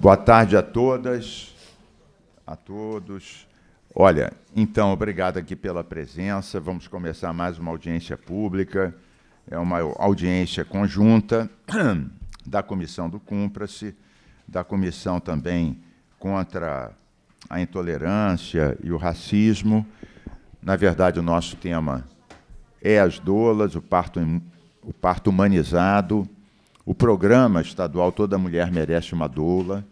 Boa tarde a todas, a todos. Olha, então, obrigado aqui pela presença. Vamos começar mais uma audiência pública. É uma audiência conjunta da Comissão do Cumpra-se, da Comissão também contra a intolerância e o racismo. Na verdade, o nosso tema é as dolas, o parto, o parto humanizado, o programa estadual Toda Mulher Merece uma Doula.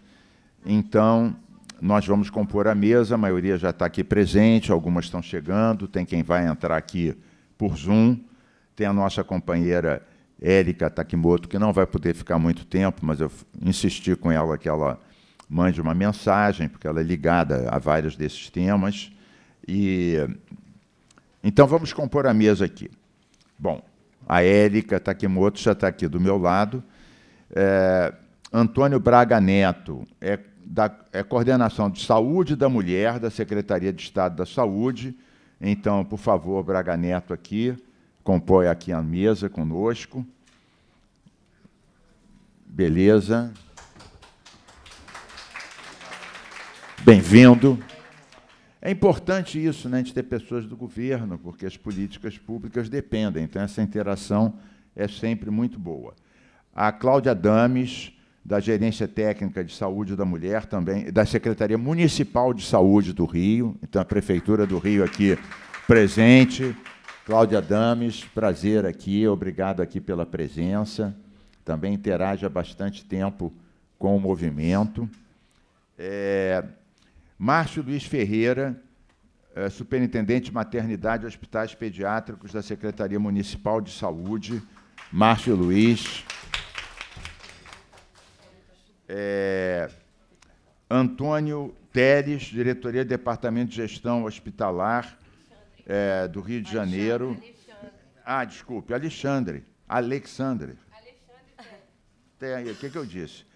Então, nós vamos compor a mesa, a maioria já está aqui presente, algumas estão chegando, tem quem vai entrar aqui por Zoom, tem a nossa companheira Érica Takimoto, que não vai poder ficar muito tempo, mas eu insisti com ela que ela mande uma mensagem, porque ela é ligada a vários desses temas. E Então, vamos compor a mesa aqui. Bom, a Érica Takimoto já está aqui do meu lado. É, Antônio Braga Neto, é, da, é coordenação de saúde da mulher da Secretaria de Estado da Saúde. Então, por favor, Braga Neto aqui, compõe aqui a mesa conosco. Beleza. Bem-vindo. É importante isso, né, de ter pessoas do governo, porque as políticas públicas dependem. Então, essa interação é sempre muito boa. A Cláudia Dames, da Gerência Técnica de Saúde da Mulher também, da Secretaria Municipal de Saúde do Rio, então a Prefeitura do Rio aqui presente. Cláudia Dames, prazer aqui, obrigado aqui pela presença. Também interage há bastante tempo com o movimento. É, Márcio Luiz Ferreira, é, superintendente de maternidade e hospitais pediátricos da Secretaria Municipal de Saúde. Márcio Luiz, é, Antônio Teres, diretoria do Departamento de Gestão Hospitalar é, do Rio de Janeiro. Ah, desculpe, Alexandre. Alexandre. Alexandre. O que, que eu disse?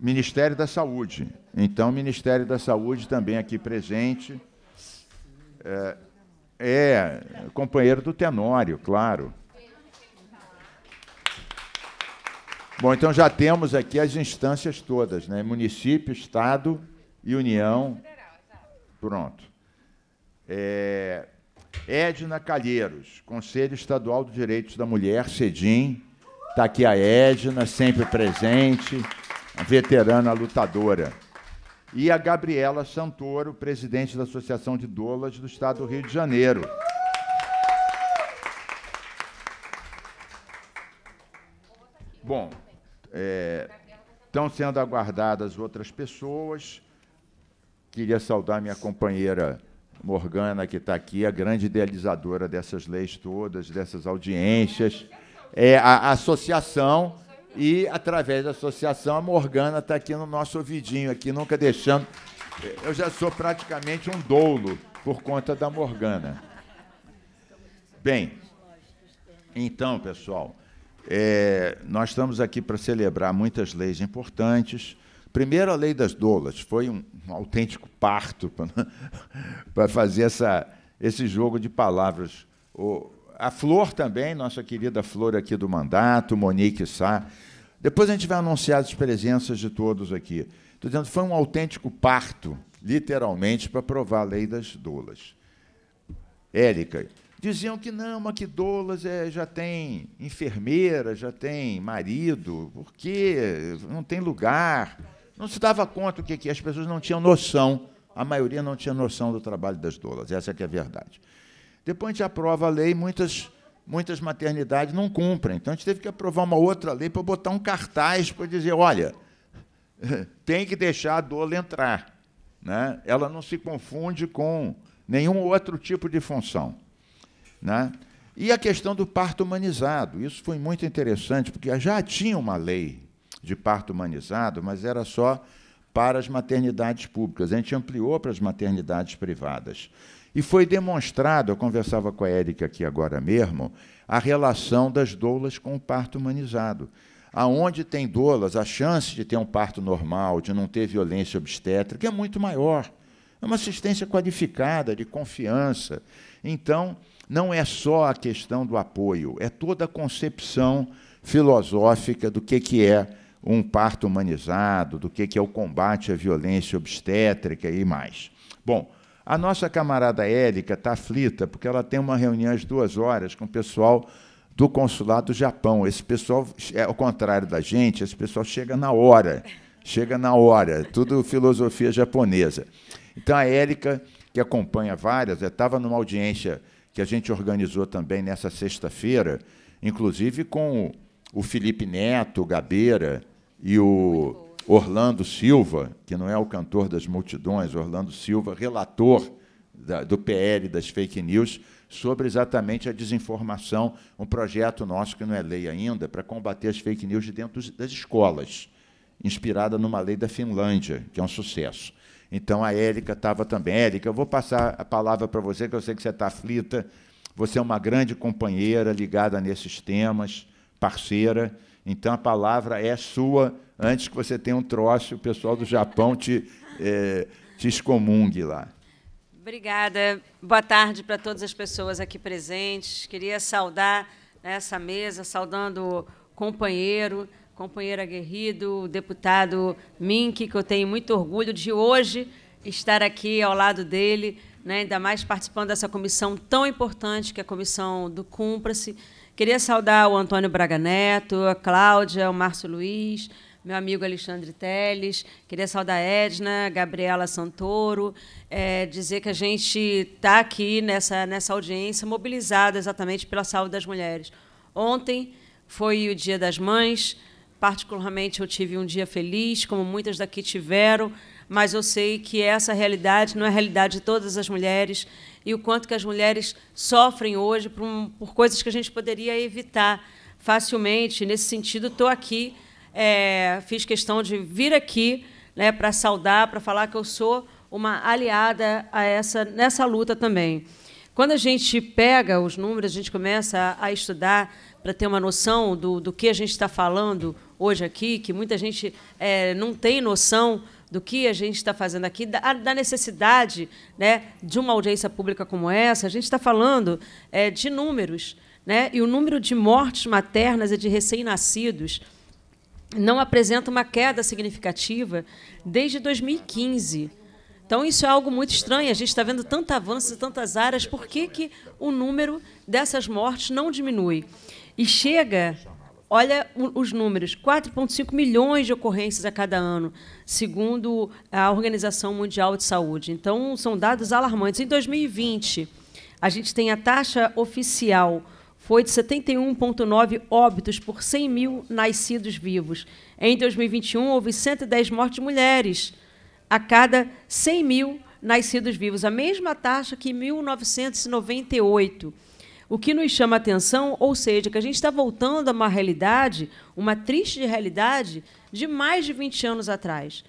Ministério da Saúde. Então, Ministério da Saúde também aqui presente. É, é companheiro do Tenório, claro. Bom, então já temos aqui as instâncias todas, né? Município, Estado e União. Pronto. É, Edna Calheiros, Conselho Estadual dos Direitos da Mulher, CEDIM. Está aqui a Edna, sempre presente, veterana lutadora. E a Gabriela Santoro, presidente da Associação de Dolas do Estado do Rio de Janeiro. Bom, é, estão sendo aguardadas outras pessoas. Queria saudar minha companheira Morgana, que está aqui, a grande idealizadora dessas leis todas, dessas audiências. É a associação e, através da associação, a Morgana está aqui no nosso ouvidinho, aqui, nunca deixando. Eu já sou praticamente um doulo por conta da Morgana. Bem, então, pessoal, é, nós estamos aqui para celebrar muitas leis importantes. Primeiro, a lei das dolas. Foi um, um autêntico parto para fazer essa, esse jogo de palavras. O, a Flor também, nossa querida Flor aqui do mandato, Monique Sá. Depois a gente vai anunciar as presenças de todos aqui. Estou dizendo, foi um autêntico parto, literalmente, para provar a lei das dolas. Érica, diziam que não, que é, já tem enfermeira, já tem marido, por quê? Não tem lugar. Não se dava conta que, que as pessoas não tinham noção, a maioria não tinha noção do trabalho das doulas, essa é que é a verdade. Depois a gente aprova a lei, muitas, muitas maternidades não cumprem. Então a gente teve que aprovar uma outra lei para botar um cartaz para dizer, olha, tem que deixar a doula entrar. Né? Ela não se confunde com nenhum outro tipo de função. Né? E a questão do parto humanizado. Isso foi muito interessante, porque já tinha uma lei de parto humanizado, mas era só para as maternidades públicas. A gente ampliou para as maternidades privadas. E foi demonstrado, eu conversava com a Érica aqui agora mesmo, a relação das doulas com o parto humanizado. Aonde tem doulas, a chance de ter um parto normal, de não ter violência obstétrica, é muito maior. É uma assistência qualificada, de confiança. Então, não é só a questão do apoio, é toda a concepção filosófica do que, que é um parto humanizado, do que, que é o combate à violência obstétrica e mais. Bom, a nossa camarada Érica está aflita porque ela tem uma reunião às duas horas com o pessoal do consulado do Japão. Esse pessoal, é ao contrário da gente, esse pessoal chega na hora. Chega na hora. Tudo filosofia japonesa. Então a Érica, que acompanha várias, estava numa audiência que a gente organizou também nessa sexta-feira, inclusive com o Felipe Neto, Gabeira e o Orlando Silva, que não é o cantor das multidões, Orlando Silva, relator da, do PL das fake news, sobre exatamente a desinformação, um projeto nosso que não é lei ainda, para combater as fake news dentro das escolas, inspirada numa lei da Finlândia, que é um sucesso. Então a Érica estava também. Érica, eu vou passar a palavra para você, que eu sei que você está aflita. Você é uma grande companheira ligada nesses temas, parceira. Então a palavra é sua antes que você tenha um troço, o pessoal do Japão te, é, te excomungue lá. Obrigada. Boa tarde para todas as pessoas aqui presentes. Queria saudar né, essa mesa, saudando o companheiro, companheiro aguerrido, deputado Mink, que eu tenho muito orgulho de hoje estar aqui ao lado dele, né, ainda mais participando dessa comissão tão importante, que é a comissão do Cumpra-se. Queria saudar o Antônio Braga Neto, a Cláudia, o Márcio Luiz, meu amigo Alexandre Teles, queria saudar a Edna, Gabriela Santoro, é, dizer que a gente está aqui nessa, nessa audiência mobilizada exatamente pela saúde das mulheres. Ontem foi o Dia das Mães, Particularmente, eu tive um dia feliz, como muitas daqui tiveram, mas eu sei que essa realidade não é a realidade de todas as mulheres e o quanto que as mulheres sofrem hoje por, um, por coisas que a gente poderia evitar facilmente. Nesse sentido, estou aqui, é, fiz questão de vir aqui né, para saudar, para falar que eu sou uma aliada a essa, nessa luta também. Quando a gente pega os números, a gente começa a, a estudar para ter uma noção do, do que a gente está falando hoje aqui, que muita gente é, não tem noção do que a gente está fazendo aqui, da, da, necessidade né, de uma audiência pública como essa. A gente está falando é, de números. Né? E o número de mortes maternas e de recém-nascidos não apresenta uma queda significativa desde 2015. Então, isso é algo muito estranho. A gente está vendo tanto avanço em tantas áreas, por que, que o número dessas mortes não diminui? E chega, olha os números: 4,5 milhões de ocorrências a cada ano, segundo a Organização Mundial de Saúde. Então, são dados alarmantes. Em 2020, a gente tem a taxa oficial foi de 71,9 óbitos por 100 mil nascidos vivos. Em 2021, houve 110 mortes de mulheres a cada 100 mil nascidos vivos, a mesma taxa que em 1998. O que nos chama a atenção, ou seja, que a gente está voltando a uma realidade, uma triste realidade, de mais de 20 anos atrás.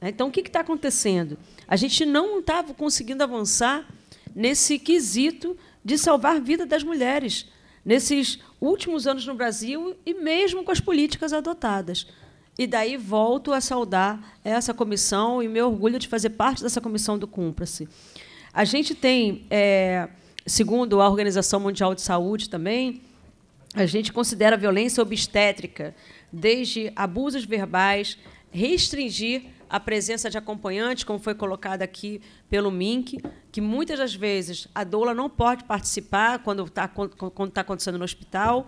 Então, o que está acontecendo? A gente não estava tá conseguindo avançar nesse quesito de salvar a vida das mulheres nesses últimos anos no Brasil e mesmo com as políticas adotadas. E daí volto a saudar essa comissão e meu orgulho de fazer parte dessa comissão do Cumpra-se. A gente tem é, segundo a Organização Mundial de Saúde também, a gente considera a violência obstétrica desde abusos verbais, restringir a presença de acompanhantes, como foi colocado aqui pelo MINC, que muitas das vezes a doula não pode participar quando está quando tá acontecendo no hospital,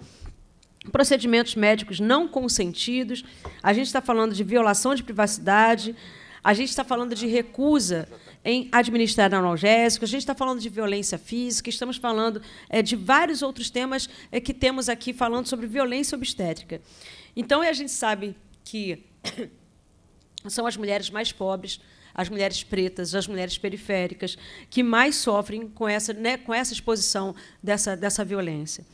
procedimentos médicos não consentidos, a gente está falando de violação de privacidade, a gente está falando de recusa em administrar analgésicos, a gente está falando de violência física, estamos falando é, de vários outros temas é, que temos aqui falando sobre violência obstétrica. Então, a gente sabe que são as mulheres mais pobres, as mulheres pretas, as mulheres periféricas, que mais sofrem com essa, né, com essa exposição dessa, dessa violência.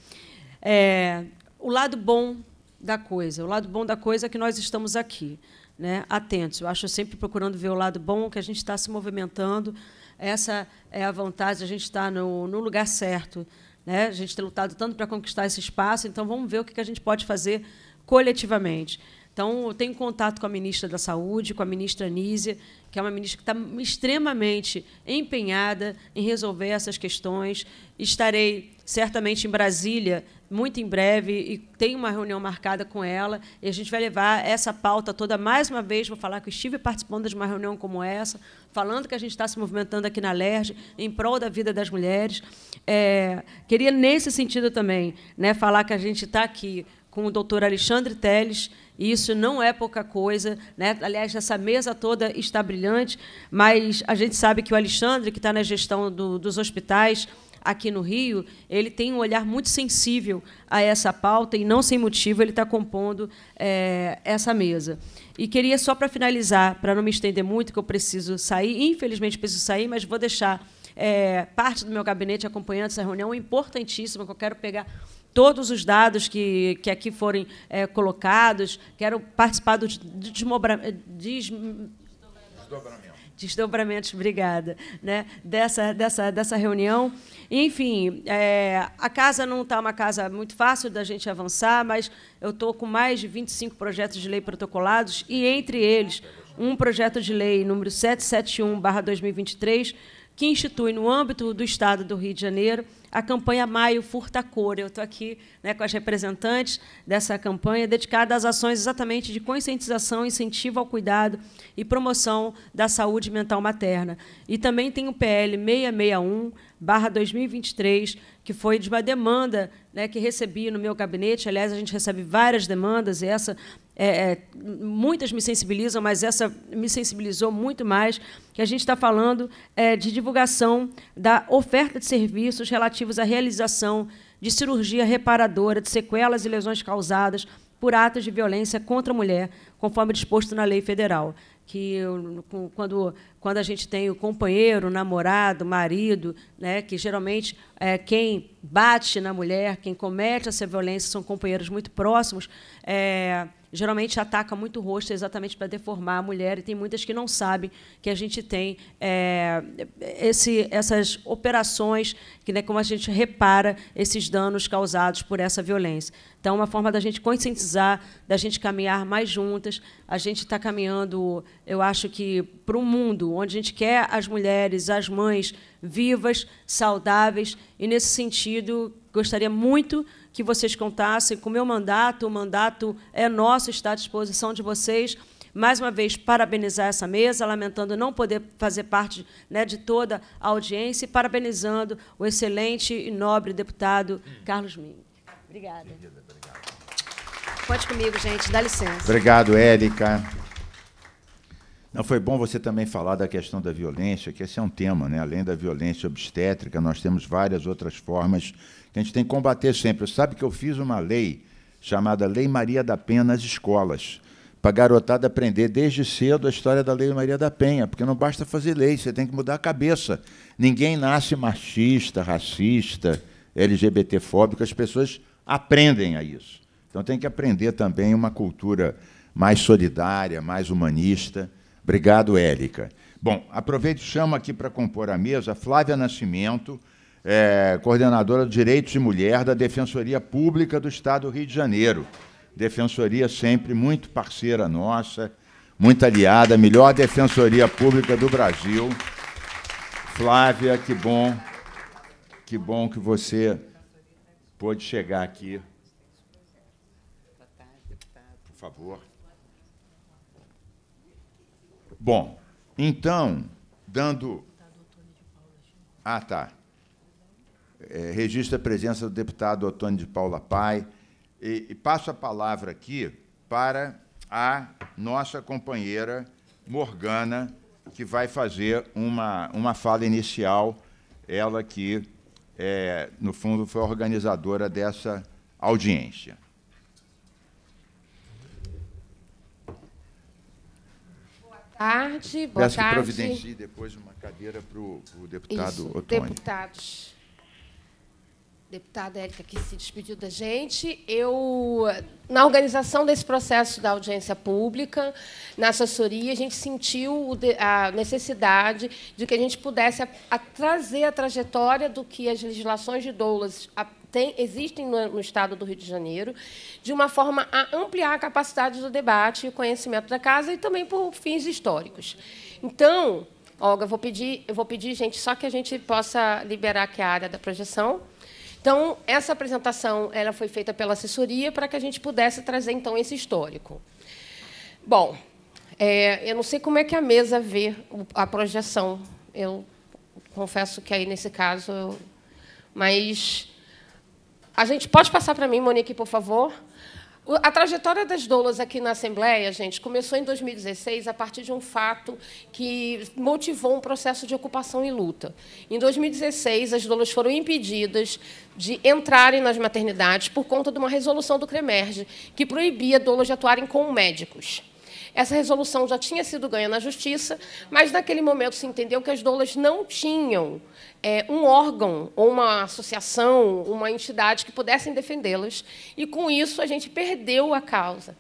É, o lado bom da coisa, o lado bom da coisa é que nós estamos aqui né, atentos. Eu acho sempre procurando ver o lado bom, que a gente está se movimentando. Essa é a vantagem, a gente está no, no lugar certo. Né? A gente tem lutado tanto para conquistar esse espaço, então vamos ver o que a gente pode fazer coletivamente. Então, eu tenho contato com a ministra da Saúde, com a ministra Anísia, que é uma ministra que está extremamente empenhada em resolver essas questões. Estarei certamente em Brasília muito em breve e tenho uma reunião marcada com ela e a gente vai levar essa pauta toda mais uma vez vou falar que estive participando de uma reunião como essa falando que a gente está se movimentando aqui na LERJ em prol da vida das mulheres é, queria nesse sentido também né falar que a gente está aqui com o doutor Alexandre Teles e isso não é pouca coisa. Né? Aliás, essa mesa toda está brilhante, mas a gente sabe que o Alexandre, que está na gestão do, dos hospitais aqui no Rio, ele tem um olhar muito sensível a essa pauta e, não sem motivo, ele está compondo é, essa mesa. E queria, só para finalizar, para não me estender muito, que eu preciso sair, infelizmente preciso sair, mas vou deixar é, parte do meu gabinete acompanhando essa reunião importantíssima, que eu quero pegar todos os dados que, que aqui forem é, colocados, quero participar do desmobra, des, desdobramento. desdobramentos, obrigada, né, dessa, dessa, dessa reunião. Enfim, é, a casa não está uma casa muito fácil da gente avançar, mas eu estou com mais de 25 projetos de lei protocolados, e entre eles um projeto de lei número 771-2023, que institui, no âmbito do Estado do Rio de Janeiro, a campanha Maio Furta Cor. Eu estou aqui né, com as representantes dessa campanha, dedicada às ações exatamente de conscientização, incentivo ao cuidado e promoção da saúde mental materna. E também tem o PL 661, barra 2023, que foi de uma demanda né, que recebi no meu gabinete. Aliás, a gente recebe várias demandas, e essa é, é, muitas me sensibilizam, mas essa me sensibilizou muito mais, que a gente está falando é, de divulgação da oferta de serviços relativos à realização de cirurgia reparadora de sequelas e lesões causadas por atos de violência contra a mulher, conforme disposto na lei federal que eu, quando, quando a gente tem o companheiro, o namorado, o marido, né, que geralmente é, quem bate na mulher, quem comete essa violência são companheiros muito próximos, é, geralmente ataca muito o rosto exatamente para deformar a mulher, e tem muitas que não sabem que a gente tem é, esse, essas operações, que né, como a gente repara esses danos causados por essa violência. Então, é uma forma da gente conscientizar, da gente caminhar mais juntas. A gente está caminhando, eu acho que, para um mundo onde a gente quer as mulheres, as mães vivas, saudáveis, e, nesse sentido, gostaria muito que vocês contassem com o meu mandato. O mandato é nosso, está à disposição de vocês. Mais uma vez, parabenizar essa mesa, lamentando não poder fazer parte né, de toda a audiência e parabenizando o excelente e nobre deputado Carlos Minho. Obrigada. Pode comigo, gente, dá licença. Obrigado, Érica. Não, foi bom você também falar da questão da violência, que esse é um tema, né? Além da violência obstétrica, nós temos várias outras formas que a gente tem que combater sempre. Eu sabe que eu fiz uma lei chamada Lei Maria da Penha nas escolas, para a garotada aprender desde cedo a história da Lei Maria da Penha, porque não basta fazer lei, você tem que mudar a cabeça. Ninguém nasce machista, racista, LGBTfóbico, as pessoas aprendem a isso. Então tem que aprender também uma cultura mais solidária, mais humanista Obrigado, Érica. Bom, aproveito e chamo aqui para compor a mesa Flávia Nascimento, é, coordenadora de Direitos de Mulher da Defensoria Pública do Estado do Rio de Janeiro. Defensoria sempre muito parceira nossa, muito aliada, melhor defensoria pública do Brasil. Flávia, que bom, que bom que você pôde chegar aqui. Por favor. Bom, então, dando. Ah, tá. É, registro a presença do deputado Otônio de Paula Pai. E, e passo a palavra aqui para a nossa companheira Morgana, que vai fazer uma, uma fala inicial, ela que, é, no fundo, foi organizadora dessa audiência. tarde. Boa Peço tarde. que providencie depois uma cadeira para o deputado Isso, Otônio. Deputados deputada Érica, que se despediu da gente. Eu, na organização desse processo da audiência pública, na assessoria, a gente sentiu a necessidade de que a gente pudesse a, a trazer a trajetória do que as legislações de doulas tem, existem no, no, Estado do Rio de Janeiro, de uma forma a ampliar a capacidade do debate e o conhecimento da casa e também por fins históricos. Então, Olga, eu vou pedir, eu vou pedir, gente, só que a gente possa liberar aqui a área da projeção. Então, essa apresentação ela foi feita pela assessoria para que a gente pudesse trazer, então, esse histórico. Bom, é, eu não sei como é que a mesa vê a projeção. Eu confesso que aí, nesse caso... Mas a gente pode passar para mim, Monique, por favor? A trajetória das doulas aqui na Assembleia, gente, começou em 2016 a partir de um fato que motivou um processo de ocupação e luta. Em 2016, as doulas foram impedidas de entrarem nas maternidades por conta de uma resolução do CREMERGE que proibia doulas de atuarem com médicos. Essa resolução já tinha sido ganha na Justiça, mas naquele momento se entendeu que as doulas não tinham é, um órgão ou uma associação, uma entidade que pudessem defendê-las, e com isso a gente perdeu a causa.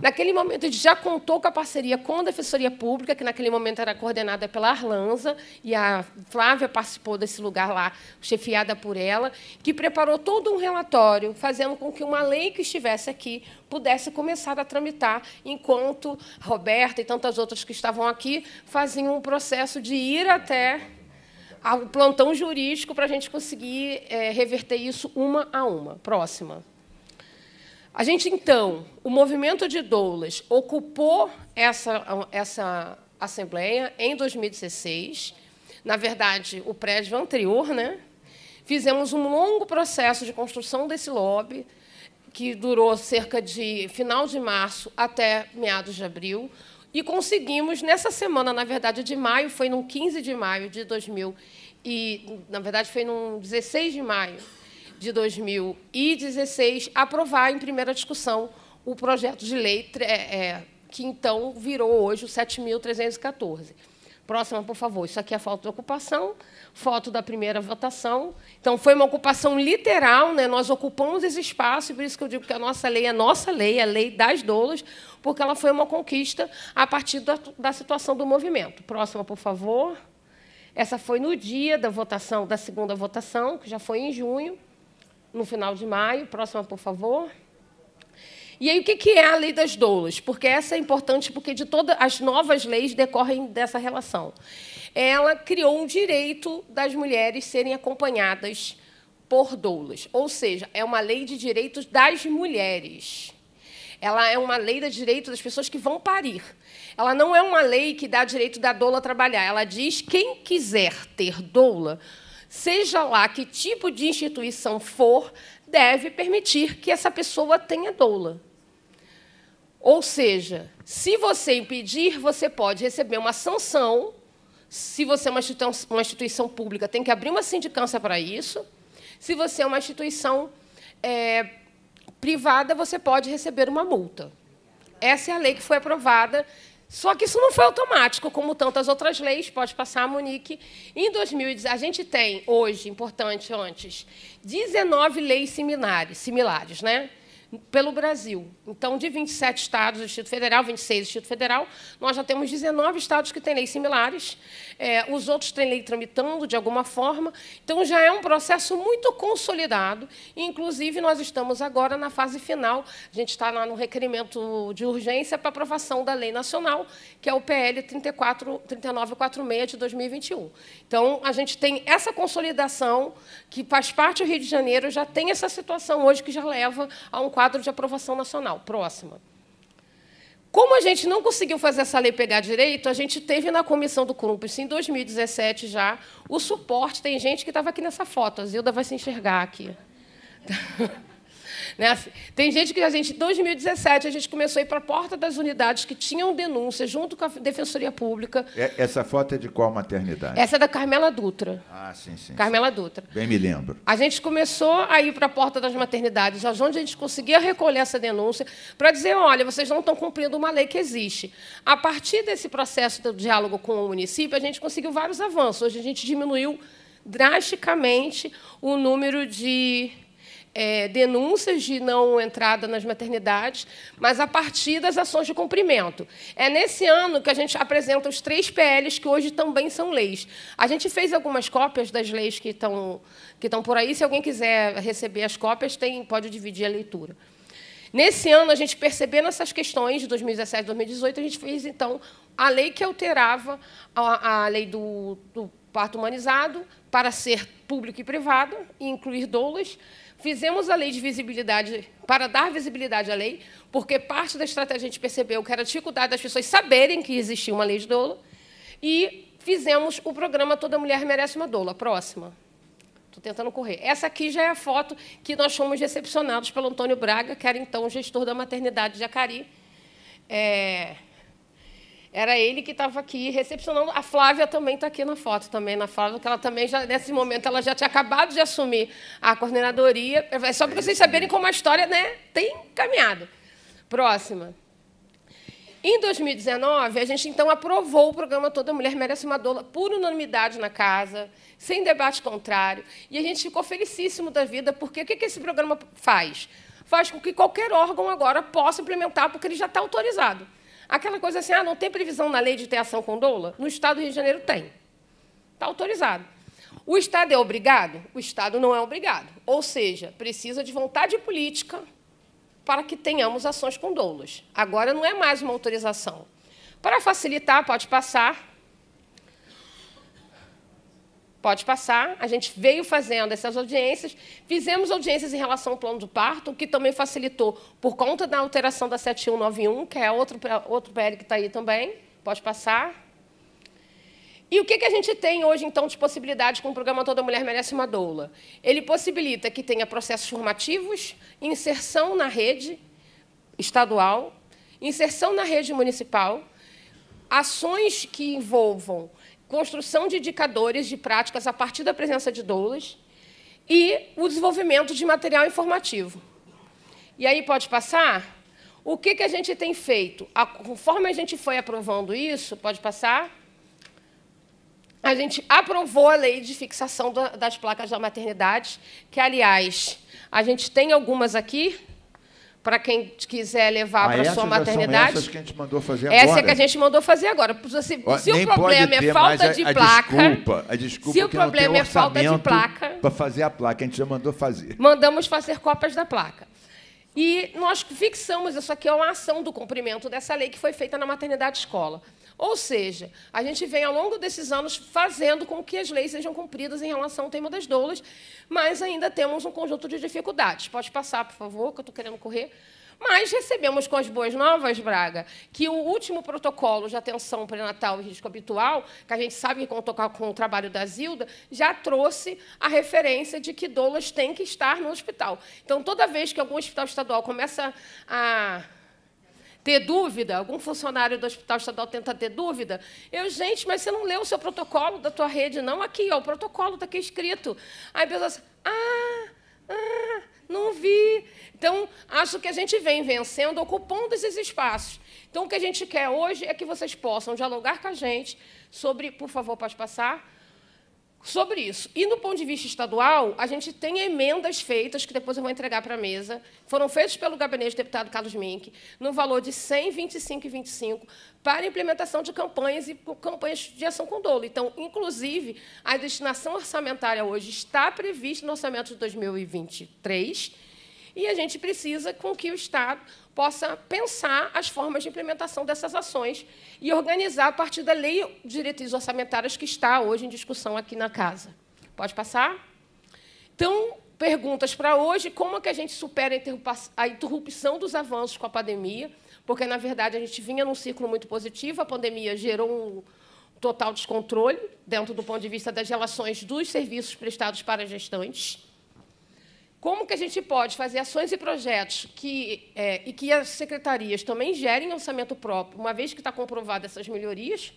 Naquele momento, a gente já contou com a parceria com a Defensoria Pública, que naquele momento era coordenada pela Arlanza, e a Flávia participou desse lugar lá, chefiada por ela, que preparou todo um relatório, fazendo com que uma lei que estivesse aqui pudesse começar a tramitar, enquanto Roberta e tantas outras que estavam aqui faziam um processo de ir até o plantão jurídico para a gente conseguir é, reverter isso uma a uma. Próxima. A gente, então, o movimento de doulas ocupou essa, essa assembleia em 2016. Na verdade, o prédio anterior, né? Fizemos um longo processo de construção desse lobby, que durou cerca de final de março até meados de abril. E conseguimos, nessa semana, na verdade, de maio, foi no 15 de maio de 2000, e, na verdade, foi no 16 de maio de 2016, aprovar em primeira discussão o projeto de lei é, é, que então virou hoje o 7.314. Próxima, por favor. Isso aqui é a foto da ocupação, foto da primeira votação. Então, foi uma ocupação literal, né? nós ocupamos esse espaço, por isso que eu digo que a nossa lei é nossa lei, é a lei das doulas, porque ela foi uma conquista a partir da, da situação do movimento. Próxima, por favor. Essa foi no dia da votação, da segunda votação, que já foi em junho no final de maio. Próxima, por favor. E aí, o que é a lei das doulas? Porque essa é importante, porque de todas as novas leis decorrem dessa relação. Ela criou um direito das mulheres serem acompanhadas por doulas, ou seja, é uma lei de direitos das mulheres. Ela é uma lei de direito das pessoas que vão parir. Ela não é uma lei que dá direito da doula trabalhar. Ela diz quem quiser ter doula seja lá que tipo de instituição for, deve permitir que essa pessoa tenha doula. Ou seja, se você impedir, você pode receber uma sanção. Se você é uma instituição, uma instituição pública, tem que abrir uma sindicância para isso. Se você é uma instituição é, privada, você pode receber uma multa. Essa é a lei que foi aprovada só que isso não foi automático, como tantas outras leis, pode passar a Monique. Em 2010, a gente tem hoje, importante antes, 19 leis similares, similares né? pelo Brasil. Então, de 27 estados do Distrito Federal, 26 do Distrito Federal, nós já temos 19 estados que têm leis similares, é, os outros têm lei tramitando de alguma forma. Então, já é um processo muito consolidado. Inclusive, nós estamos agora na fase final, a gente está lá no requerimento de urgência para aprovação da lei nacional, que é o PL 34, 3946 de 2021. Então, a gente tem essa consolidação que faz parte do Rio de Janeiro, já tem essa situação hoje que já leva a um quadro de aprovação nacional. Próxima. Como a gente não conseguiu fazer essa lei pegar direito, a gente teve na comissão do CRUMPS, em 2017 já, o suporte. Tem gente que estava aqui nessa foto, a Zilda vai se enxergar aqui. Né? Tem gente que a gente, em 2017, a gente começou a ir para a porta das unidades que tinham denúncia junto com a Defensoria Pública. É, essa foto é de qual maternidade? Essa é da Carmela Dutra. Ah, sim, sim. Carmela sim. Dutra. Bem me lembro. A gente começou a ir para a porta das maternidades, onde a gente conseguia recolher essa denúncia, para dizer, olha, vocês não estão cumprindo uma lei que existe. A partir desse processo do diálogo com o município, a gente conseguiu vários avanços. Hoje a gente diminuiu drasticamente o número de é, denúncias de não entrada nas maternidades, mas a partir das ações de cumprimento. É nesse ano que a gente apresenta os três PLs que hoje também são leis. A gente fez algumas cópias das leis que estão que estão por aí. Se alguém quiser receber as cópias, tem, pode dividir a leitura. Nesse ano, a gente percebendo essas questões de 2017 2018, a gente fez, então, a lei que alterava a, a lei do, do parto humanizado para ser público e privado e incluir doulas. Fizemos a lei de visibilidade para dar visibilidade à lei, porque parte da estratégia a gente percebeu que era a dificuldade das pessoas saberem que existia uma lei de doula. E fizemos o programa Toda Mulher Merece uma Doula. Próxima. Estou tentando correr. Essa aqui já é a foto que nós fomos recepcionados pelo Antônio Braga, que era então gestor da maternidade de Acari. É, era ele que estava aqui recepcionando. A Flávia também está aqui na foto, também na Flávia, que ela também já, nesse momento, ela já tinha acabado de assumir a coordenadoria. É só para vocês saberem como a história né, tem caminhado. Próxima. Em 2019, a gente então aprovou o programa Toda Mulher Merece uma dola por unanimidade na casa, sem debate contrário, e a gente ficou felicíssimo da vida, porque o que esse programa faz? Faz com que qualquer órgão agora possa implementar, porque ele já está autorizado. Aquela coisa assim, ah, não tem previsão na lei de ter ação com doula? No Estado do Rio de Janeiro tem. Está autorizado. O Estado é obrigado? O Estado não é obrigado. Ou seja, precisa de vontade política para que tenhamos ações com doulas. Agora não é mais uma autorização. Para facilitar, pode passar, Pode passar. A gente veio fazendo essas audiências. Fizemos audiências em relação ao plano do parto, o que também facilitou por conta da alteração da 7191, que é outro, outro PL que está aí também. Pode passar. E o que, que a gente tem hoje, então, de possibilidades com o programa Toda Mulher Merece uma Doula? Ele possibilita que tenha processos formativos, inserção na rede estadual, inserção na rede municipal, ações que envolvam construção de indicadores de práticas a partir da presença de doulas e o desenvolvimento de material informativo. E aí pode passar? O que, que a gente tem feito? A, conforme a gente foi aprovando isso, pode passar? A gente aprovou a lei de fixação da, das placas da maternidade, que, aliás, a gente tem algumas aqui, para quem quiser levar ah, para sua maternidade. Essas que a gente mandou fazer agora. Essa é que a gente mandou fazer agora. Se, se o problema é falta de a, placa. A desculpa, a desculpa se o problema é falta de placa. Para fazer a placa, a gente já mandou fazer. Mandamos fazer cópias da placa. E nós fixamos, isso aqui é uma ação do cumprimento dessa lei que foi feita na maternidade escola. Ou seja, a gente vem ao longo desses anos fazendo com que as leis sejam cumpridas em relação ao tema das doulas, mas ainda temos um conjunto de dificuldades. Pode passar, por favor, que eu estou querendo correr. Mas recebemos com as boas novas, Braga, que o último protocolo de atenção pré-natal e risco habitual, que a gente sabe que contou com o trabalho da Zilda, já trouxe a referência de que doulas têm que estar no hospital. Então, toda vez que algum hospital estadual começa a ter dúvida, algum funcionário do Hospital Estadual tenta ter dúvida, eu, gente, mas você não leu o seu protocolo da tua rede, não? Aqui, ó, o protocolo está aqui escrito. Aí a pessoa assim, ah, ah, não vi. Então, acho que a gente vem vencendo, ocupando esses espaços. Então, o que a gente quer hoje é que vocês possam dialogar com a gente sobre, por favor, pode passar, sobre isso. E, no ponto de vista estadual, a gente tem emendas feitas, que depois eu vou entregar para a mesa, foram feitas pelo gabinete do deputado Carlos Mink, no valor de R$ 125,25, para implementação de campanhas e campanhas de ação com dolo. Então, inclusive, a destinação orçamentária hoje está prevista no orçamento de 2023, e a gente precisa com que o Estado possa pensar as formas de implementação dessas ações e organizar a partir da lei diretrizes orçamentárias que está hoje em discussão aqui na casa. Pode passar? Então, perguntas para hoje, como é que a gente supera a interrupção dos avanços com a pandemia, porque, na verdade, a gente vinha num ciclo muito positivo, a pandemia gerou um total descontrole dentro do ponto de vista das relações dos serviços prestados para gestantes, como que a gente pode fazer ações e projetos que, é, e que as secretarias também gerem orçamento próprio, uma vez que está comprovada essas melhorias,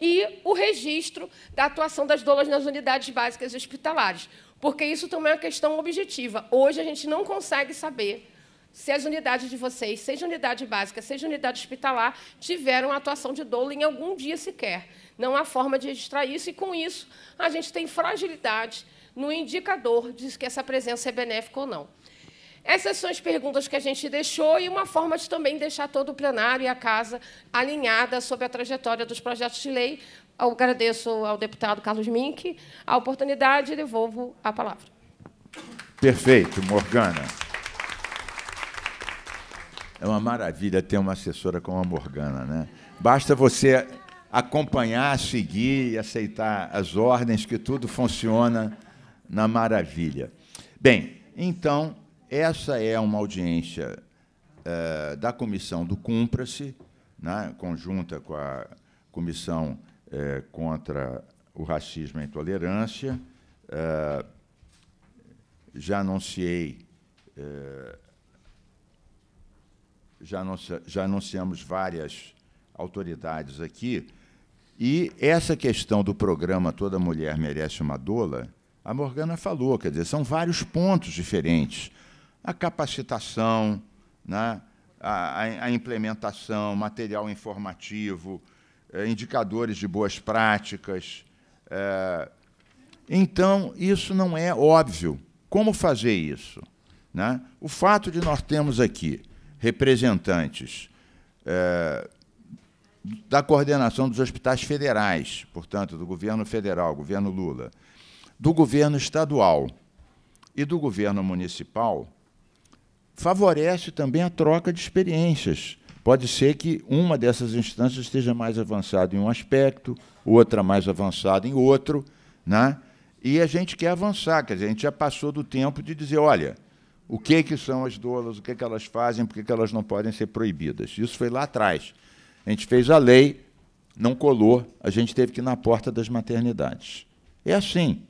e o registro da atuação das doulas nas unidades básicas hospitalares, porque isso também é uma questão objetiva. Hoje a gente não consegue saber se as unidades de vocês, seja unidade básica, seja unidade hospitalar, tiveram atuação de doula em algum dia sequer. Não há forma de registrar isso, e com isso a gente tem fragilidade no indicador de que essa presença é benéfica ou não. Essas são as perguntas que a gente deixou e uma forma de também deixar todo o plenário e a casa alinhada sobre a trajetória dos projetos de lei. Eu agradeço ao deputado Carlos Mink a oportunidade e devolvo a palavra. Perfeito, Morgana. É uma maravilha ter uma assessora como a Morgana, né? Basta você acompanhar, seguir e aceitar as ordens que tudo funciona na maravilha. Bem, então, essa é uma audiência eh, da comissão do Cumpra-se, né, conjunta com a comissão eh, contra o racismo e a intolerância. Eh, já anunciei. já, anuncia, já anunciamos várias autoridades aqui. E essa questão do programa Toda Mulher Merece uma Dola a Morgana falou, quer dizer, são vários pontos diferentes. A capacitação, né? a, a, implementação, material informativo, eh, indicadores de boas práticas. Eh, então, isso não é óbvio. Como fazer isso? Né? O fato de nós termos aqui representantes eh, da coordenação dos hospitais federais, portanto, do governo federal, governo Lula, do governo estadual e do governo municipal favorece também a troca de experiências. Pode ser que uma dessas instâncias esteja mais avançada em um aspecto, outra mais avançada em outro, né? e a gente quer avançar, quer dizer, a gente já passou do tempo de dizer, olha, o que, que são as doulas, o que, que elas fazem, por que, que elas não podem ser proibidas. Isso foi lá atrás. A gente fez a lei, não colou, a gente teve que ir na porta das maternidades. É assim.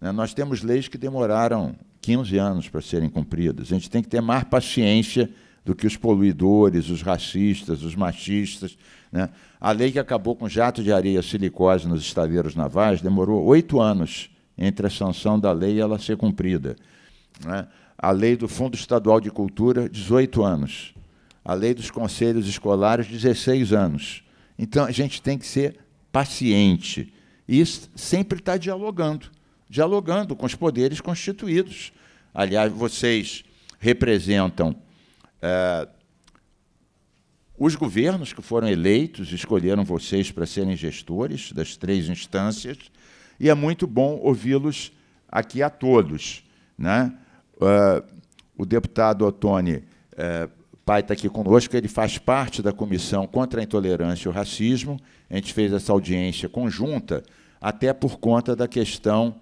Né? Nós temos leis que demoraram 15 anos para serem cumpridas. A gente tem que ter mais paciência do que os poluidores, os racistas, os machistas. Né? A lei que acabou com jato de areia silicose nos estaleiros navais demorou oito anos entre a sanção da lei e ela ser cumprida. Né? A lei do Fundo Estadual de Cultura, 18 anos. A lei dos conselhos escolares, 16 anos. Então, a gente tem que ser paciente. E isso sempre está dialogando dialogando com os poderes constituídos. Aliás, vocês representam é, os governos que foram eleitos, escolheram vocês para serem gestores das três instâncias, e é muito bom ouvi-los aqui a todos. Né? É, o deputado Otone é, Pai está aqui conosco, ele faz parte da Comissão contra a Intolerância e o Racismo. A gente fez essa audiência conjunta, até por conta da questão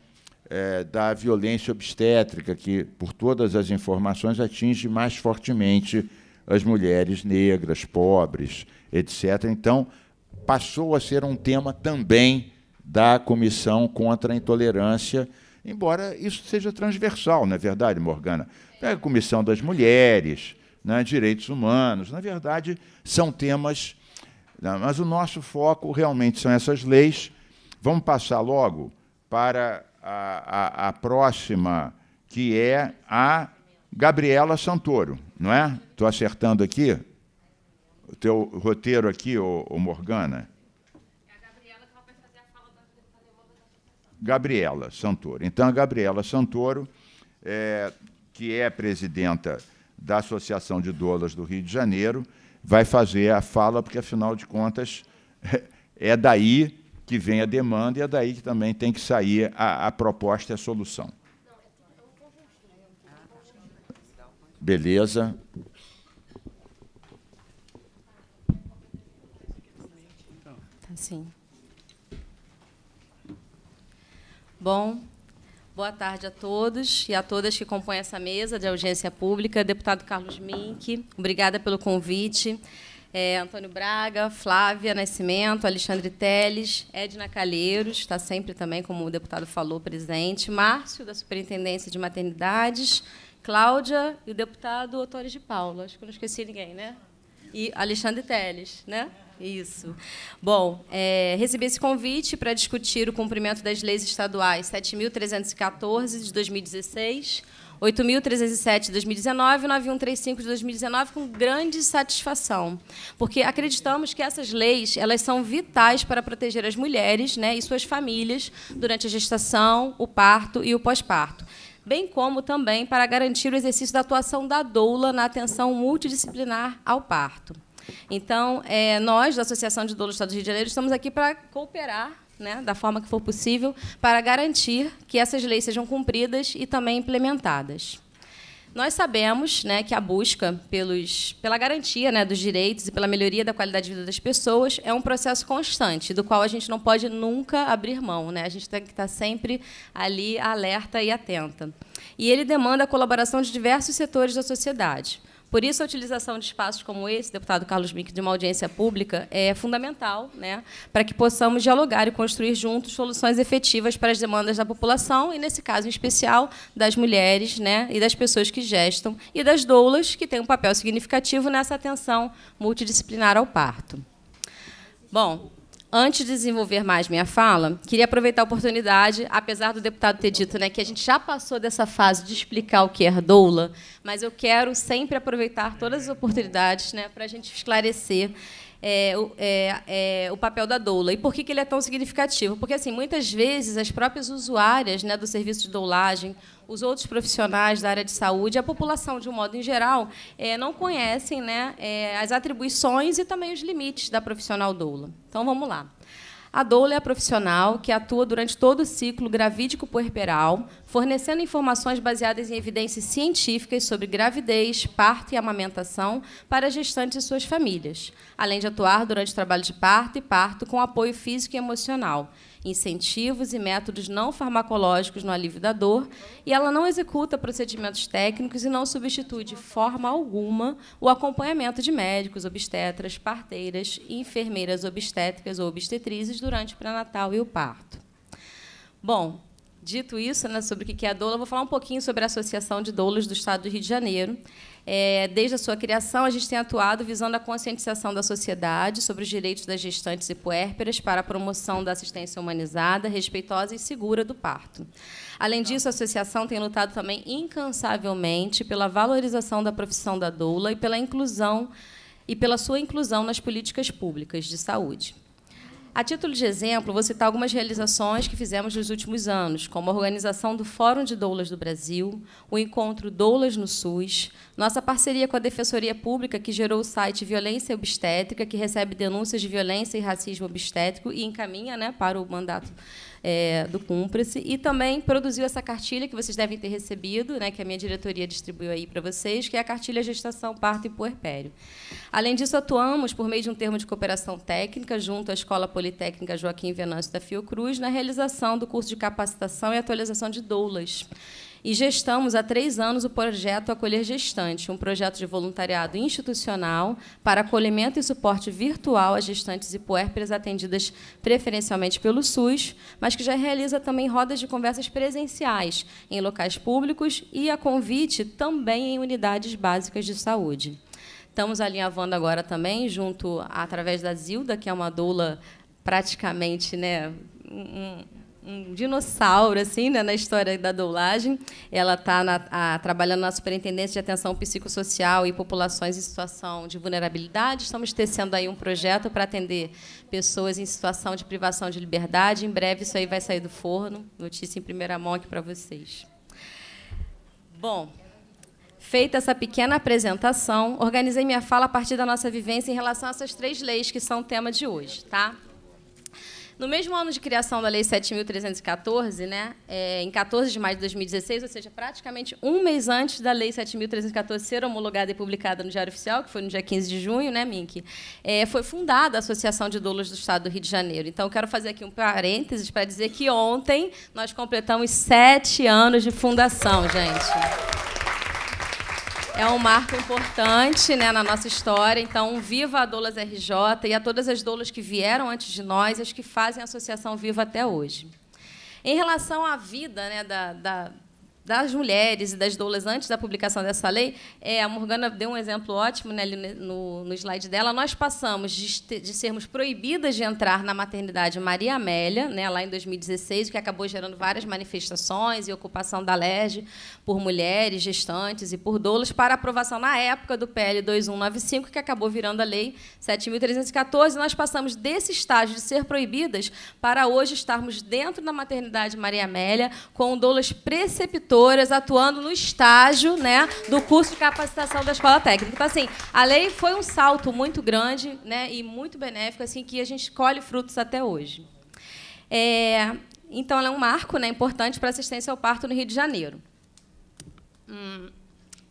é, da violência obstétrica, que, por todas as informações, atinge mais fortemente as mulheres negras, pobres, etc. Então, passou a ser um tema também da Comissão contra a Intolerância, embora isso seja transversal, não é verdade, Morgana? É a Comissão das Mulheres, né, Direitos Humanos, na verdade, são temas. Né, mas o nosso foco realmente são essas leis. Vamos passar logo para a, a, a próxima, que é a Gabriela Santoro, não é? Estou acertando aqui? O teu roteiro aqui, ô, ô Morgana? Gabriela Santoro. Então, a Gabriela Santoro, é, que é presidenta da Associação de Dolas do Rio de Janeiro, vai fazer a fala, porque, afinal de contas, é daí que vem a demanda e é daí que também tem que sair a, a proposta e a solução. Beleza. Tá, sim. Bom, boa tarde a todos e a todas que compõem essa mesa de audiência pública. Deputado Carlos Mink, obrigada pelo convite é, Antônio Braga, Flávia Nascimento, Alexandre Teles, Edna Calheiros, está sempre também, como o deputado falou, presente, Márcio, da Superintendência de Maternidades, Cláudia e o deputado Otores de Paula. Acho que não esqueci ninguém, né? E Alexandre Teles, né? Isso. Bom, é, recebi esse convite para discutir o cumprimento das leis estaduais 7.314 de 2016 8.307 de 2019 e 9.135 de 2019 com grande satisfação, porque acreditamos que essas leis elas são vitais para proteger as mulheres né, e suas famílias durante a gestação, o parto e o pós-parto bem como também para garantir o exercício da atuação da doula na atenção multidisciplinar ao parto. Então, é, nós, da Associação de Doulas do Estado do Rio de Janeiro, estamos aqui para cooperar né, da forma que for possível, para garantir que essas leis sejam cumpridas e também implementadas. Nós sabemos né, que a busca pelos, pela garantia né, dos direitos e pela melhoria da qualidade de vida das pessoas é um processo constante, do qual a gente não pode nunca abrir mão. Né? A gente tem que estar sempre ali alerta e atenta. E ele demanda a colaboração de diversos setores da sociedade. Por isso, a utilização de espaços como esse, deputado Carlos Mink, de uma audiência pública, é fundamental né, para que possamos dialogar e construir juntos soluções efetivas para as demandas da população e, nesse caso em especial, das mulheres né, e das pessoas que gestam e das doulas, que têm um papel significativo nessa atenção multidisciplinar ao parto. Bom, Antes de desenvolver mais minha fala, queria aproveitar a oportunidade, apesar do deputado ter dito né, que a gente já passou dessa fase de explicar o que é doula, mas eu quero sempre aproveitar todas as oportunidades né, para a gente esclarecer é, é, é, o papel da doula. E por que, que ele é tão significativo? Porque assim, muitas vezes as próprias usuárias né, do serviço de doulagem os outros profissionais da área de saúde, a população, de um modo em geral, é, não conhecem né, é, as atribuições e também os limites da profissional doula. Então, vamos lá. A doula é a profissional que atua durante todo o ciclo gravídico-puerperal, fornecendo informações baseadas em evidências científicas sobre gravidez, parto e amamentação para gestantes e suas famílias, além de atuar durante o trabalho de parto e parto com apoio físico e emocional incentivos e métodos não farmacológicos no alívio da dor, e ela não executa procedimentos técnicos e não substitui de forma alguma o acompanhamento de médicos, obstetras, parteiras, enfermeiras obstétricas ou obstetrizes durante o pré-natal e o parto. Bom, dito isso, né, sobre o que é a doula, eu vou falar um pouquinho sobre a Associação de Doulas do Estado do Rio de Janeiro. É, desde a sua criação, a gente tem atuado visando a conscientização da sociedade sobre os direitos das gestantes e puérperas para a promoção da assistência humanizada, respeitosa e segura do parto. Além disso, a associação tem lutado também incansavelmente pela valorização da profissão da doula e pela inclusão e pela sua inclusão nas políticas públicas de saúde. A título de exemplo, vou citar algumas realizações que fizemos nos últimos anos, como a organização do Fórum de Doulas do Brasil, o encontro Doulas no SUS, nossa parceria com a Defensoria Pública, que gerou o site Violência Obstétrica, que recebe denúncias de violência e racismo obstétrico e encaminha né, para o mandato é, do Cúmplice, e também produziu essa cartilha que vocês devem ter recebido, né, que a minha diretoria distribuiu aí para vocês, que é a cartilha Gestação, Parto e Puerpério. Além disso, atuamos por meio de um termo de cooperação técnica junto à Escola Politécnica Joaquim Venâncio da Fiocruz na realização do curso de capacitação e atualização de doulas e gestamos há três anos o projeto Acolher Gestante, um projeto de voluntariado institucional para acolhimento e suporte virtual a gestantes e puérperas atendidas preferencialmente pelo SUS, mas que já realiza também rodas de conversas presenciais em locais públicos e a convite também em unidades básicas de saúde. Estamos alinhavando agora também, junto através da Zilda, que é uma doula praticamente né, um dinossauro assim né, na história da doulagem. Ela está trabalhando na Superintendência de Atenção Psicossocial e Populações em Situação de Vulnerabilidade. Estamos tecendo aí um projeto para atender pessoas em situação de privação de liberdade. Em breve isso aí vai sair do forno. Notícia em primeira mão aqui para vocês. Bom, Feita essa pequena apresentação, organizei minha fala a partir da nossa vivência em relação a essas três leis que são o tema de hoje, tá? No mesmo ano de criação da Lei 7.314, né, é, em 14 de maio de 2016, ou seja, praticamente um mês antes da Lei 7.314 ser homologada e publicada no Diário Oficial, que foi no dia 15 de junho, né, Mink, é, foi fundada a Associação de Dólares do Estado do Rio de Janeiro. Então, quero fazer aqui um parênteses para dizer que ontem nós completamos sete anos de fundação, gente. É um marco importante né, na nossa história. Então, viva a Doulas RJ e a todas as doulas que vieram antes de nós, as que fazem a associação viva até hoje. Em relação à vida né, da, da das mulheres e das doulas antes da publicação dessa lei, é, a Morgana deu um exemplo ótimo né, no, no, slide dela. Nós passamos de, de, sermos proibidas de entrar na maternidade Maria Amélia, né, lá em 2016, o que acabou gerando várias manifestações e ocupação da LERJ por mulheres, gestantes e por doulas, para aprovação na época do PL 2195, que acabou virando a Lei 7.314. Nós passamos desse estágio de ser proibidas para hoje estarmos dentro da maternidade Maria Amélia com doulas preceptoras atuando no estágio né, do curso de capacitação da escola técnica. Então, assim, a lei foi um salto muito grande né, e muito benéfico, assim, que a gente colhe frutos até hoje. É, então, ela é um marco né, importante para assistência ao parto no Rio de Janeiro. Hum.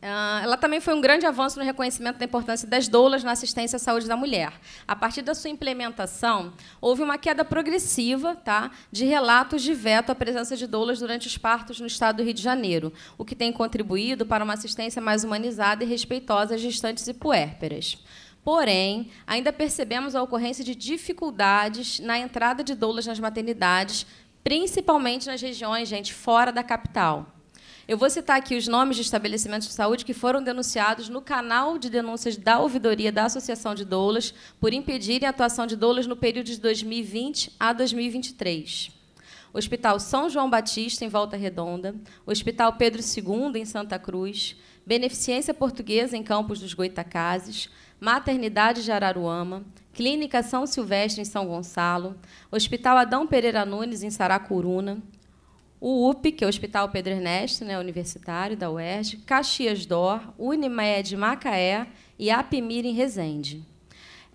Ah, ela também foi um grande avanço no reconhecimento da importância das doulas na assistência à saúde da mulher. A partir da sua implementação, houve uma queda progressiva tá, de relatos de veto à presença de doulas durante os partos no estado do Rio de Janeiro, o que tem contribuído para uma assistência mais humanizada e respeitosa às gestantes e puérperas. Porém, ainda percebemos a ocorrência de dificuldades na entrada de doulas nas maternidades, principalmente nas regiões, gente, fora da capital. Eu vou citar aqui os nomes de estabelecimentos de saúde que foram denunciados no canal de denúncias da ouvidoria da Associação de Doulas por impedirem a atuação de doulas no período de 2020 a 2023. Hospital São João Batista, em Volta Redonda, Hospital Pedro II, em Santa Cruz, Beneficência Portuguesa, em Campos dos Goitacazes, Maternidade de Araruama, Clínica São Silvestre, em São Gonçalo, Hospital Adão Pereira Nunes, em Saracuruna, o UP, que é o Hospital Pedro Ernesto, né, universitário da UERJ, Caxias Dor, Unimed Macaé e Apimir em Resende.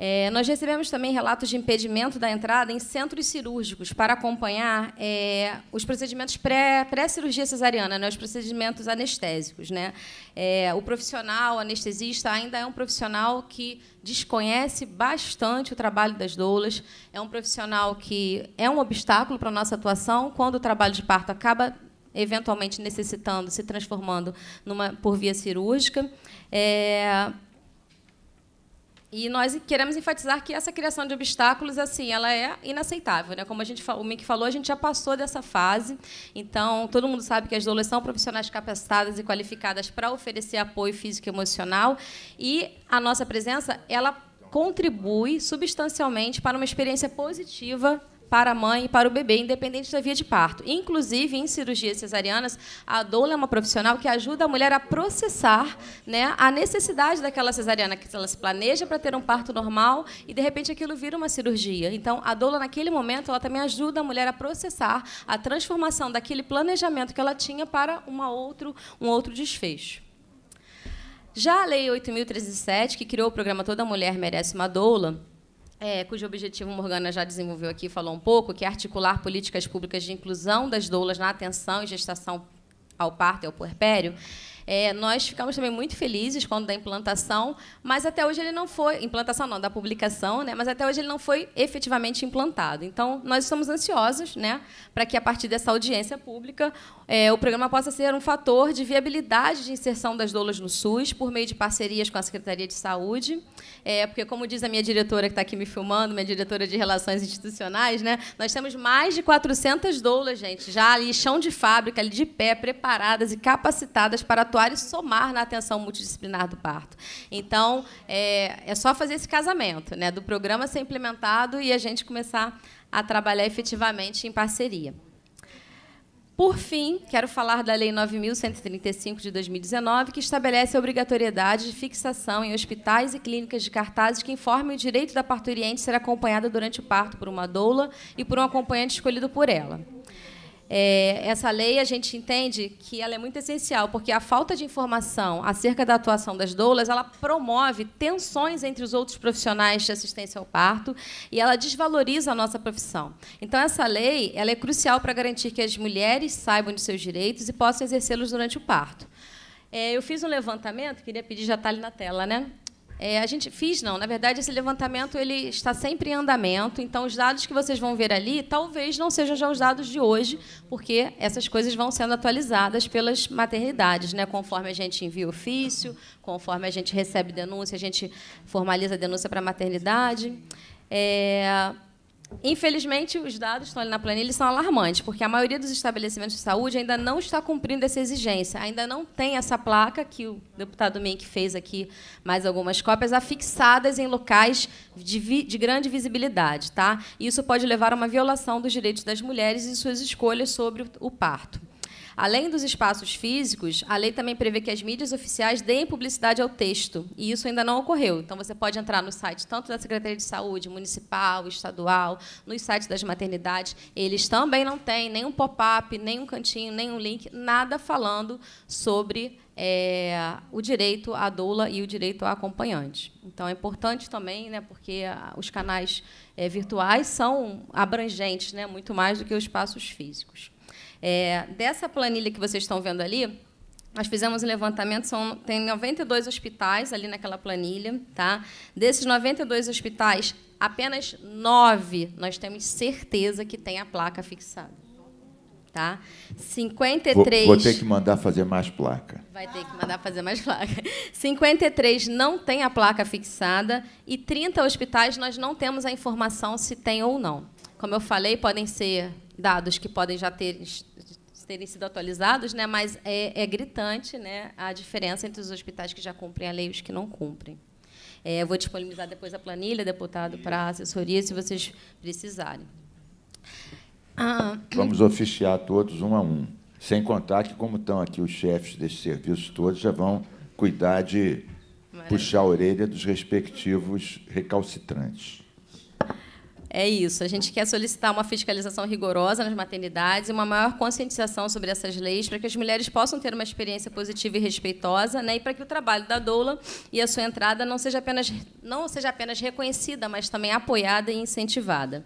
É, nós recebemos também relatos de impedimento da entrada em centros cirúrgicos para acompanhar é, os procedimentos pré-cirurgia pré cesariana, né, os procedimentos anestésicos. Né? É, o profissional anestesista ainda é um profissional que desconhece bastante o trabalho das doulas, é um profissional que é um obstáculo para a nossa atuação quando o trabalho de parto acaba eventualmente necessitando, se transformando numa, por via cirúrgica. É, e nós queremos enfatizar que essa criação de obstáculos, assim, ela é inaceitável, né? Como a gente, o Mick falou, a gente já passou dessa fase. Então, todo mundo sabe que as doulas são profissionais capacitadas e qualificadas para oferecer apoio físico e emocional. E a nossa presença, ela contribui substancialmente para uma experiência positiva para a mãe e para o bebê, independente da via de parto. Inclusive, em cirurgias cesarianas, a doula é uma profissional que ajuda a mulher a processar né, a necessidade daquela cesariana, que ela se planeja para ter um parto normal e, de repente, aquilo vira uma cirurgia. Então, a doula, naquele momento, ela também ajuda a mulher a processar a transformação daquele planejamento que ela tinha para uma outro, um outro desfecho. Já a Lei 8.307, que criou o programa Toda Mulher Merece uma Doula, é, cujo objetivo Morgana já desenvolveu aqui, falou um pouco, que é articular políticas públicas de inclusão das doulas na atenção e gestação ao parto e ao puerpério, é, nós ficamos também muito felizes quando da implantação, mas até hoje ele não foi implantação não, da publicação, né? Mas até hoje ele não foi efetivamente implantado. Então nós estamos ansiosos, né, para que a partir dessa audiência pública é, o programa possa ser um fator de viabilidade de inserção das doulas no SUS por meio de parcerias com a Secretaria de Saúde, é, porque como diz a minha diretora que está aqui me filmando, minha diretora de relações institucionais, né? Nós temos mais de 400 doulas, gente, já ali chão de fábrica, ali de pé, preparadas e capacitadas para atuar e somar na atenção multidisciplinar do parto. Então, é, é só fazer esse casamento, né, do programa ser implementado e a gente começar a trabalhar efetivamente em parceria. Por fim, quero falar da Lei 9.135 de 2019, que estabelece a obrigatoriedade de fixação em hospitais e clínicas de cartazes que informem o direito da parturiente ser acompanhada durante o parto por uma doula e por um acompanhante escolhido por ela. É, essa lei a gente entende que ela é muito essencial, porque a falta de informação acerca da atuação das doulas ela promove tensões entre os outros profissionais de assistência ao parto e ela desvaloriza a nossa profissão. Então, essa lei ela é crucial para garantir que as mulheres saibam de seus direitos e possam exercê-los durante o parto. É, eu fiz um levantamento, queria pedir, já está ali na tela, né? É, a gente fiz não, na verdade esse levantamento ele está sempre em andamento, então os dados que vocês vão ver ali talvez não sejam já os dados de hoje, porque essas coisas vão sendo atualizadas pelas maternidades, né? Conforme a gente envia ofício, conforme a gente recebe denúncia, a gente formaliza a denúncia para a maternidade. É, Infelizmente, os dados estão ali na planilha são alarmantes, porque a maioria dos estabelecimentos de saúde ainda não está cumprindo essa exigência, ainda não tem essa placa que o deputado Mink fez aqui, mais algumas cópias afixadas em locais de, de grande visibilidade, tá? E isso pode levar a uma violação dos direitos das mulheres e suas escolhas sobre o parto. Além dos espaços físicos, a lei também prevê que as mídias oficiais deem publicidade ao texto, e isso ainda não ocorreu. Então, você pode entrar no site tanto da Secretaria de Saúde, municipal, estadual, nos sites das maternidades, eles também não têm nenhum pop-up, nenhum cantinho, nenhum link, nada falando sobre é, o direito à doula e o direito à acompanhante. Então, é importante também, né, porque os canais é, virtuais são abrangentes, né, muito mais do que os espaços físicos. É, dessa planilha que vocês estão vendo ali, nós fizemos um levantamento, são, tem 92 hospitais ali naquela planilha. Tá? Desses 92 hospitais, apenas nove nós temos certeza que tem a placa fixada tá? 53 vou, vou ter que mandar fazer mais placa. Vai ter que mandar fazer mais placa. 53 não tem a placa fixada e 30 hospitais nós não temos a informação se tem ou não. Como eu falei, podem ser dados que podem já ter terem sido atualizados, né? Mas é, é gritante, né? A diferença entre os hospitais que já cumprem a lei e os que não cumprem. É, vou disponibilizar depois a planilha, deputado, para assessoria, se vocês precisarem. Ah. Vamos oficiar todos um a um. Sem contar que, como estão aqui os chefes desses serviços todos, já vão cuidar de Maravilha. puxar a orelha dos respectivos recalcitrantes. É isso. A gente quer solicitar uma fiscalização rigorosa nas maternidades e uma maior conscientização sobre essas leis para que as mulheres possam ter uma experiência positiva e respeitosa, né? E para que o trabalho da doula e a sua entrada não seja apenas não seja apenas reconhecida, mas também apoiada e incentivada.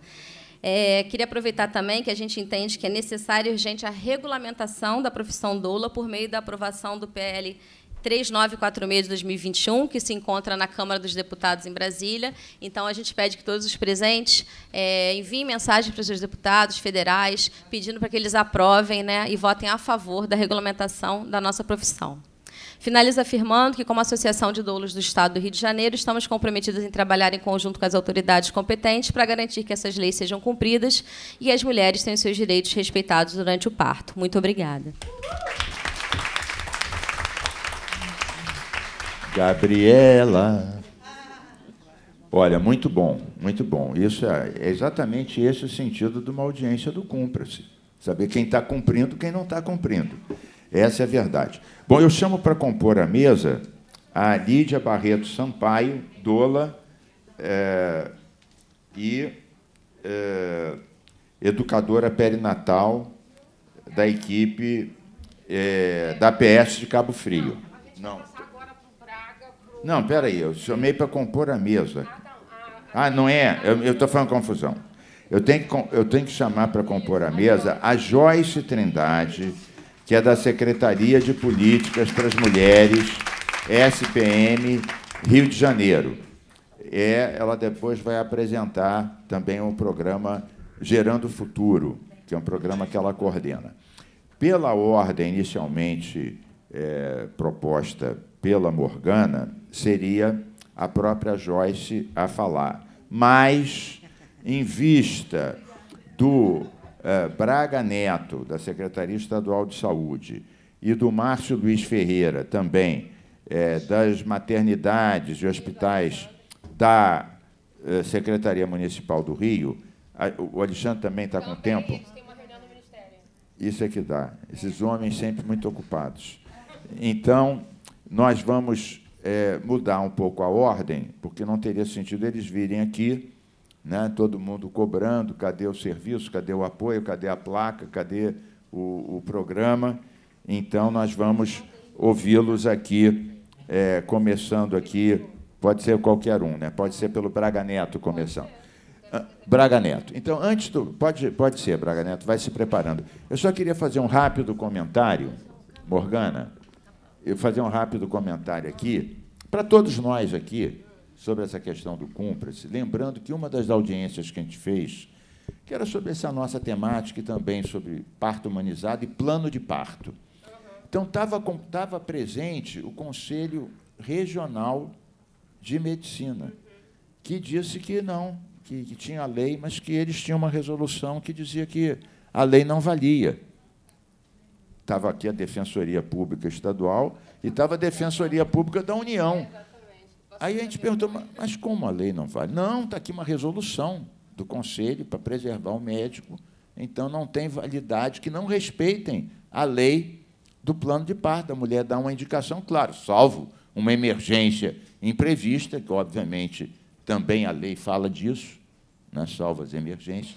É, queria aproveitar também que a gente entende que é necessário e urgente a regulamentação da profissão doula por meio da aprovação do PL 3946 de 2021, que se encontra na Câmara dos Deputados em Brasília. Então, a gente pede que todos os presentes é, enviem mensagem para os seus deputados federais, pedindo para que eles aprovem né, e votem a favor da regulamentação da nossa profissão. Finaliza afirmando que, como Associação de Doulos do Estado do Rio de Janeiro, estamos comprometidas em trabalhar em conjunto com as autoridades competentes para garantir que essas leis sejam cumpridas e as mulheres tenham seus direitos respeitados durante o parto. Muito obrigada. Gabriela. Olha, muito bom, muito bom. Isso é, é exatamente esse o sentido de uma audiência do cumpra-se. Saber quem está cumprindo, quem não está cumprindo. Essa é a verdade. Bom, eu chamo para compor a mesa a Lídia Barreto Sampaio, Dola é, e é, educadora perinatal da equipe é, da PS de Cabo Frio. Não. Não, peraí, eu chamei para compor a mesa. Ah, tá. ah, ah, ah não é? Tá. Eu estou falando confusão. Eu tenho que, eu tenho que chamar para compor a mesa a Joyce Trindade, que é da Secretaria de Políticas para as Mulheres, SPM, Rio de Janeiro. É, ela depois vai apresentar também um programa Gerando Futuro, que é um programa que ela coordena. Pela ordem inicialmente é, proposta pela Morgana seria a própria Joyce a falar. Mas, em vista do eh, Braga Neto, da Secretaria Estadual de Saúde, e do Márcio Luiz Ferreira, também, eh, das maternidades e hospitais da eh, Secretaria Municipal do Rio, o Alexandre também está com tempo? Isso é que dá. Esses homens sempre muito ocupados. Então, nós vamos é, mudar um pouco a ordem, porque não teria sentido eles virem aqui, né, todo mundo cobrando, cadê o serviço, cadê o apoio, cadê a placa, cadê o, o programa. Então, nós vamos ouvi-los aqui, é, começando aqui, pode ser qualquer um, né? pode ser pelo Braga Neto começando. Ah, Braga Neto. Então, antes do. Pode, pode ser, Braga Neto, vai se preparando. Eu só queria fazer um rápido comentário, Morgana, eu fazer um rápido comentário aqui, para todos nós aqui, sobre essa questão do cúmplice, lembrando que uma das audiências que a gente fez, que era sobre essa nossa temática e também sobre parto humanizado e plano de parto. Então, estava tava presente o Conselho Regional de Medicina, que disse que não, que, que tinha lei, mas que eles tinham uma resolução que dizia que a lei não valia. Estava aqui a Defensoria Pública Estadual e estava a Defensoria Pública da União. Aí a gente perguntou, mas como a lei não vale? Não, está aqui uma resolução do Conselho para preservar o médico, então não tem validade, que não respeitem a lei do plano de parto. A mulher dá uma indicação, claro, salvo uma emergência imprevista, que obviamente também a lei fala disso, né, salvo as emergências.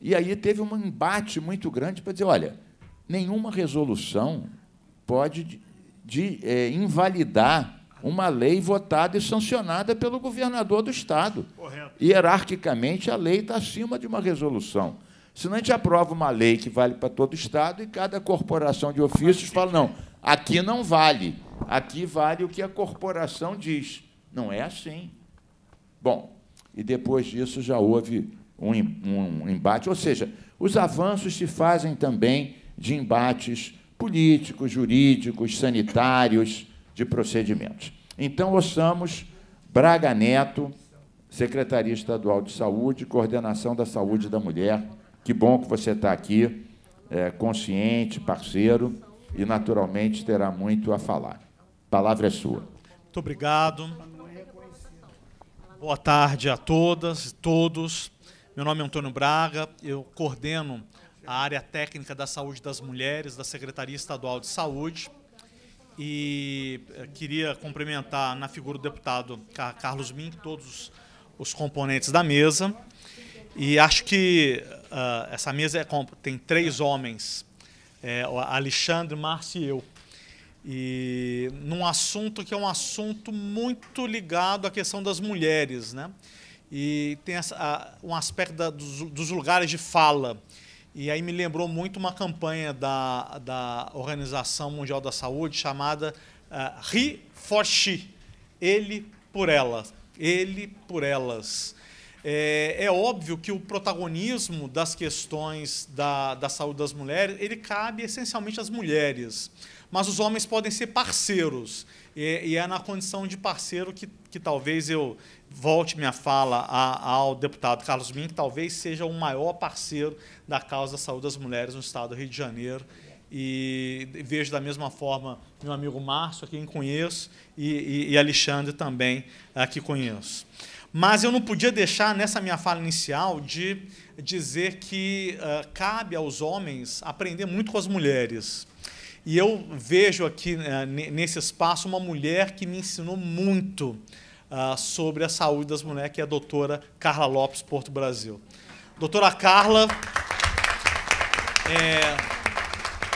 E aí teve um embate muito grande para dizer, olha, nenhuma resolução pode de, de, é, invalidar uma lei votada e sancionada pelo governador do Estado. Correto. Hierarquicamente, a lei está acima de uma resolução. Senão a gente aprova uma lei que vale para todo o Estado e cada corporação de ofícios fala, não, aqui não vale, aqui vale o que a corporação diz. Não é assim. Bom, e depois disso já houve um, um, um embate. Ou seja, os avanços se fazem também de embates políticos, jurídicos, sanitários, de procedimentos. Então, ouçamos Braga Neto, Secretaria Estadual de Saúde, Coordenação da Saúde da Mulher. Que bom que você está aqui, é, consciente, parceiro, e naturalmente terá muito a falar. palavra é sua. Muito obrigado. Boa tarde a todas e todos. Meu nome é Antônio Braga, eu coordeno a área técnica da saúde das mulheres da Secretaria Estadual de Saúde. E eh, queria cumprimentar na figura do deputado Carlos Mink, todos os componentes da mesa. E acho que uh, essa mesa é, tem três homens, é, Alexandre, Márcio e eu. E num assunto que é um assunto muito ligado à questão das mulheres, né? E tem essa, um aspecto da, dos, dos lugares de fala. E aí me lembrou muito uma campanha da, da Organização Mundial da Saúde chamada uh, eh, He for She, ele por ela, ele por elas. É, é, óbvio que o protagonismo das questões da, da saúde das mulheres, ele cabe essencialmente às mulheres. Mas os homens podem ser parceiros. E, e é na condição de parceiro que, que talvez eu, volte minha fala a, ao deputado Carlos Min, que talvez seja o maior parceiro da causa da saúde das mulheres no estado do Rio de Janeiro. E vejo da mesma forma meu amigo Márcio, a quem conheço, e, e, e Alexandre também, a que conheço. Mas eu não podia deixar nessa minha fala inicial de dizer que uh, cabe aos homens aprender muito com as mulheres. E eu vejo aqui uh, nesse espaço uma mulher que me ensinou muito uh, sobre a saúde das mulheres, que é a doutora Carla Lopes, Porto Brasil. Doutora Carla, é,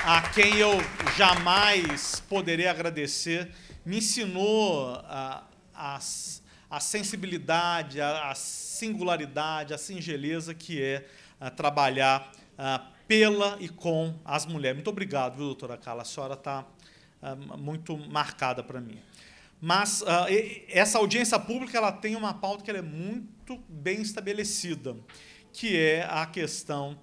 a quem eu jamais poderei agradecer, me ensinou a, a sensibilidade, a, a, singularidade, a singeleza que é ah, trabalhar ah, pela e com as mulheres. Muito obrigado, viu, doutora Carla? A senhora está muito marcada para mim. Mas uh, essa audiência pública ela tem uma pauta que é muito bem estabelecida, que é a questão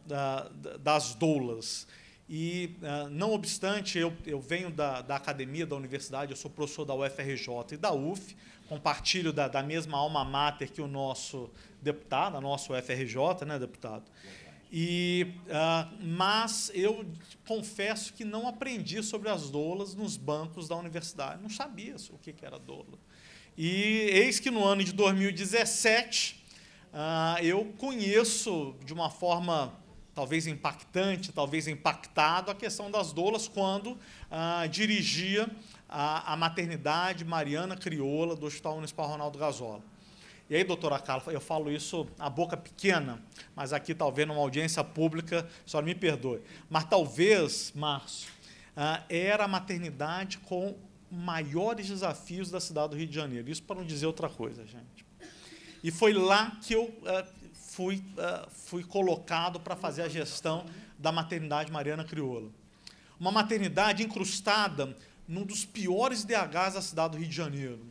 das doulas. E, uh, não obstante, eu, eu venho da, da, academia, da universidade, eu sou professor da UFRJ e da UF, compartilho da, da mesma alma mater que o nosso deputado, a nossa UFRJ, né, deputado? E, uh, mas eu confesso que não aprendi sobre as doulas nos bancos da universidade. Não sabia o que era doula. E eis que no ano de 2017 uh, ah, eu conheço de uma forma talvez impactante, talvez impactado, a questão das doulas quando uh, dirigia a, a maternidade Mariana Crioula do Hospital Municipal Ronaldo Gazola. E aí, doutora Carla, eu falo isso a boca pequena, mas aqui talvez numa audiência pública, só me perdoe. Mas talvez, Márcio, ah, era a maternidade com maiores desafios da cidade do Rio de Janeiro. Isso para não dizer outra coisa, gente. E foi lá que eu ah, fui, ah, fui colocado para fazer a gestão da maternidade Mariana Crioula. Uma maternidade incrustada num dos piores DHs da cidade do Rio de Janeiro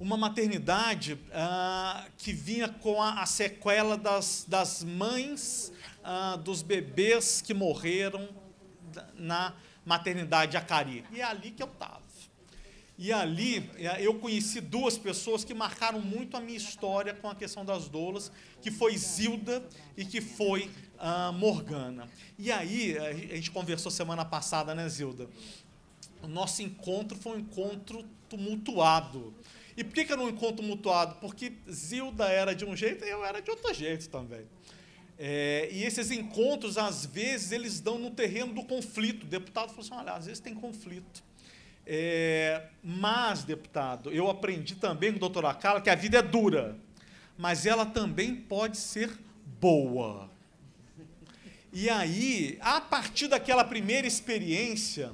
uma maternidade ah, que vinha com a, a sequela das, das mães ah, dos bebês que morreram na maternidade Acari. E é ali que eu estava. E ali eh, eu conheci duas pessoas que marcaram muito a minha história com a questão das doulas, que foi Zilda e que foi ah, Morgana. E aí, eh, a gente conversou semana passada, né, Zilda? O nosso encontro foi um encontro tumultuado. E por que, que eu não encontro mutuado? Porque Zilda era de um jeito e eu era de outro jeito também. É, e esses encontros, às vezes, eles dão no terreno do conflito. O deputado falou assim: olha, às vezes tem conflito. É, mas, deputado, eu aprendi também com a doutora Carla que a vida é dura, mas ela também pode ser boa. E aí, a partir daquela primeira experiência,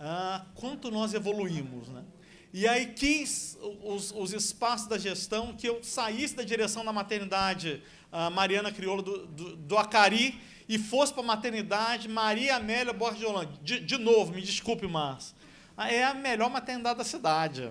ah, quanto nós evoluímos, né? E aí quis os, os espaços da gestão que eu saísse da direção da maternidade ah, Mariana Criolo do, do, do Acari e fosse para a maternidade Maria Amélia Borges de Holanda. De, de novo, me desculpe, mas é a melhor maternidade da cidade.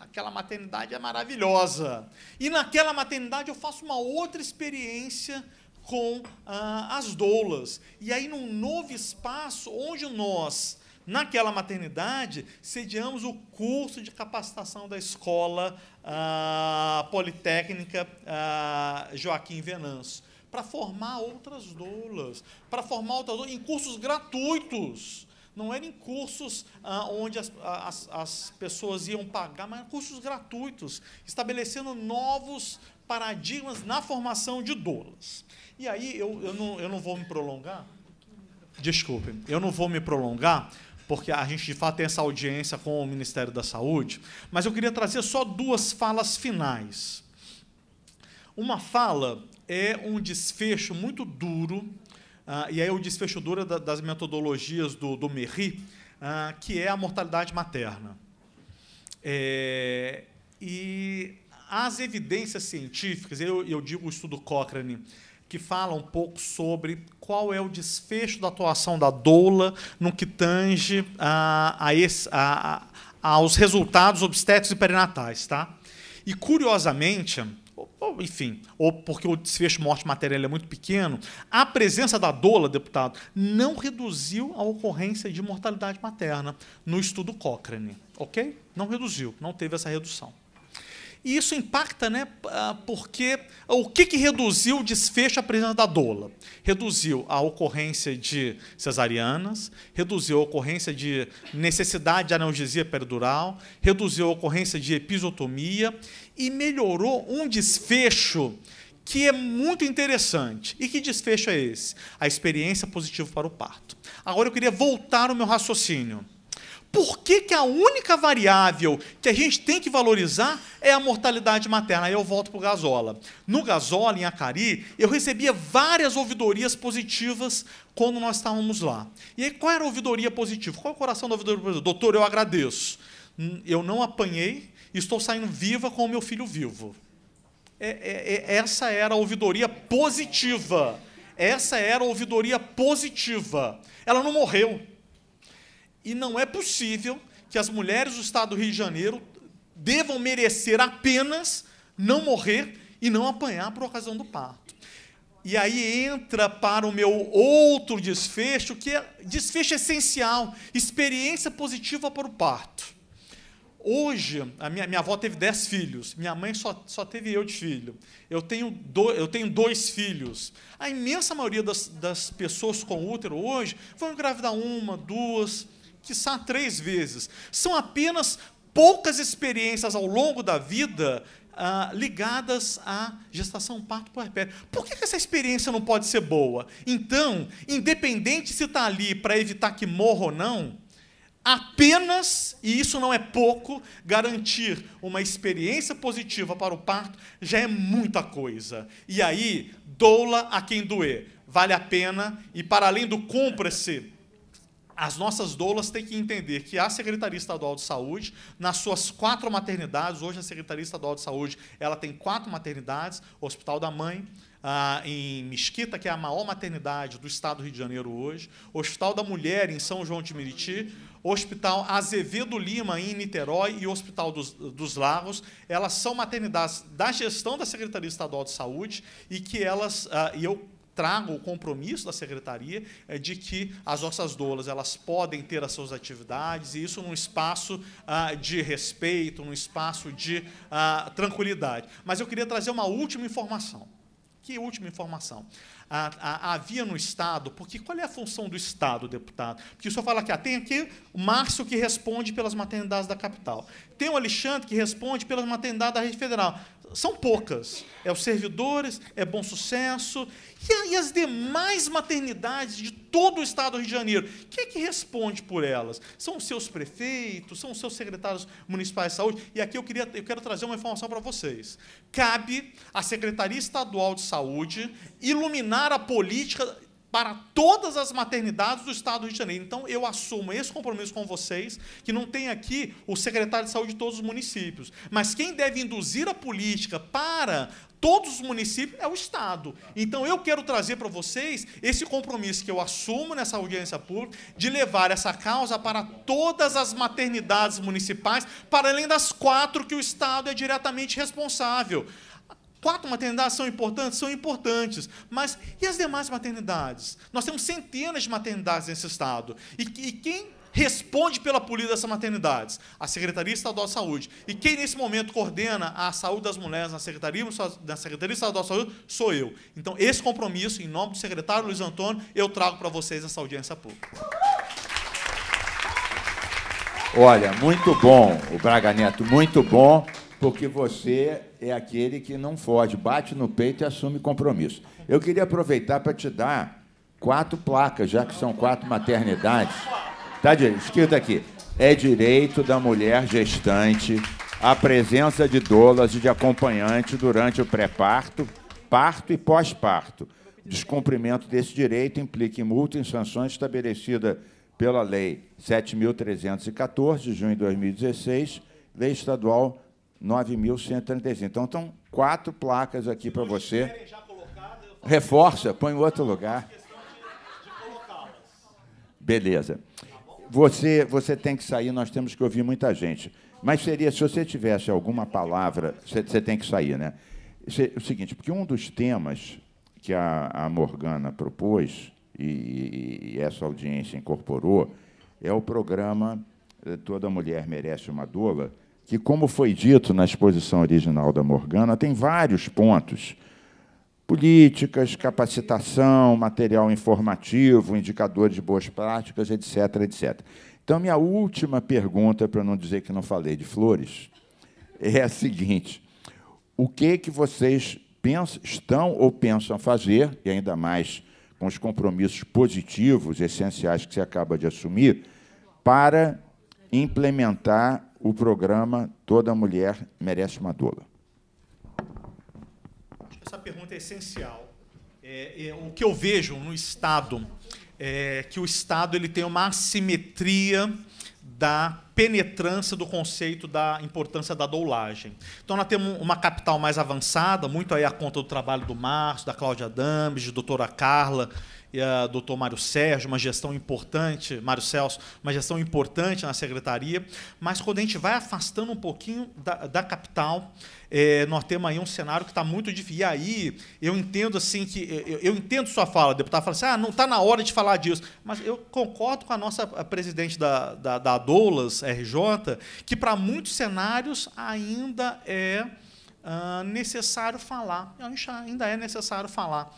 aquela maternidade é maravilhosa. E naquela maternidade eu faço uma outra experiência com ah, as doulas. E aí, num novo espaço onde nós Naquela maternidade, sediamos o curso de capacitação da Escola ah, Politécnica ah, Joaquim Venâncio, para formar outras doulas, para formar outras doulas em cursos gratuitos. Não eram cursos ah, onde as, as, as pessoas iam pagar, mas cursos gratuitos, estabelecendo novos paradigmas na formação de doulas. E aí eu, eu, não, eu não vou me prolongar. Desculpe, eu não vou me prolongar, porque a gente de fato tem essa audiência com o Ministério da Saúde, mas eu queria trazer só duas falas finais. Uma fala é um desfecho muito duro, ah, e aí é o desfecho duro da, das metodologias do, do Merri, ah, que é a mortalidade materna. É, e as evidências científicas, eu, eu digo o estudo Cochrane, que fala um pouco sobre qual é o desfecho da atuação da doula no que tange a, a esse, a, aos resultados obstétricos e perinatais. Tá? E, curiosamente, ou, enfim, ou porque o desfecho morte material é muito pequeno, a presença da doula, deputado, não reduziu a ocorrência de mortalidade materna no estudo Cochrane, ok? Não reduziu, não teve essa redução. E isso impacta, né? Ah, porque o que, que reduziu o desfecho à presença da doula? Reduziu a ocorrência de cesarianas, reduziu a ocorrência de necessidade de analgesia perdural, reduziu a ocorrência de episotomia e melhorou um desfecho que é muito interessante. E que desfecho é esse? A experiência positiva para o parto. Agora eu queria voltar ao meu raciocínio. Por que, que a única variável que a gente tem que valorizar é a mortalidade materna? Aí eu volto para o Gasola. No Gasola, em Acari, eu recebia várias ouvidorias positivas quando nós estávamos lá. E aí, qual era a ouvidoria positiva? Qual é o coração da ouvidoria positiva? Doutor, eu agradeço. Hum, eu não apanhei, estou saindo viva com o meu filho vivo. É, é, é, essa era a ouvidoria positiva. Essa era a ouvidoria positiva. Ela não morreu e não é possível que as mulheres do estado do Rio de Janeiro devam merecer apenas não morrer e não apanhar por ocasião do parto. E aí entra para o meu outro desfecho, que é desfecho essencial, experiência positiva para o parto. Hoje, a minha, minha avó teve dez filhos, minha mãe só, só teve eu de filho. Eu tenho, do, eu tenho dois filhos. A imensa maioria das, das pessoas com útero hoje vão engravidar uma, duas, quiçá três vezes. São apenas poucas experiências ao longo da vida ah, ligadas à gestação parto puerpério. Por que, que essa experiência não pode ser boa? Então, independente se está ali para evitar que morra ou não, apenas, e isso não é pouco, garantir uma experiência positiva para o parto já é muita coisa. E aí, doula a quem doer. Vale a pena, e para além do cumpre-se as nossas doulas têm que entender que a Secretaria Estadual de Saúde, nas suas quatro maternidades, hoje a Secretaria Estadual de Saúde ela tem quatro maternidades, Hospital da Mãe, ah, em Mesquita, que é a maior maternidade do estado do Rio de Janeiro hoje, Hospital da Mulher em São João de Meriti, Hospital Azevedo Lima em Niterói e Hospital dos, dos Lagos, elas são maternidades da gestão da Secretaria Estadual de Saúde e que elas, ah, e eu trago o compromisso da secretaria é, de que as nossas doulas elas podem ter as suas atividades e isso num espaço ah, de respeito, num espaço de ah, tranquilidade. Mas eu queria trazer uma última informação. Que última informação? havia no Estado, porque qual é a função do Estado, deputado? Porque o senhor fala que ah, tem aqui o Márcio que responde pelas maternidades da capital, tem o Alexandre que responde pelas maternidades da rede federal são poucas. É os servidores, é bom sucesso. E, e as demais maternidades de todo o estado do Rio de Janeiro? Quem é que responde por elas? São os seus prefeitos, são os seus secretários municipais de saúde? E aqui eu, queria, eu quero trazer uma informação para vocês. Cabe à Secretaria Estadual de Saúde iluminar a política para todas as maternidades do Estado do Rio de Janeiro. Então, eu assumo esse compromisso com vocês, que não tem aqui o secretário de saúde de todos os municípios. Mas quem deve induzir a política para todos os municípios é o Estado. Então, eu quero trazer para vocês esse compromisso que eu assumo nessa audiência pública de levar essa causa para todas as maternidades municipais, para além das quatro que o Estado é diretamente responsável. Quatro maternidades são importantes? São importantes. Mas e as demais maternidades? Nós temos centenas de maternidades nesse estado. E, e quem responde pela polícia dessas maternidades? A Secretaria Estadual de Saúde. E quem, nesse momento, coordena a saúde das mulheres na Secretaria, na Secretaria Estadual de Saúde sou eu. Então, esse compromisso, em nome do secretário Luiz Antônio, eu trago para vocês essa audiência pública. Olha, muito bom, o Braga Neto, muito bom, porque você é aquele que não foge, bate no peito e assume compromisso. Eu queria aproveitar para te dar quatro placas, já que são quatro maternidades. Está escrito aqui: é direito da mulher gestante a presença de doulas e de acompanhante durante o pré-parto, parto e pós-parto. Descumprimento desse direito implica em multa e sanções estabelecida pela Lei 7.314, de junho de 2016, Lei Estadual 9.135. Então, estão quatro placas aqui para você. Reforça, assim, põe em outro lugar. De, de Beleza. Tá você, você tem que sair, nós temos que ouvir muita gente. Mas seria, se você tivesse alguma palavra, você, você tem que sair, né? É o seguinte, porque um dos temas que a, a Morgana propôs e, e essa audiência incorporou é o programa eh, Toda Mulher Merece uma Doula, que, como foi dito na exposição original da Morgana, tem vários pontos: políticas, capacitação, material informativo, indicadores de boas práticas, etc, etc. Então, minha última pergunta, para não dizer que não falei de flores, é a seguinte: o que que vocês pensam, estão ou pensam fazer, e ainda mais com os compromissos positivos, essenciais que você acaba de assumir, para implementar o programa Toda Mulher Merece uma Doula. Essa pergunta é essencial. É, é, o que eu vejo no Estado é que o Estado ele tem uma assimetria da penetrância do conceito da importância da doulagem. Então, nós temos uma capital mais avançada, muito aí a conta do trabalho do Márcio, da Cláudia Dames, de doutora Carla, uh, doutor Mário Sérgio, uma gestão importante, Mário Celso, uma gestão importante na secretaria, mas quando a gente vai afastando um pouquinho da, da capital, é, nós temos aí um cenário que está muito difícil. E aí, eu entendo assim que. Eu, eu entendo sua fala, deputado, fala assim, ah, não está na hora de falar disso. Mas eu concordo com a nossa a presidente da, da, da Doulas, RJ, que para muitos cenários ainda é uh, necessário falar. Ainda é necessário falar.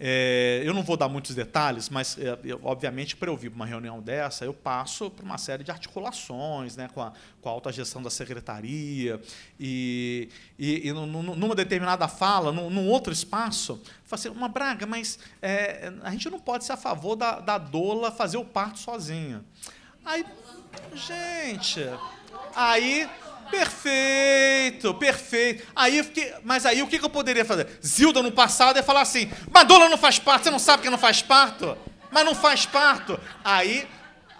É, eu não vou dar muitos detalhes, mas, é, eu, obviamente, para eu vir para uma reunião dessa, eu passo por uma série de articulações né, com, a, com a alta gestão da secretaria. E, e, e numa determinada fala, num, num outro espaço, assim, uma braga, mas é, a gente não pode ser a favor da, da dola fazer o parto sozinha. Aí, gente, aí Perfeito, perfeito. Aí eu fiquei, mas aí o que, que eu poderia fazer? Zilda no passado ia falar assim: Madonna não faz parto, você não sabe que não faz parto? Mas não faz parto. Aí,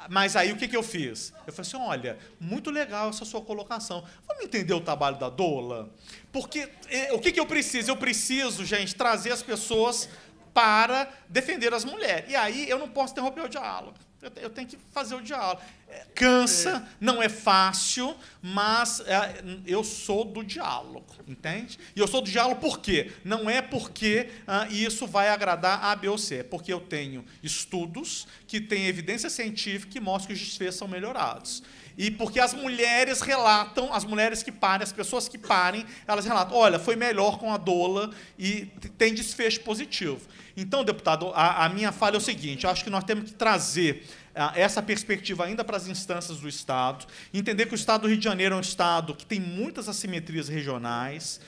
mas aí o que, que eu fiz? Eu falei assim: olha, muito legal essa sua colocação. Vamos entender o trabalho da Dola? Porque é, o que, que eu preciso? Eu preciso, gente, trazer as pessoas para defender as mulheres. E aí eu não posso interromper o diálogo. Eu, tenho que fazer o diálogo. É, cansa, é. não é fácil, mas é, eu sou do diálogo, entende? E eu sou do diálogo por quê? Não é porque ah, isso vai agradar A, B ou C, é porque eu tenho estudos que têm evidência científica que mostram que os desfechos são melhorados. E porque as mulheres relatam, as mulheres que parem, as pessoas que parem, elas relatam: olha, foi melhor com a doula e tem desfecho positivo. Então, deputado, a, a minha fala é o seguinte: eu acho que nós temos que trazer essa perspectiva ainda para as instâncias do Estado, entender que o Estado do Rio de Janeiro é um Estado que tem muitas assimetrias regionais,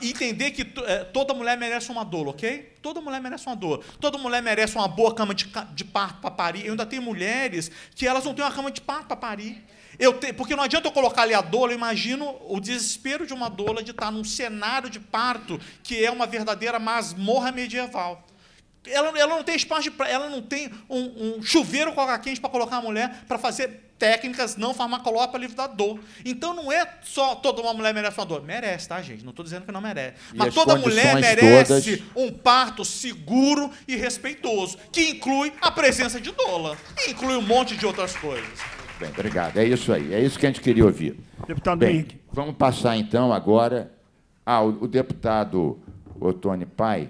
entender que é, toda mulher merece uma dor, ok? Toda mulher merece uma dor. Toda mulher merece uma boa cama de, de parto para parir. Eu ainda tenho mulheres que elas não têm uma cama de parto para parir. Eu te, porque não adianta eu colocar ali a doula, eu imagino o desespero de uma doula de estar num cenário de parto que é uma verdadeira masmorra medieval. Ela, ela não tem espaço de, ela não tem um, um chuveiro água quente para colocar a mulher para fazer técnicas não farmacológicas para livre dor. Então não é só toda uma mulher merece uma dor. Merece, tá, gente? Não estou dizendo que não merece. E Mas toda mulher merece todas... um parto seguro e respeitoso, que inclui a presença de doula, que inclui um monte de outras coisas bem, obrigado. É isso aí, é isso que a gente queria ouvir. Deputado bem, Henrique. Vamos passar então agora ao ah, o deputado Otone Pai.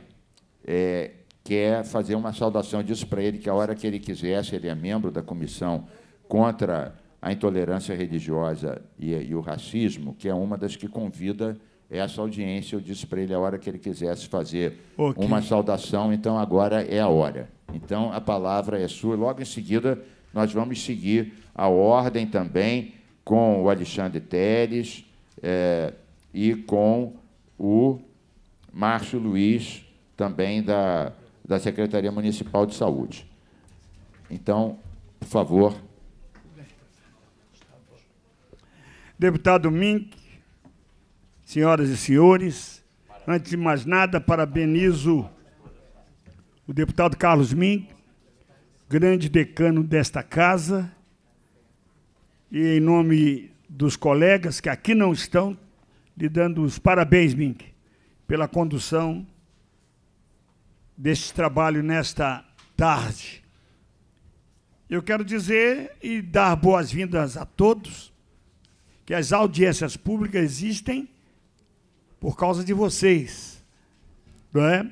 É, quer fazer uma saudação disso para ele, que a hora que ele quisesse, ele é membro da comissão contra a intolerância religiosa e, e o racismo, que é uma das que convida essa audiência. Eu disse para ele a hora que ele quisesse fazer okay. uma saudação, então agora é a hora. Então a palavra é sua. Logo em seguida, nós vamos seguir a ordem também com o Alexandre Teles é, e com o Márcio Luiz, também da, da Secretaria Municipal de Saúde. Então, por favor. Deputado Mink, senhoras e senhores, antes de mais nada, parabenizo o deputado Carlos Mink, grande decano desta casa e em nome dos colegas que aqui não estão, lhe dando os parabéns, Mink, pela condução deste trabalho nesta tarde. Eu quero dizer e dar boas-vindas a todos que as audiências públicas existem por causa de vocês, não é?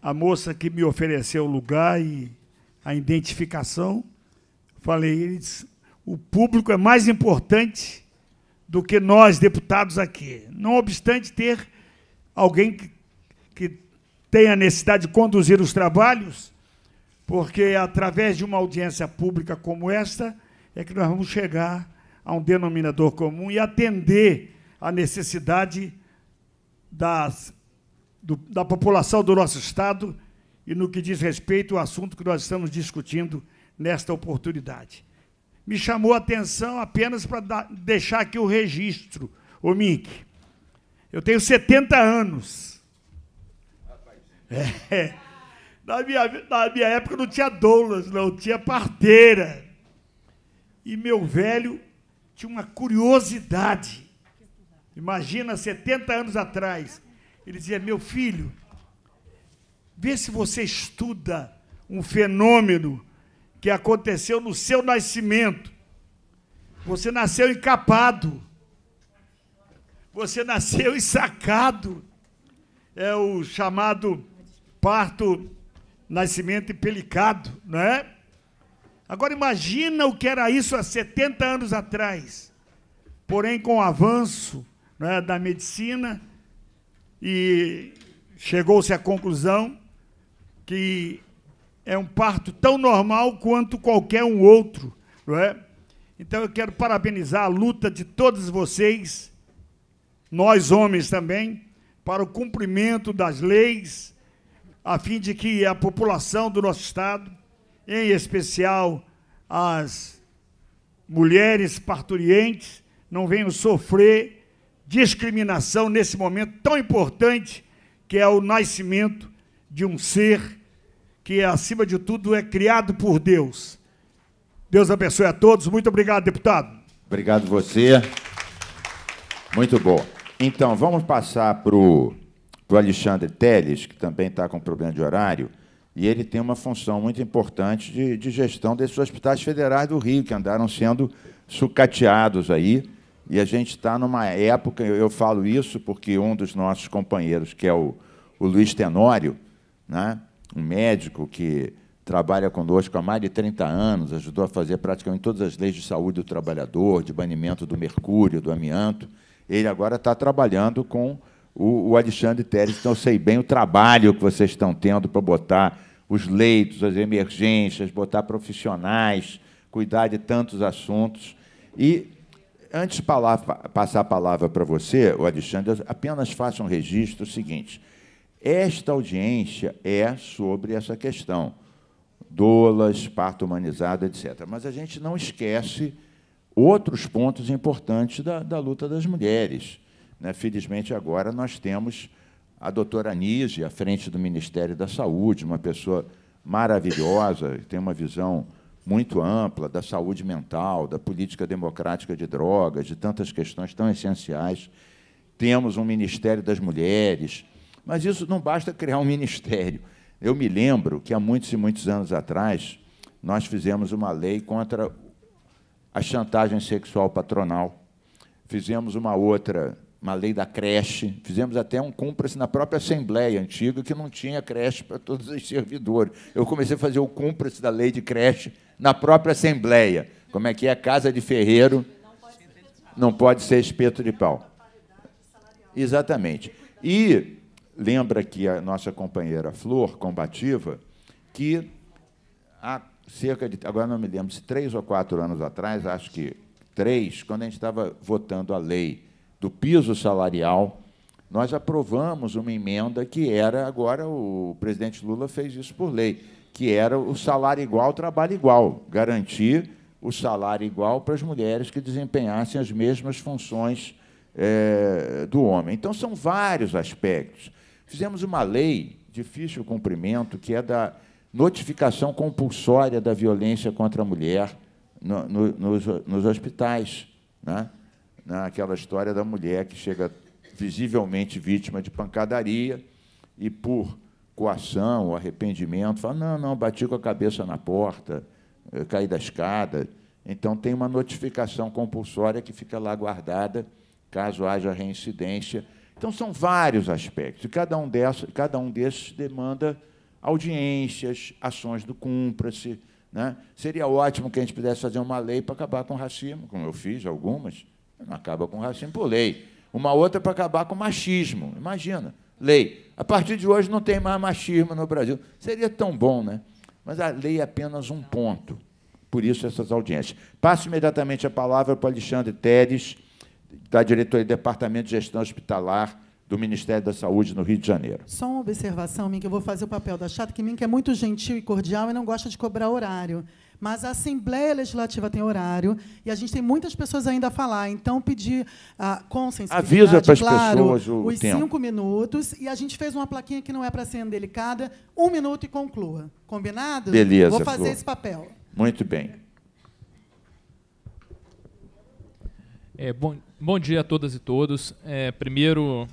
A moça que me ofereceu o lugar e a identificação, falei, eles o público é mais importante do que nós, deputados, aqui. Não obstante ter alguém que, que tenha necessidade de conduzir os trabalhos, porque através de uma audiência pública como esta é que nós vamos chegar a um denominador comum e atender à necessidade das, do, da população do nosso Estado e no que diz respeito ao assunto que nós estamos discutindo nesta oportunidade me chamou a atenção apenas para deixar aqui o registro. Ô, Mink, eu tenho 70 anos. É, é. Na, minha, na minha época não tinha doulas, não, tinha parteira. E meu velho tinha uma curiosidade. Imagina, 70 anos atrás. Ele dizia: Meu filho, vê se você estuda um fenômeno que aconteceu no seu nascimento. Você nasceu encapado. Você nasceu ensacado. É o chamado parto, nascimento empelicado, não é? Agora imagina o que era isso há 70 anos atrás. Porém, com o avanço é, da medicina, e chegou-se à conclusão que é um parto tão normal quanto qualquer um outro, não é? Então eu quero parabenizar a luta de todos vocês, nós homens também, para o cumprimento das leis, a fim de que a população do nosso estado, em especial as mulheres parturientes, não venham sofrer discriminação nesse momento tão importante que é o nascimento de um ser que acima de tudo é criado por Deus. Deus abençoe a todos. Muito obrigado, deputado. Obrigado você. Muito bom. Então, vamos passar para o Alexandre Teles, que também está com problema de horário, e ele tem uma função muito importante de, de gestão desses hospitais federais do Rio, que andaram sendo sucateados aí. E a gente está numa época, eu, eu, falo isso porque um dos nossos companheiros, que é o, o Luiz Tenório, né, um médico que trabalha conosco há mais de 30 anos, ajudou a fazer praticamente todas as leis de saúde do trabalhador, de banimento do mercúrio, do amianto. Ele agora está trabalhando com o, Alexandre Teres, então eu sei bem o trabalho que vocês estão tendo para botar os leitos, as emergências, botar profissionais, cuidar de tantos assuntos. E antes de passar a palavra para você, o Alexandre, apenas faça um registro é o seguinte. Esta audiência é sobre essa questão, dolas, parto humanizado, etc. Mas a gente não esquece outros pontos importantes da, da luta das mulheres. Né? Felizmente, agora nós temos a doutora Anise, à frente do Ministério da Saúde, uma pessoa maravilhosa, tem uma visão muito ampla da saúde mental, da política democrática de drogas, de tantas questões tão essenciais. Temos um Ministério das Mulheres, mas isso não basta criar um ministério. Eu me lembro que há muitos e muitos anos atrás, nós fizemos uma lei contra a chantagem sexual patronal. Fizemos uma outra, uma lei da creche, fizemos até um cúmplice na própria Assembleia antiga, que não tinha creche para todos os servidores. Eu comecei a fazer o cúmplice da lei de creche na própria Assembleia. Como é que é? Casa de Ferreiro não pode ser espeto de pau. Exatamente. E lembra que a nossa companheira Flor, combativa, que há cerca de, agora não me lembro, se três ou quatro anos atrás, acho que três, quando a gente estava votando a lei do piso salarial, nós aprovamos uma emenda que era, agora o presidente Lula fez isso por lei, que era o salário igual, trabalho igual, garantir o salário igual para as mulheres que desempenhassem as mesmas funções é, do homem. Então, são vários aspectos. Fizemos uma lei difícil cumprimento, que é da notificação compulsória da violência contra a mulher no, no, nos, nos, hospitais. Né? Naquela história da mulher que chega visivelmente vítima de pancadaria e, por coação arrependimento, fala: não, não, bati com a cabeça na porta, eh, caí da escada. Então, tem uma notificação compulsória que fica lá guardada, caso haja reincidência então, são vários aspectos, e cada um, desses cada um desses demanda audiências, ações do cumpra-se. Né? Seria ótimo que a gente pudesse fazer uma lei para acabar com o racismo, como eu fiz algumas. Não acaba com o racismo por lei. Uma outra é para acabar com o machismo. Imagina, lei. A partir de hoje não tem mais machismo no Brasil. Seria tão bom, né? Mas a lei é apenas um ponto. Por isso, essas audiências. Passo imediatamente a palavra para o Alexandre Teres da diretoria do Departamento de Gestão Hospitalar do Ministério da Saúde no Rio de Janeiro. Só uma observação, Mink, eu vou fazer o papel da chata, que Mink é muito gentil e cordial e não gosta de cobrar horário. Mas a Assembleia Legislativa tem horário e a gente tem muitas pessoas ainda a falar. Então, pedir a ah, consensibilidade, Avisa para as claro, pessoas o os tempo. cinco minutos. E a gente fez uma plaquinha que não é para ser delicada. Um minuto e conclua. Combinado? Beleza, Vou fazer Flor. esse papel. Muito bem. É, bom, Bom dia a todas e todos. É, primeiro,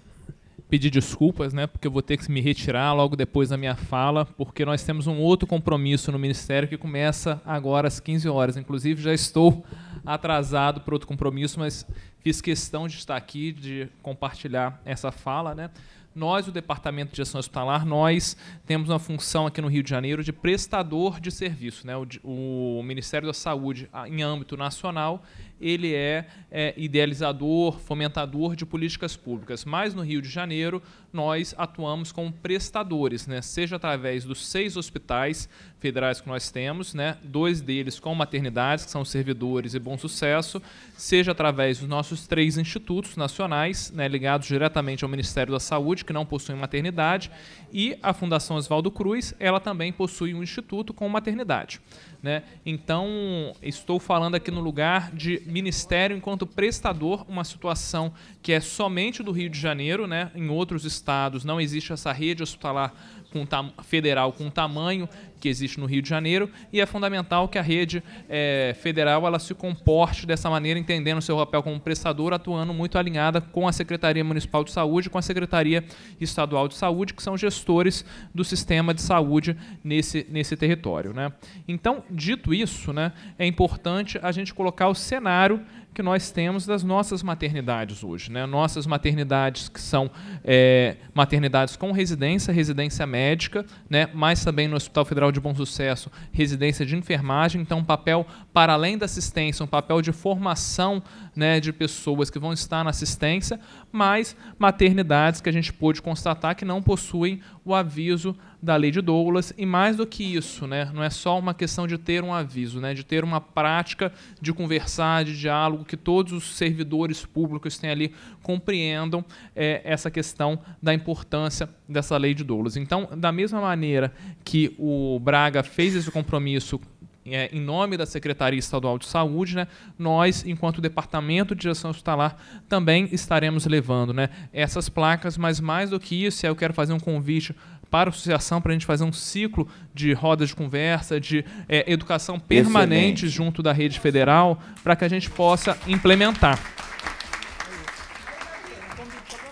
pedir desculpas, né, porque eu vou ter que me retirar logo depois da minha fala, porque nós temos um outro compromisso no Ministério que começa agora às 15 horas. Inclusive, já estou atrasado para outro compromisso, mas fiz questão de estar aqui, de compartilhar essa fala. Né? Nós, o Departamento de Gestão Hospitalar, nós temos uma função aqui no Rio de Janeiro de prestador de serviço. Né? O, o Ministério da Saúde, em âmbito nacional, ele é, é idealizador, fomentador de políticas públicas. Mas no Rio de Janeiro, nós atuamos como prestadores, né? seja através dos seis hospitais federais que nós temos, né? dois deles com maternidades, que são servidores e bom sucesso, seja através dos nossos três institutos nacionais, né? ligados diretamente ao Ministério da Saúde, que não possuem maternidade, e a Fundação Oswaldo Cruz, ela também possui um instituto com maternidade. Né? Então, estou falando aqui no lugar de ministério enquanto prestador, uma situação que é somente do Rio de Janeiro, né? Em outros estados não existe essa rede hospitalar com federal com tamanho que existe no Rio de Janeiro e é fundamental que a rede é, federal ela se comporte dessa maneira, entendendo seu papel como prestador, atuando muito alinhada com a Secretaria Municipal de Saúde, com a Secretaria Estadual de Saúde, que são gestores do sistema de saúde nesse, nesse território. Né? Então, dito isso, né, é importante a gente colocar o cenário que nós temos das nossas maternidades hoje. Né? Nossas maternidades que são é, maternidades com residência, residência médica, né? mas também no Hospital Federal de Bom Sucesso, residência de enfermagem. Então, um papel para além da assistência, um papel de formação né, de pessoas que vão estar na assistência, mas maternidades que a gente pôde constatar que não possuem o aviso da lei de Douglas e mais do que isso, né, não é só uma questão de ter um aviso, né, de ter uma prática de conversar, de diálogo que todos os servidores públicos têm ali compreendam é, essa questão da importância dessa lei de Douglas. Então, da mesma maneira que o Braga fez esse compromisso é, em nome da Secretaria Estadual de Saúde, né, nós, enquanto Departamento de Gestão Hospitalar, também estaremos levando né, essas placas, mas mais do que isso, eu quero fazer um convite para a associação para a gente fazer um ciclo de rodas de conversa, de é, educação permanente Excelente. junto da rede federal, para que a gente possa implementar.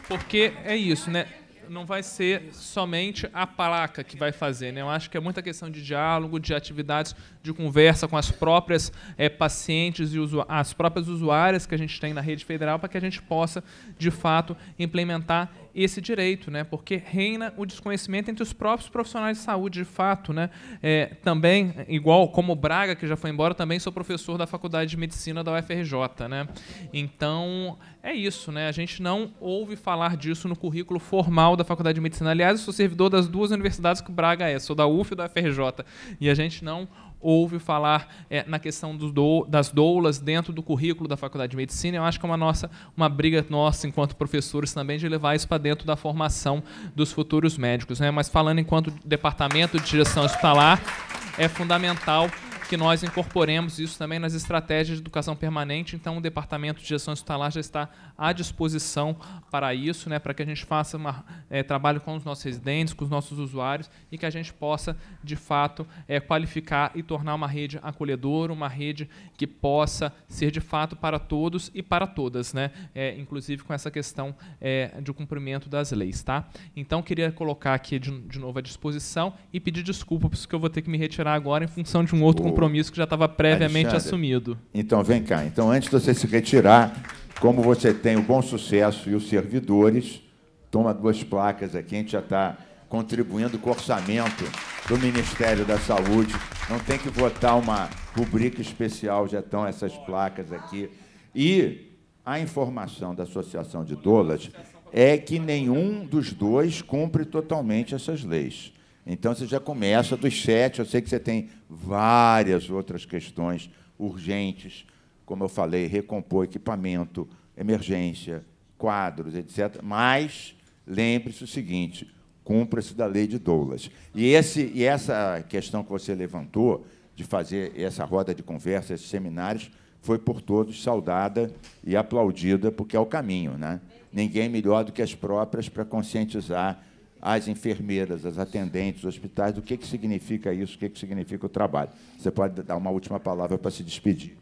Porque é isso, né? Não vai ser somente a placa que vai fazer, né? Eu acho que é muita questão de diálogo, de atividades de conversa com as próprias é, pacientes e as próprias usuárias que a gente tem na rede federal para que a gente possa, de fato, implementar esse direito, né? porque reina o desconhecimento entre os próprios profissionais de saúde, de fato. Né? É, também, igual como Braga, que já foi embora, também sou professor da Faculdade de Medicina da UFRJ. Né? Então, é isso. Né? A gente não ouve falar disso no currículo formal da Faculdade de Medicina. Aliás, eu sou servidor das duas universidades que Braga é, sou da UF e da UFRJ. E a gente não ouve falar é, na questão do, das doulas dentro do currículo da Faculdade de Medicina. Eu acho que é uma, nossa, uma briga nossa, enquanto professores, também de levar isso para dentro da formação dos futuros médicos. Né? Mas falando enquanto departamento de direção hospitalar, é fundamental que nós incorporemos isso também nas estratégias de educação permanente. Então, o Departamento de Gestão Hospitalar já está à disposição para isso, né, para que a gente faça uma, é, trabalho com os nossos residentes, com os nossos usuários e que a gente possa, de fato, é, qualificar e tornar uma rede acolhedora, uma rede que possa ser, de fato, para todos e para todas, né, é, inclusive com essa questão é, de cumprimento das leis. Tá? Então, queria colocar aqui de, de novo à disposição e pedir desculpa, porque eu vou ter que me retirar agora em função de um outro oh. compromisso compromisso que já estava previamente assumido. Então, vem cá. Então, antes de você se retirar, como você tem o bom sucesso e os servidores, toma duas placas aqui, a gente já está contribuindo com o orçamento do Ministério da Saúde. Não tem que votar uma rubrica especial, já estão essas placas aqui. E a informação da Associação de Dolas é que nenhum dos dois cumpre totalmente essas leis. Então você já começa dos sete, eu sei que você tem várias outras questões urgentes, como eu falei, recompor equipamento, emergência, quadros, etc. Mas lembre-se o seguinte: cumpra-se da lei de doulas. E, esse, e essa questão que você levantou, de fazer essa roda de conversa, esses seminários, foi por todos saudada e aplaudida, porque é o caminho. Né? Ninguém melhor do que as próprias para conscientizar as enfermeiras, as atendentes, hospitais, do que, que significa isso, o que, que significa o trabalho. Você pode dar uma última palavra para se despedir.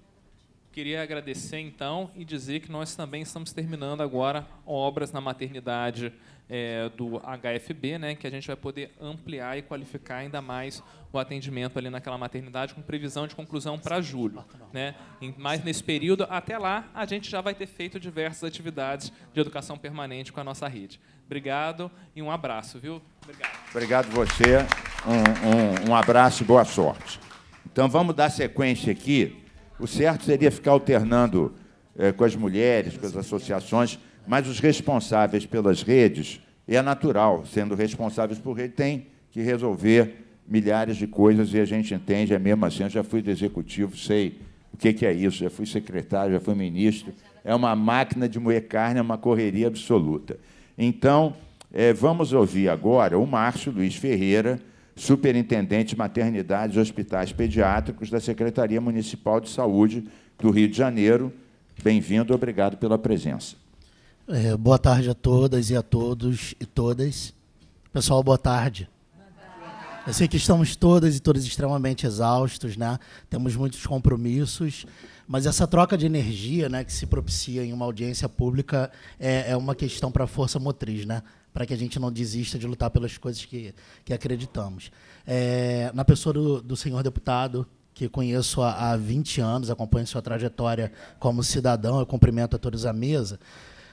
Queria agradecer, então, e dizer que nós também estamos terminando agora obras na maternidade é, do HFB, né, que a gente vai poder ampliar e qualificar ainda mais o atendimento ali naquela maternidade com previsão de conclusão para julho. Né? Mas nesse período, até lá, a gente já vai ter feito diversas atividades de educação permanente com a nossa rede. Obrigado e um abraço, viu? Obrigado. Obrigado você. Um, um, um abraço e boa sorte. Então vamos dar sequência aqui. O certo seria ficar alternando eh, com as mulheres, com as associações, mas os responsáveis pelas redes, e é natural, sendo responsáveis por rede, tem que resolver milhares de coisas e a gente entende, é mesmo assim. Eu já fui do executivo, sei o que, é isso, já fui secretário, já fui ministro. É uma máquina de moer carne, é uma correria absoluta. Então, é, vamos ouvir agora o Márcio Luiz Ferreira, superintendente de maternidades e hospitais pediátricos da Secretaria Municipal de Saúde do Rio de Janeiro. Bem-vindo, obrigado pela presença. É, boa tarde a todas e a todos e todas. Pessoal, boa tarde. Eu sei que estamos todas e todos extremamente exaustos, né? Temos muitos compromissos, mas essa troca de energia, né, que se propicia em uma audiência pública é, é uma questão para a força motriz, né? Para que a gente não desista de lutar pelas coisas que, que acreditamos. É, na pessoa do, do senhor deputado, que conheço há, há 20 anos, acompanho sua trajetória como cidadão, eu cumprimento a todos à mesa.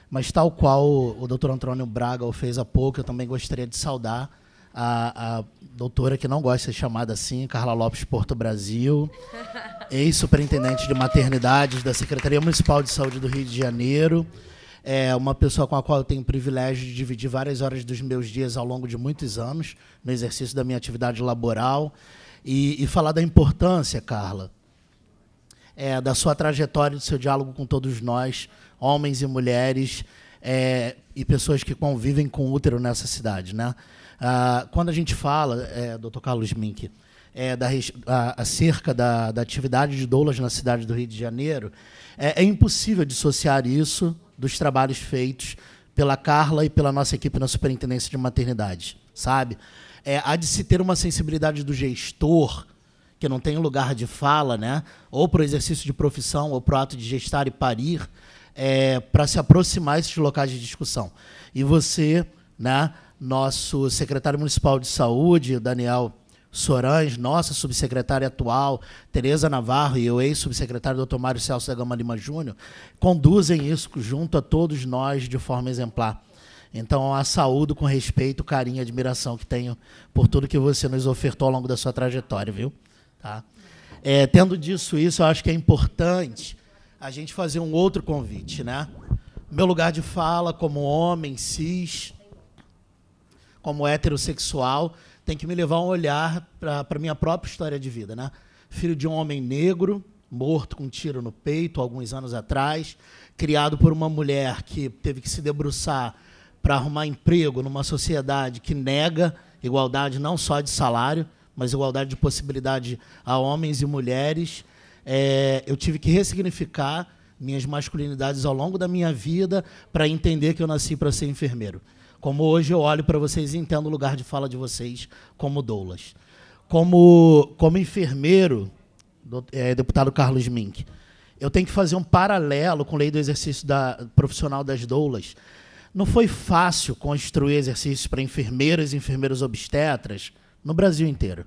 Mas, tal qual o doutor Antônio Braga o fez há pouco, eu também gostaria de saudar a, a doutora que não gosta de ser chamada assim, Carla Lopes Porto Brasil, ex-superintendente de maternidades da Secretaria Municipal de Saúde do Rio de Janeiro. É uma pessoa com a qual eu tenho o privilégio de dividir várias horas dos meus dias ao longo de muitos anos no exercício da minha atividade laboral. E, e falar da importância, Carla, é, da sua trajetória, do seu diálogo com todos nós, homens e mulheres, é, e pessoas que convivem com útero nessa cidade. Né? Ah, quando a gente fala, é, doutor Carlos Mink, é, da, a, acerca da, da, atividade de doulas na cidade do Rio de Janeiro, é, é impossível dissociar isso dos trabalhos feitos pela Carla e pela nossa equipe na Superintendência de Maternidade, sabe? É, há de se ter uma sensibilidade do gestor, que não tem lugar de fala, né? ou para o exercício de profissão, ou para o ato de gestar e parir, é, para se aproximar esses locais de discussão. E você, né, nosso secretário municipal de saúde, Daniel Sorange, nossa subsecretária atual, Tereza Navarro e eu, ex-subsecretário Dr. Mário Celso da Gama Lima Júnior, conduzem isso junto a todos nós de forma exemplar. Então, a saúde com respeito, carinho e admiração que tenho por tudo que você nos ofertou ao longo da sua trajetória, viu? Tá? É, tendo disso isso, eu acho que é importante a gente fazer um outro convite, né? Meu lugar de fala como homem cis, como heterossexual, tem que me levar um olhar para a minha própria história de vida. Né? Filho de um homem negro, morto com um tiro no peito alguns anos atrás, criado por uma mulher que teve que se debruçar para arrumar emprego numa sociedade que nega igualdade não só de salário, mas igualdade de possibilidade a homens e mulheres. É, eu tive que ressignificar minhas masculinidades ao longo da minha vida para entender que eu nasci para ser enfermeiro. Como hoje eu olho para vocês e entendo o lugar de fala de vocês como doulas. Como, como enfermeiro, do, é, deputado Carlos Mink, eu tenho que fazer um paralelo com a lei do exercício da, profissional das doulas. Não foi fácil construir exercícios para enfermeiras e enfermeiros obstetras no Brasil inteiro.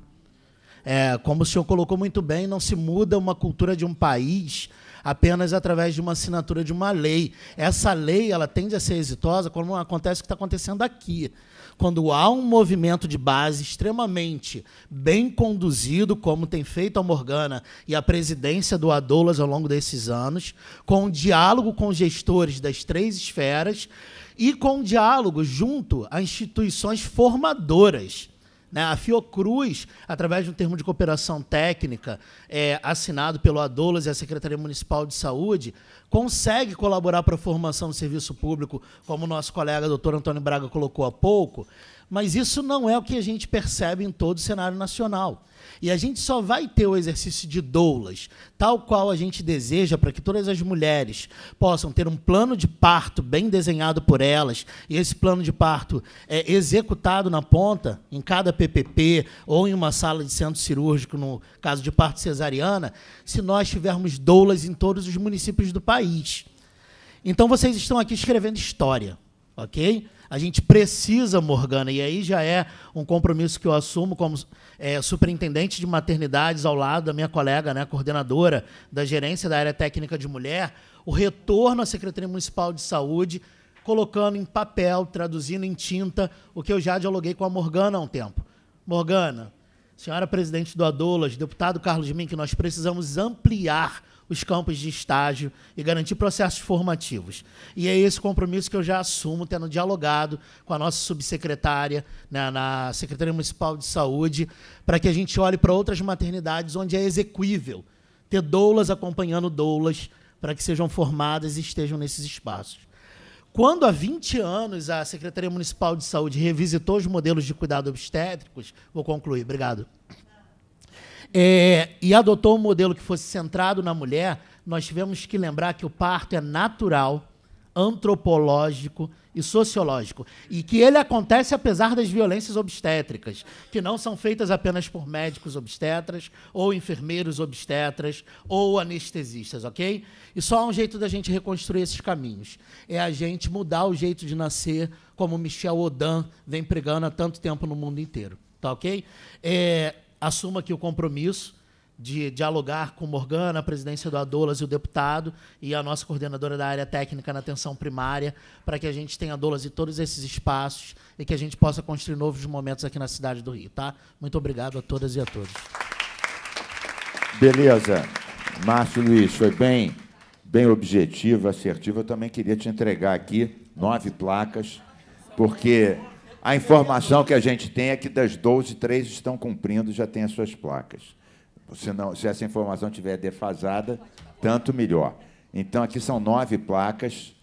É, como o senhor colocou muito bem, não se muda uma cultura de um país apenas através de uma assinatura de uma lei. Essa lei ela tende a ser exitosa como acontece o que está acontecendo aqui. Quando há um movimento de base extremamente bem conduzido, como tem feito a Morgana e a presidência do Adolas ao longo desses anos, com um diálogo com gestores das três esferas e com um diálogo junto a instituições formadoras né? A Fiocruz, através de um termo de cooperação técnica é, assinado pelo ADOLAS e a Secretaria Municipal de Saúde, consegue colaborar para a formação do serviço público, como o nosso colega doutor Antônio Braga colocou há pouco, mas isso não é o que a gente percebe em todo o cenário nacional. E a gente só vai ter o exercício de doulas, tal qual a gente deseja para que todas as mulheres possam ter um plano de parto bem desenhado por elas, e esse plano de parto é executado na ponta, em cada PPP ou em uma sala de centro cirúrgico, no caso de parto cesariana, se nós tivermos doulas em todos os municípios do país. Então vocês estão aqui escrevendo história, ok? A gente precisa, Morgana, e aí já é um compromisso que eu assumo como é, superintendente de maternidades ao lado da minha colega, né, coordenadora da gerência da área técnica de mulher, o retorno à Secretaria Municipal de Saúde, colocando em papel, traduzindo em tinta, o que eu já dialoguei com a Morgana há um tempo. Morgana, senhora presidente do Adolas, deputado Carlos de que nós precisamos ampliar os campos de estágio e garantir processos formativos. E é esse compromisso que eu já assumo, tendo dialogado com a nossa subsecretária né, na Secretaria Municipal de Saúde, para que a gente olhe para outras maternidades onde é exequível ter doulas acompanhando doulas para que sejam formadas e estejam nesses espaços. Quando há 20 anos a Secretaria Municipal de Saúde revisitou os modelos de cuidado obstétricos, vou concluir, obrigado é, e adotou um modelo que fosse centrado na mulher, nós tivemos que lembrar que o parto é natural, antropológico e sociológico, e que ele acontece apesar das violências obstétricas, que não são feitas apenas por médicos obstetras, ou enfermeiros obstetras, ou anestesistas, ok? E só há um jeito da gente reconstruir esses caminhos, é a gente mudar o jeito de nascer, como Michel Odan vem pregando há tanto tempo no mundo inteiro, tá ok? É, assuma aqui o compromisso de dialogar com Morgana, a presidência do Adolas e o deputado, e a nossa coordenadora da área técnica na atenção primária, para que a gente tenha Adolas e todos esses espaços e que a gente possa construir novos momentos aqui na cidade do Rio. Tá? Muito obrigado a todas e a todos. Beleza. Márcio Luiz, foi bem, bem objetivo, assertivo. Eu também queria te entregar aqui nove placas, porque a informação que a gente tem é que das 12, três estão cumprindo, já tem as suas placas. Se, não, se essa informação estiver defasada, tanto melhor. Então, aqui são nove placas.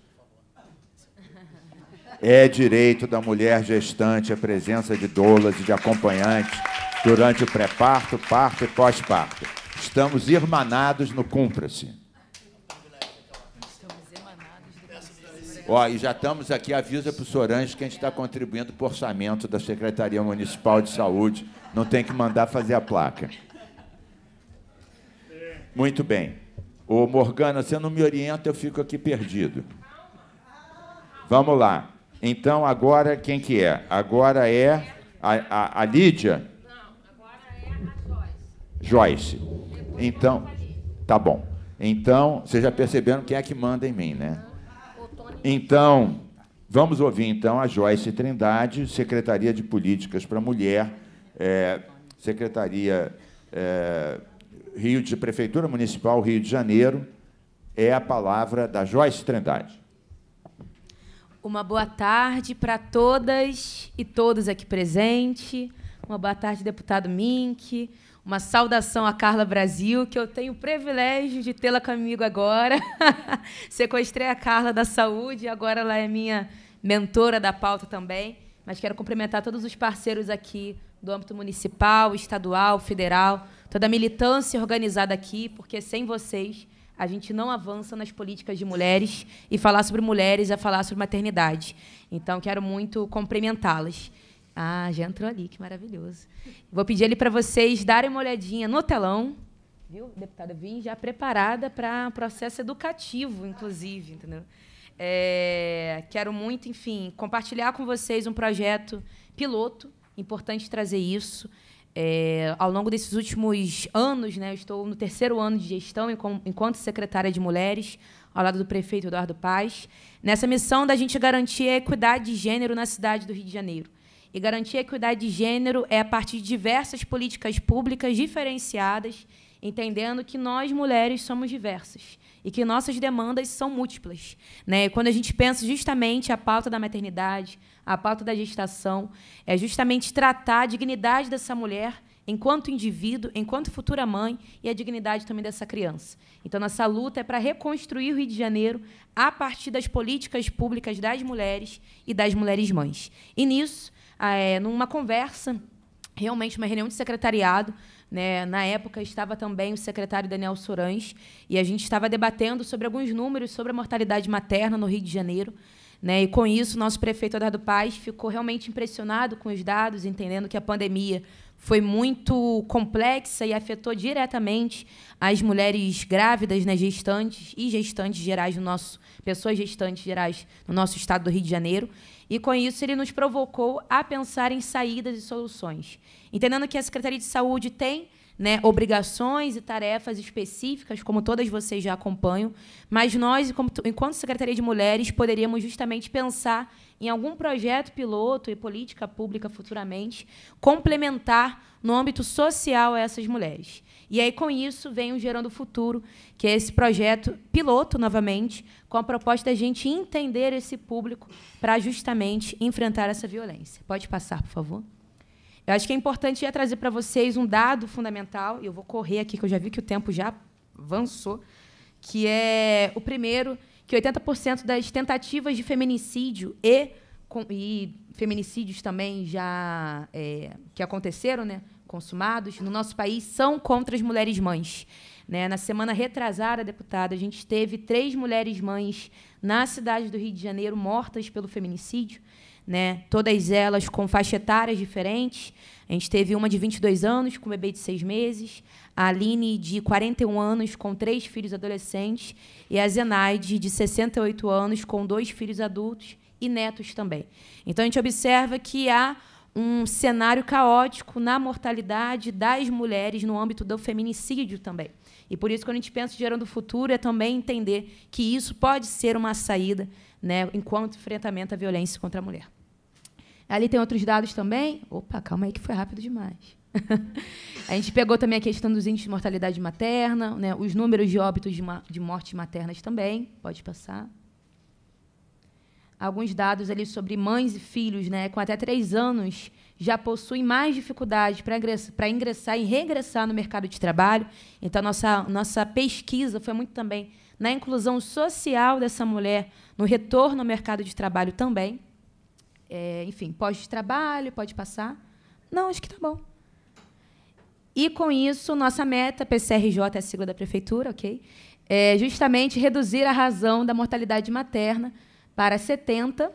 É direito da mulher gestante a presença de doulas e de acompanhantes durante o pré-parto, parto e pós-parto. Estamos irmanados no Cumpra-se. Ó, e já estamos aqui, avisa para o Sorange que a gente está contribuindo para o orçamento da Secretaria Municipal de Saúde. Não tem que mandar fazer a placa. Muito bem. Ô, Morgana, você não me orienta, eu fico aqui perdido. Vamos lá. Então, agora, quem que é? Agora é a, a, a Lídia? Não, agora é a Joyce. Joyce. Então, tá bom. Então, vocês já perceberam quem é que manda em mim, né? Então, vamos ouvir então a Joyce Trindade, Secretaria de Políticas para a Mulher, é, Secretaria é, Rio de Prefeitura Municipal Rio de Janeiro, é a palavra da Joyce Trindade. Uma boa tarde para todas e todos aqui presentes. Uma boa tarde, deputado Mink, uma saudação a Carla Brasil, que eu tenho o privilégio de tê-la comigo agora. Sequestrei a Carla da Saúde, agora ela é minha mentora da pauta também. Mas quero cumprimentar todos os parceiros aqui do âmbito municipal, estadual, federal, toda a militância organizada aqui, porque sem vocês a gente não avança nas políticas de mulheres e falar sobre mulheres é falar sobre maternidade. Então, quero muito cumprimentá-las. Ah, já entrou ali, que maravilhoso. Vou pedir ali para vocês darem uma olhadinha no telão. Viu, deputada? Vim já preparada para processo educativo, inclusive, entendeu? É, quero muito, enfim, compartilhar com vocês um projeto piloto, importante trazer isso. É, ao longo desses últimos anos, né, eu estou no terceiro ano de gestão enquanto secretária de Mulheres, ao lado do prefeito Eduardo Paz, nessa missão da gente garantir a equidade de gênero na cidade do Rio de Janeiro. E garantir a equidade de gênero é a partir de diversas políticas públicas diferenciadas, entendendo que nós, mulheres, somos diversas e que nossas demandas são múltiplas. Né? Quando a gente pensa justamente a pauta da maternidade, a pauta da gestação, é justamente tratar a dignidade dessa mulher enquanto indivíduo, enquanto futura mãe e a dignidade também dessa criança. Então, nossa luta é para reconstruir o Rio de Janeiro a partir das políticas públicas das mulheres e das mulheres mães. E nisso, ah, é, numa conversa, realmente uma reunião de secretariado. Né? Na época estava também o secretário Daniel Sorães e a gente estava debatendo sobre alguns números sobre a mortalidade materna no Rio de Janeiro. Né? E com isso, nosso prefeito Eduardo Paz ficou realmente impressionado com os dados, entendendo que a pandemia foi muito complexa e afetou diretamente as mulheres grávidas, né, gestantes e gestantes gerais no nosso, pessoas gestantes gerais no nosso estado do Rio de Janeiro. E com isso, ele nos provocou a pensar em saídas e soluções, entendendo que a Secretaria de Saúde tem né, obrigações e tarefas específicas, como todas vocês já acompanham, mas nós, enquanto Secretaria de Mulheres, poderíamos justamente pensar em algum projeto piloto e política pública futuramente complementar no âmbito social a essas mulheres. E aí, com isso, vem o Gerando o Futuro, que é esse projeto piloto, novamente, com a proposta da gente entender esse público para justamente enfrentar essa violência. Pode passar, por favor. Eu acho que é importante ia é trazer para vocês um dado fundamental, e eu vou correr aqui, que eu já vi que o tempo já avançou, que é o primeiro, que 80% das tentativas de feminicídio e, com, e feminicídios também já é, que aconteceram, né, consumados, no nosso país são contra as mulheres mães. Né? Na semana retrasada, deputada, a gente teve três mulheres mães na cidade do Rio de Janeiro mortas pelo feminicídio né? Todas elas com faixa etária diferentes. A gente teve uma de 22 anos com um bebê de seis meses, a Aline de 41 anos com três filhos adolescentes e a Zenaide de 68 anos com dois filhos adultos e netos também. Então a gente observa que há um cenário caótico na mortalidade das mulheres no âmbito do feminicídio também. E por isso, quando a gente pensa em gerando o futuro, é também entender que isso pode ser uma saída né, enquanto enfrentamento à violência contra a mulher. Ali tem outros dados também. Opa, calma aí que foi rápido demais. a gente pegou também a questão dos índices de mortalidade materna, né, os números de óbitos de, de mortes maternas também. Pode passar. Alguns dados ali sobre mães e filhos né, com até três anos já possuem mais dificuldade para ingressar, ingressar e regressar no mercado de trabalho. Então, nossa, nossa pesquisa foi muito também na inclusão social dessa mulher, no retorno ao mercado de trabalho também é, enfim, pós-trabalho, pode passar. Não, acho que tá bom. E com isso, nossa meta, PCRJ é a sigla da prefeitura, ok? É justamente reduzir a razão da mortalidade materna para 70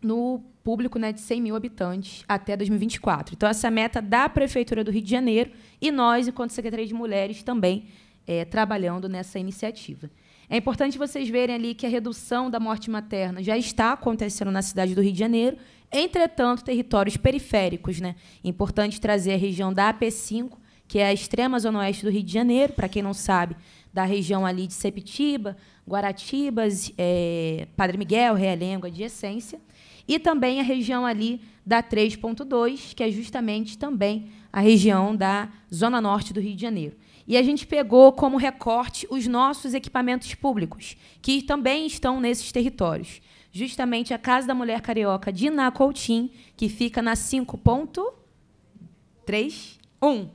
no público né, de 100 mil habitantes até 2024. Então, essa é a meta da Prefeitura do Rio de Janeiro e nós, enquanto Secretaria de Mulheres, também é, trabalhando nessa iniciativa. É importante vocês verem ali que a redução da morte materna já está acontecendo na cidade do Rio de Janeiro, entretanto, territórios periféricos. Né? Importante trazer a região da AP5, que é a extrema zona oeste do Rio de Janeiro, para quem não sabe, da região ali de Sepitiba, Guaratibas, é, Padre Miguel, Realengo, essência, e também a região ali da 3.2, que é justamente também a região da zona norte do Rio de Janeiro. E a gente pegou como recorte os nossos equipamentos públicos, que também estão nesses territórios. Justamente a Casa da Mulher Carioca de Nacoutim, que fica na 5.3? 1,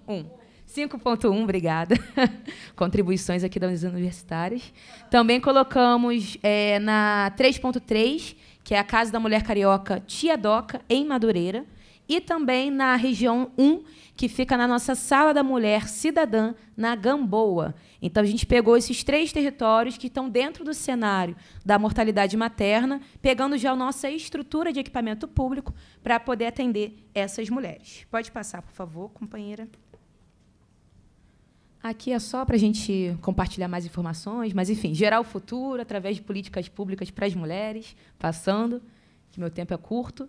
5.1, obrigada. Contribuições aqui das universitárias. Também colocamos é, na 3.3, que é a Casa da Mulher Carioca Tia Doca, em Madureira e também na região 1, que fica na nossa Sala da Mulher Cidadã, na Gamboa. Então, a gente pegou esses três territórios que estão dentro do cenário da mortalidade materna, pegando já a nossa estrutura de equipamento público para poder atender essas mulheres. Pode passar, por favor, companheira. Aqui é só para a gente compartilhar mais informações, mas, enfim, gerar o futuro através de políticas públicas para as mulheres, passando, que meu tempo é curto.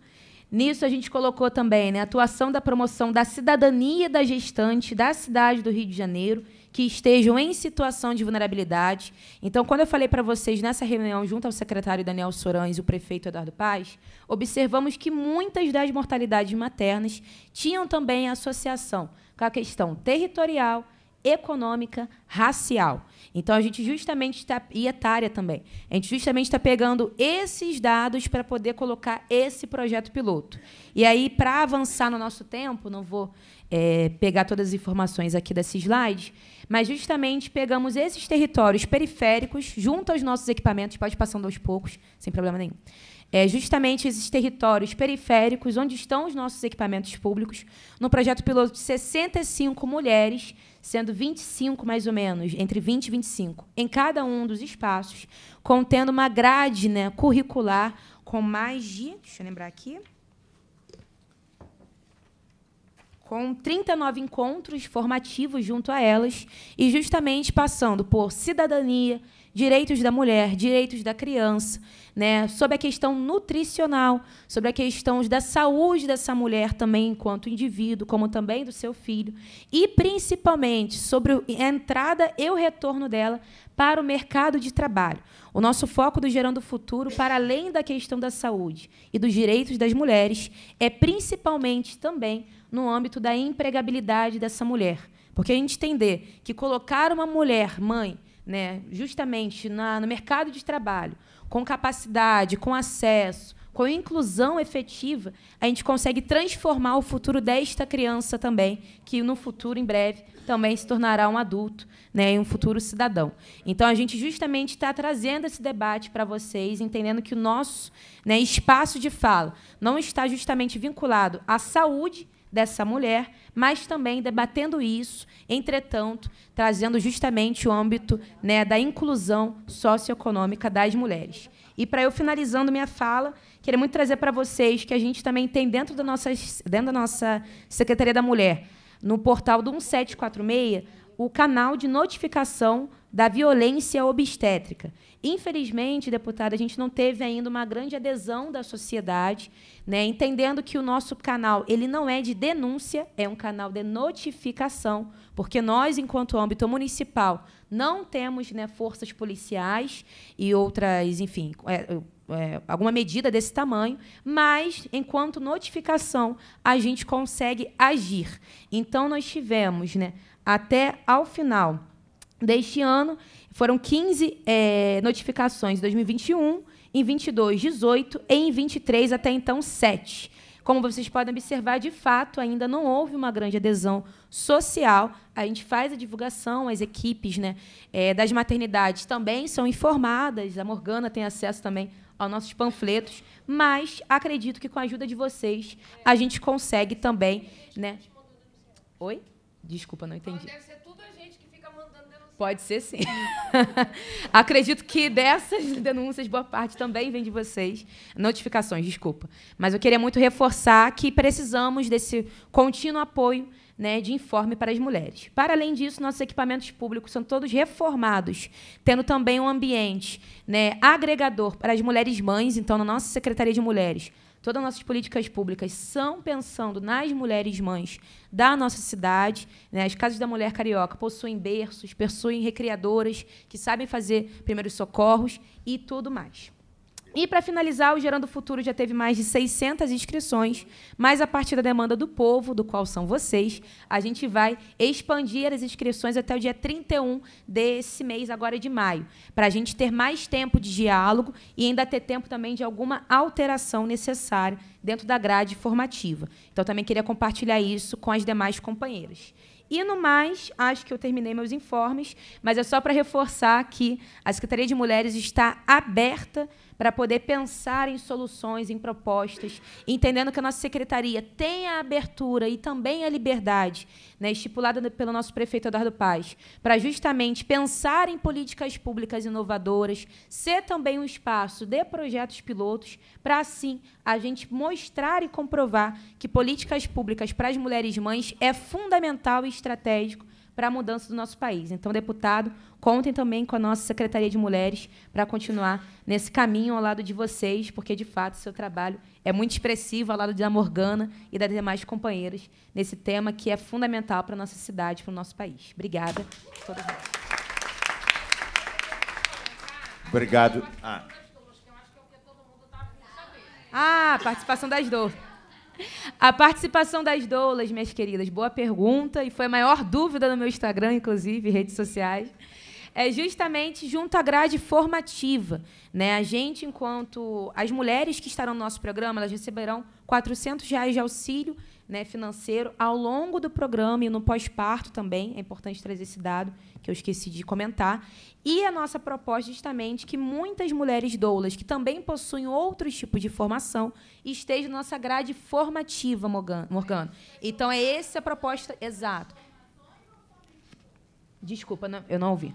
Nisso a gente colocou também né, a atuação da promoção da cidadania da gestante da cidade do Rio de Janeiro que estejam em situação de vulnerabilidade. Então, quando eu falei para vocês nessa reunião junto ao secretário Daniel Sorães e o prefeito Eduardo Paz, observamos que muitas das mortalidades maternas tinham também associação com a questão territorial, econômica, racial. Então a gente justamente está e etária também. A gente justamente está pegando esses dados para poder colocar esse projeto piloto. E aí, para avançar no nosso tempo, não vou é, pegar todas as informações aqui desse slide, mas justamente pegamos esses territórios periféricos junto aos nossos equipamentos, pode passando aos poucos, sem problema nenhum. É justamente esses territórios periféricos onde estão os nossos equipamentos públicos, no projeto piloto de 65 mulheres, sendo 25 mais ou menos, entre 20 e 25, em cada um dos espaços, contendo uma grade né, curricular com mais de. Deixa eu lembrar aqui. com 39 encontros formativos junto a elas e justamente passando por cidadania, direitos da mulher, direitos da criança, né? sobre a questão nutricional, sobre a questão da saúde dessa mulher também enquanto indivíduo, como também do seu filho, e principalmente sobre a entrada e o retorno dela para o mercado de trabalho. O nosso foco do Gerando Futuro, para além da questão da saúde e dos direitos das mulheres, é principalmente também no âmbito da empregabilidade dessa mulher. Porque a gente entender que colocar uma mulher, mãe, né, justamente na, no mercado de trabalho, com capacidade, com acesso, com inclusão efetiva, a gente consegue transformar o futuro desta criança também, que no futuro, em breve, também se tornará um adulto né, e um futuro cidadão. Então, a gente justamente está trazendo esse debate para vocês, entendendo que o nosso né, espaço de fala não está justamente vinculado à saúde, dessa mulher, mas também debatendo isso, entretanto, trazendo justamente o âmbito né, da inclusão socioeconômica das mulheres. E para eu finalizando minha fala, queria muito trazer para vocês que a gente também tem dentro da nossa, dentro da nossa Secretaria da Mulher, no portal do 1746, o canal de notificação da violência obstétrica. Infelizmente, deputada, a gente não teve ainda uma grande adesão da sociedade, né, entendendo que o nosso canal ele não é de denúncia, é um canal de notificação, porque nós, enquanto âmbito municipal, não temos né, forças policiais e outras, enfim, é, é, alguma medida desse tamanho, mas enquanto notificação a gente consegue agir. Então nós tivemos, né, até ao final deste ano. Foram 15 é, eh, notificações em 2021, em 22, 18 e em 23, até então, 7. Como vocês podem observar, de fato, ainda não houve uma grande adesão social. A gente faz a divulgação, as equipes né, é, das maternidades também são informadas, a Morgana tem acesso também aos nossos panfletos, mas acredito que com a ajuda de vocês a gente consegue também. Né... Oi? Desculpa, não entendi. Deve ser Pode ser sim. Acredito que dessas denúncias, boa parte também vem de vocês. Notificações, desculpa. Mas eu queria muito reforçar que precisamos desse contínuo apoio né, de informe para as mulheres. Para além disso, nossos equipamentos públicos são todos reformados, tendo também um ambiente né, agregador para as mulheres mães. Então, na nossa Secretaria de Mulheres, todas as nossas políticas públicas são pensando nas mulheres mães da nossa cidade. Né? As casas da mulher carioca possuem berços, possuem recreadoras que sabem fazer primeiros socorros e tudo mais. E para finalizar, o Gerando Futuro já teve mais de 600 inscrições, mas a partir da demanda do povo, do qual são vocês, a gente vai expandir as inscrições até o dia 31 desse mês, agora de maio, para a gente ter mais tempo de diálogo e ainda ter tempo também de alguma alteração necessária dentro da grade formativa. Então, também queria compartilhar isso com as demais companheiras. E no mais, acho que eu terminei meus informes, mas é só para reforçar que a Secretaria de Mulheres está aberta para poder pensar em soluções, em propostas, entendendo que a nossa secretaria tem a abertura e também a liberdade, né, estipulada pelo nosso prefeito Eduardo Paz, para justamente pensar em políticas públicas inovadoras, ser também um espaço de projetos pilotos, para assim a gente mostrar e comprovar que políticas públicas para as mulheres mães é fundamental e estratégico para a mudança do nosso país. Então, deputado, contem também com a nossa Secretaria de Mulheres para continuar nesse caminho ao lado de vocês, porque, de fato, seu trabalho é muito expressivo ao lado da Morgana e das demais companheiras nesse tema que é fundamental para a nossa cidade, para o nosso país. Obrigada a Obrigado. Ah. ah, participação das duas. A participação das doulas, minhas queridas, boa pergunta, e foi a maior dúvida no meu Instagram, inclusive, redes sociais é justamente junto à grade formativa. Né? A gente, enquanto as mulheres que estarão no nosso programa, elas receberão R$ 400 de auxílio né, financeiro ao longo do programa e no pós-parto também. É importante trazer esse dado que eu esqueci de comentar. E a nossa proposta justamente que muitas mulheres doulas que também possuem outros tipos de formação estejam na nossa grade formativa, Morgana. Então é essa a proposta, exato. Desculpa, não, eu não ouvi.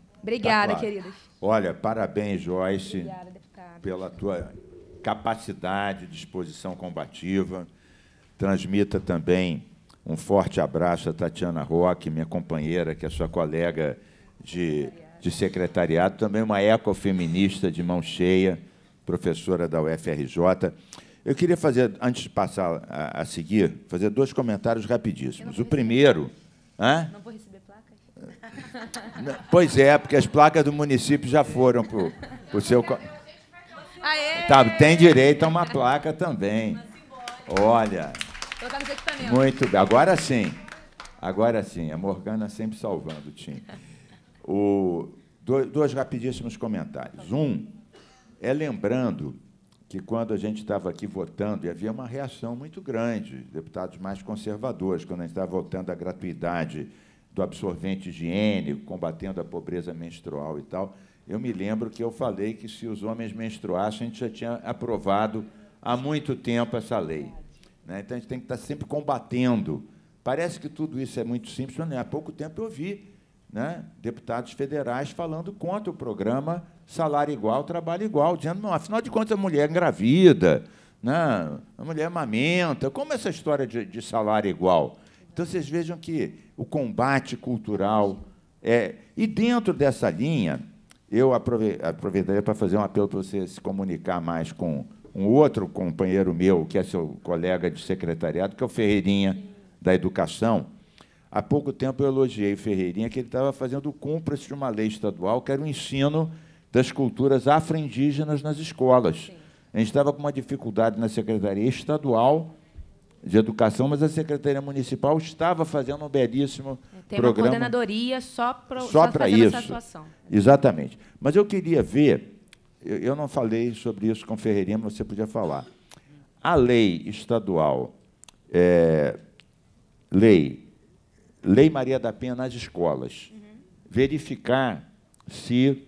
Obrigada, tá claro. queridas. Olha, parabéns, Joyce, Obrigada, pela tua capacidade, disposição combativa. Transmita também um forte abraço a Tatiana Roque, minha companheira, que é sua colega de, de secretariado, também uma ecofeminista de mão cheia, professora da UFRJ. Eu queria fazer, antes de passar a, a seguir, fazer dois comentários rapidíssimos. O primeiro. Hã? Não vou receber. Pois é, porque as placas do município já foram pro, pro seu. Aê! Tá, tem direito a uma placa também. Olha. Muito bem. Agora sim. Agora sim. A Morgana sempre salvando o time. O, dois, dois rapidíssimos comentários. Um é lembrando que quando a gente estava aqui votando, e havia uma reação muito grande, deputados mais conservadores, quando a gente estava votando a gratuidade do absorvente higiênico, combatendo a pobreza menstrual e tal, eu me lembro que eu falei que se os homens menstruassem, a gente já tinha aprovado há muito tempo essa lei. Né? Então a gente tem que estar sempre combatendo. Parece que tudo isso é muito simples, mas né, há pouco tempo eu vi né, deputados federais falando contra o programa Salário Igual, Trabalho Igual, dizendo, não, afinal de contas, a mulher é engravida, né, a mulher amamenta, é como essa história de, de salário igual? Então vocês vejam que o combate cultural é. E dentro dessa linha, eu aproveitaria para fazer um apelo para você se comunicar mais com um outro companheiro meu, que é seu colega de secretariado, que é o Ferreirinha da Educação. Há pouco tempo eu elogiei o Ferreirinha que ele estava fazendo o cúmplice de uma lei estadual, que era o ensino das culturas afro-indígenas nas escolas. Sim. A gente estava com uma dificuldade na Secretaria Estadual de Educação, mas a Secretaria Municipal estava fazendo um belíssimo Tem é, programa. Tem uma coordenadoria só para só só isso. atuação. Exatamente. Mas eu queria ver, eu, eu não falei sobre isso com Ferreirinha, mas você podia falar. A lei estadual, é, lei, lei Maria da Penha nas escolas, uhum. verificar se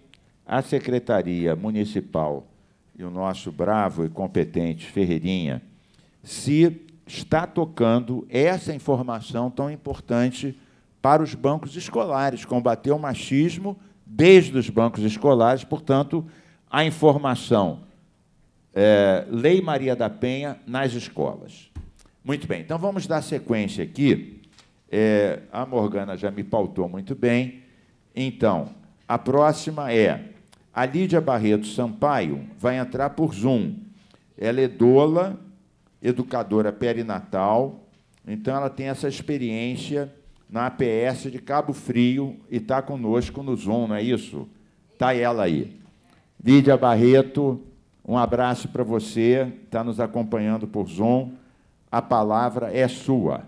a Secretaria Municipal e o nosso bravo e competente Ferreirinha, se está tocando essa informação tão importante para os bancos escolares, combater o machismo desde os bancos escolares, portanto, a informação é, Lei Maria da Penha nas escolas. Muito bem, então vamos dar sequência aqui. É, a Morgana já me pautou muito bem. Então, a próxima é a Lídia Barreto Sampaio vai entrar por Zoom. Ela é doula educadora perinatal, então ela tem essa experiência na APS de Cabo Frio e está conosco no Zoom, não é isso? Está ela aí. Lídia Barreto, um abraço para você, está nos acompanhando por Zoom. A palavra é sua.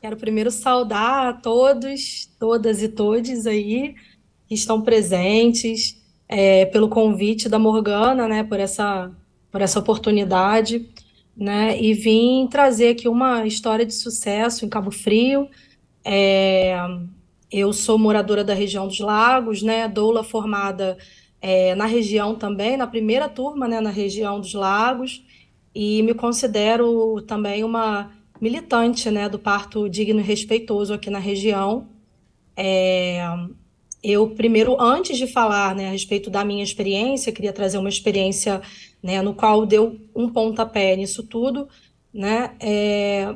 Quero primeiro saudar a todos, todas e todos aí que estão presentes, é, pelo convite da Morgana, né, por essa por essa oportunidade, né? E vim trazer aqui uma história de sucesso em Cabo Frio. É, eu sou moradora da região dos Lagos, né? Doula formada é, na região também, na primeira turma, né? Na região dos Lagos. E me considero também uma militante, né? Do parto digno e respeitoso aqui na região. É, eu primeiro, antes de falar né, a respeito da minha experiência, queria trazer uma experiência né, no qual deu um pontapé nisso tudo, né, é,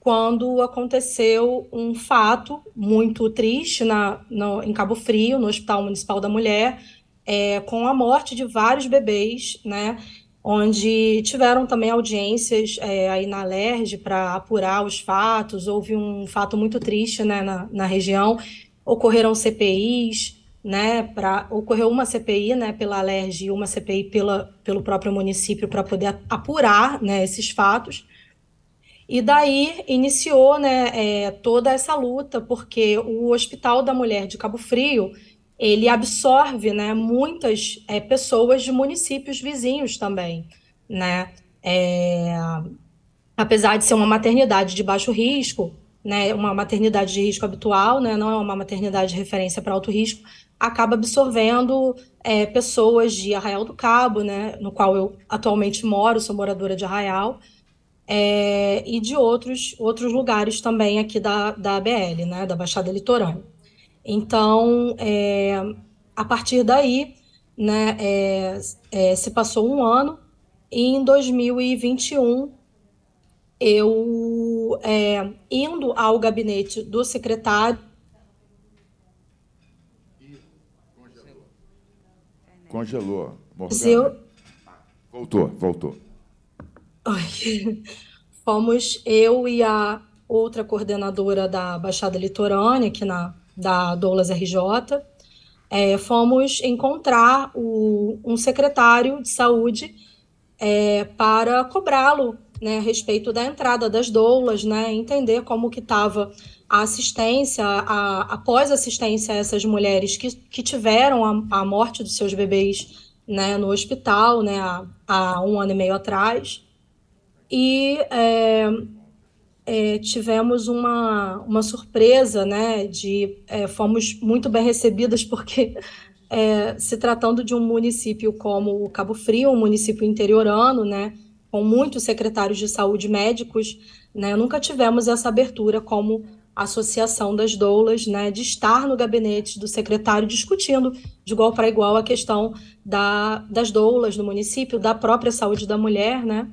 quando aconteceu um fato muito triste na, no, em Cabo Frio, no Hospital Municipal da Mulher, é, com a morte de vários bebês, né, onde tiveram também audiências é, aí na LERJ para apurar os fatos. Houve um fato muito triste né, na, na região ocorreram CPIs, né, para ocorreu uma CPI né, pela Alerj e uma CPI pela, pelo próprio município para poder apurar né, esses fatos. E daí iniciou né, é, toda essa luta, porque o Hospital da Mulher de Cabo Frio ele absorve né, muitas é, pessoas de municípios vizinhos também. Né? É, apesar de ser uma maternidade de baixo risco, né, é uma maternidade de risco habitual, né, não é uma maternidade de referência para alto risco, acaba absorvendo é, pessoas de Arraial do Cabo, né, no qual eu atualmente moro, sou moradora de Arraial, é, e de outros, outros lugares também aqui da, da ABL, né, da Baixada Litorânea. Então, é, a partir daí, né, é, é, se passou um ano, e em 2021 eu é, indo ao gabinete do secretário. Congelou. Morgana. Voltou, voltou. Fomos eu e a outra coordenadora da Baixada Litorânea, aqui na, da Doulas RJ, é, fomos encontrar o, um secretário de saúde é, para cobrá-lo né, a respeito da entrada das doulas, né, entender como que estava a assistência, a, a pós-assistência a essas mulheres que, que tiveram a, a morte dos seus bebês né, no hospital né, há, há um ano e meio atrás. E é, é, tivemos uma, uma surpresa, né, de é, fomos muito bem recebidas porque é, se tratando de um município como o Cabo Frio, um município interiorano, né, com muitos secretários de saúde médicos, né, nunca tivemos essa abertura como associação das doulas, né, de estar no gabinete do secretário discutindo de igual para igual a questão da, das doulas no município, da própria saúde da mulher, né,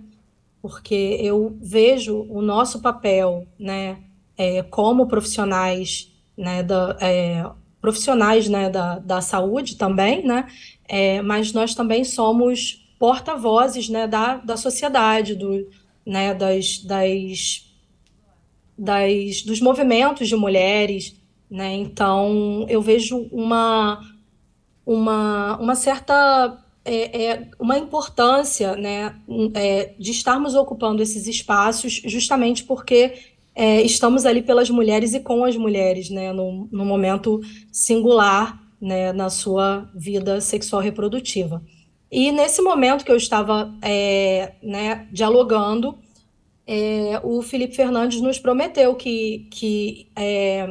porque eu vejo o nosso papel, né, é, como profissionais, né, da, é, profissionais, né, da, da saúde também, né, é, mas nós também somos porta-vozes né, da, da sociedade, do, né, das, das, das, dos movimentos de mulheres. Né? Então, eu vejo uma, uma, uma certa é, é, uma importância né, é, de estarmos ocupando esses espaços justamente porque é, estamos ali pelas mulheres e com as mulheres, né, num, momento singular né, na sua vida sexual reprodutiva. E nesse momento que eu estava é, né, dialogando, é, o Felipe Fernandes nos prometeu que, que, é,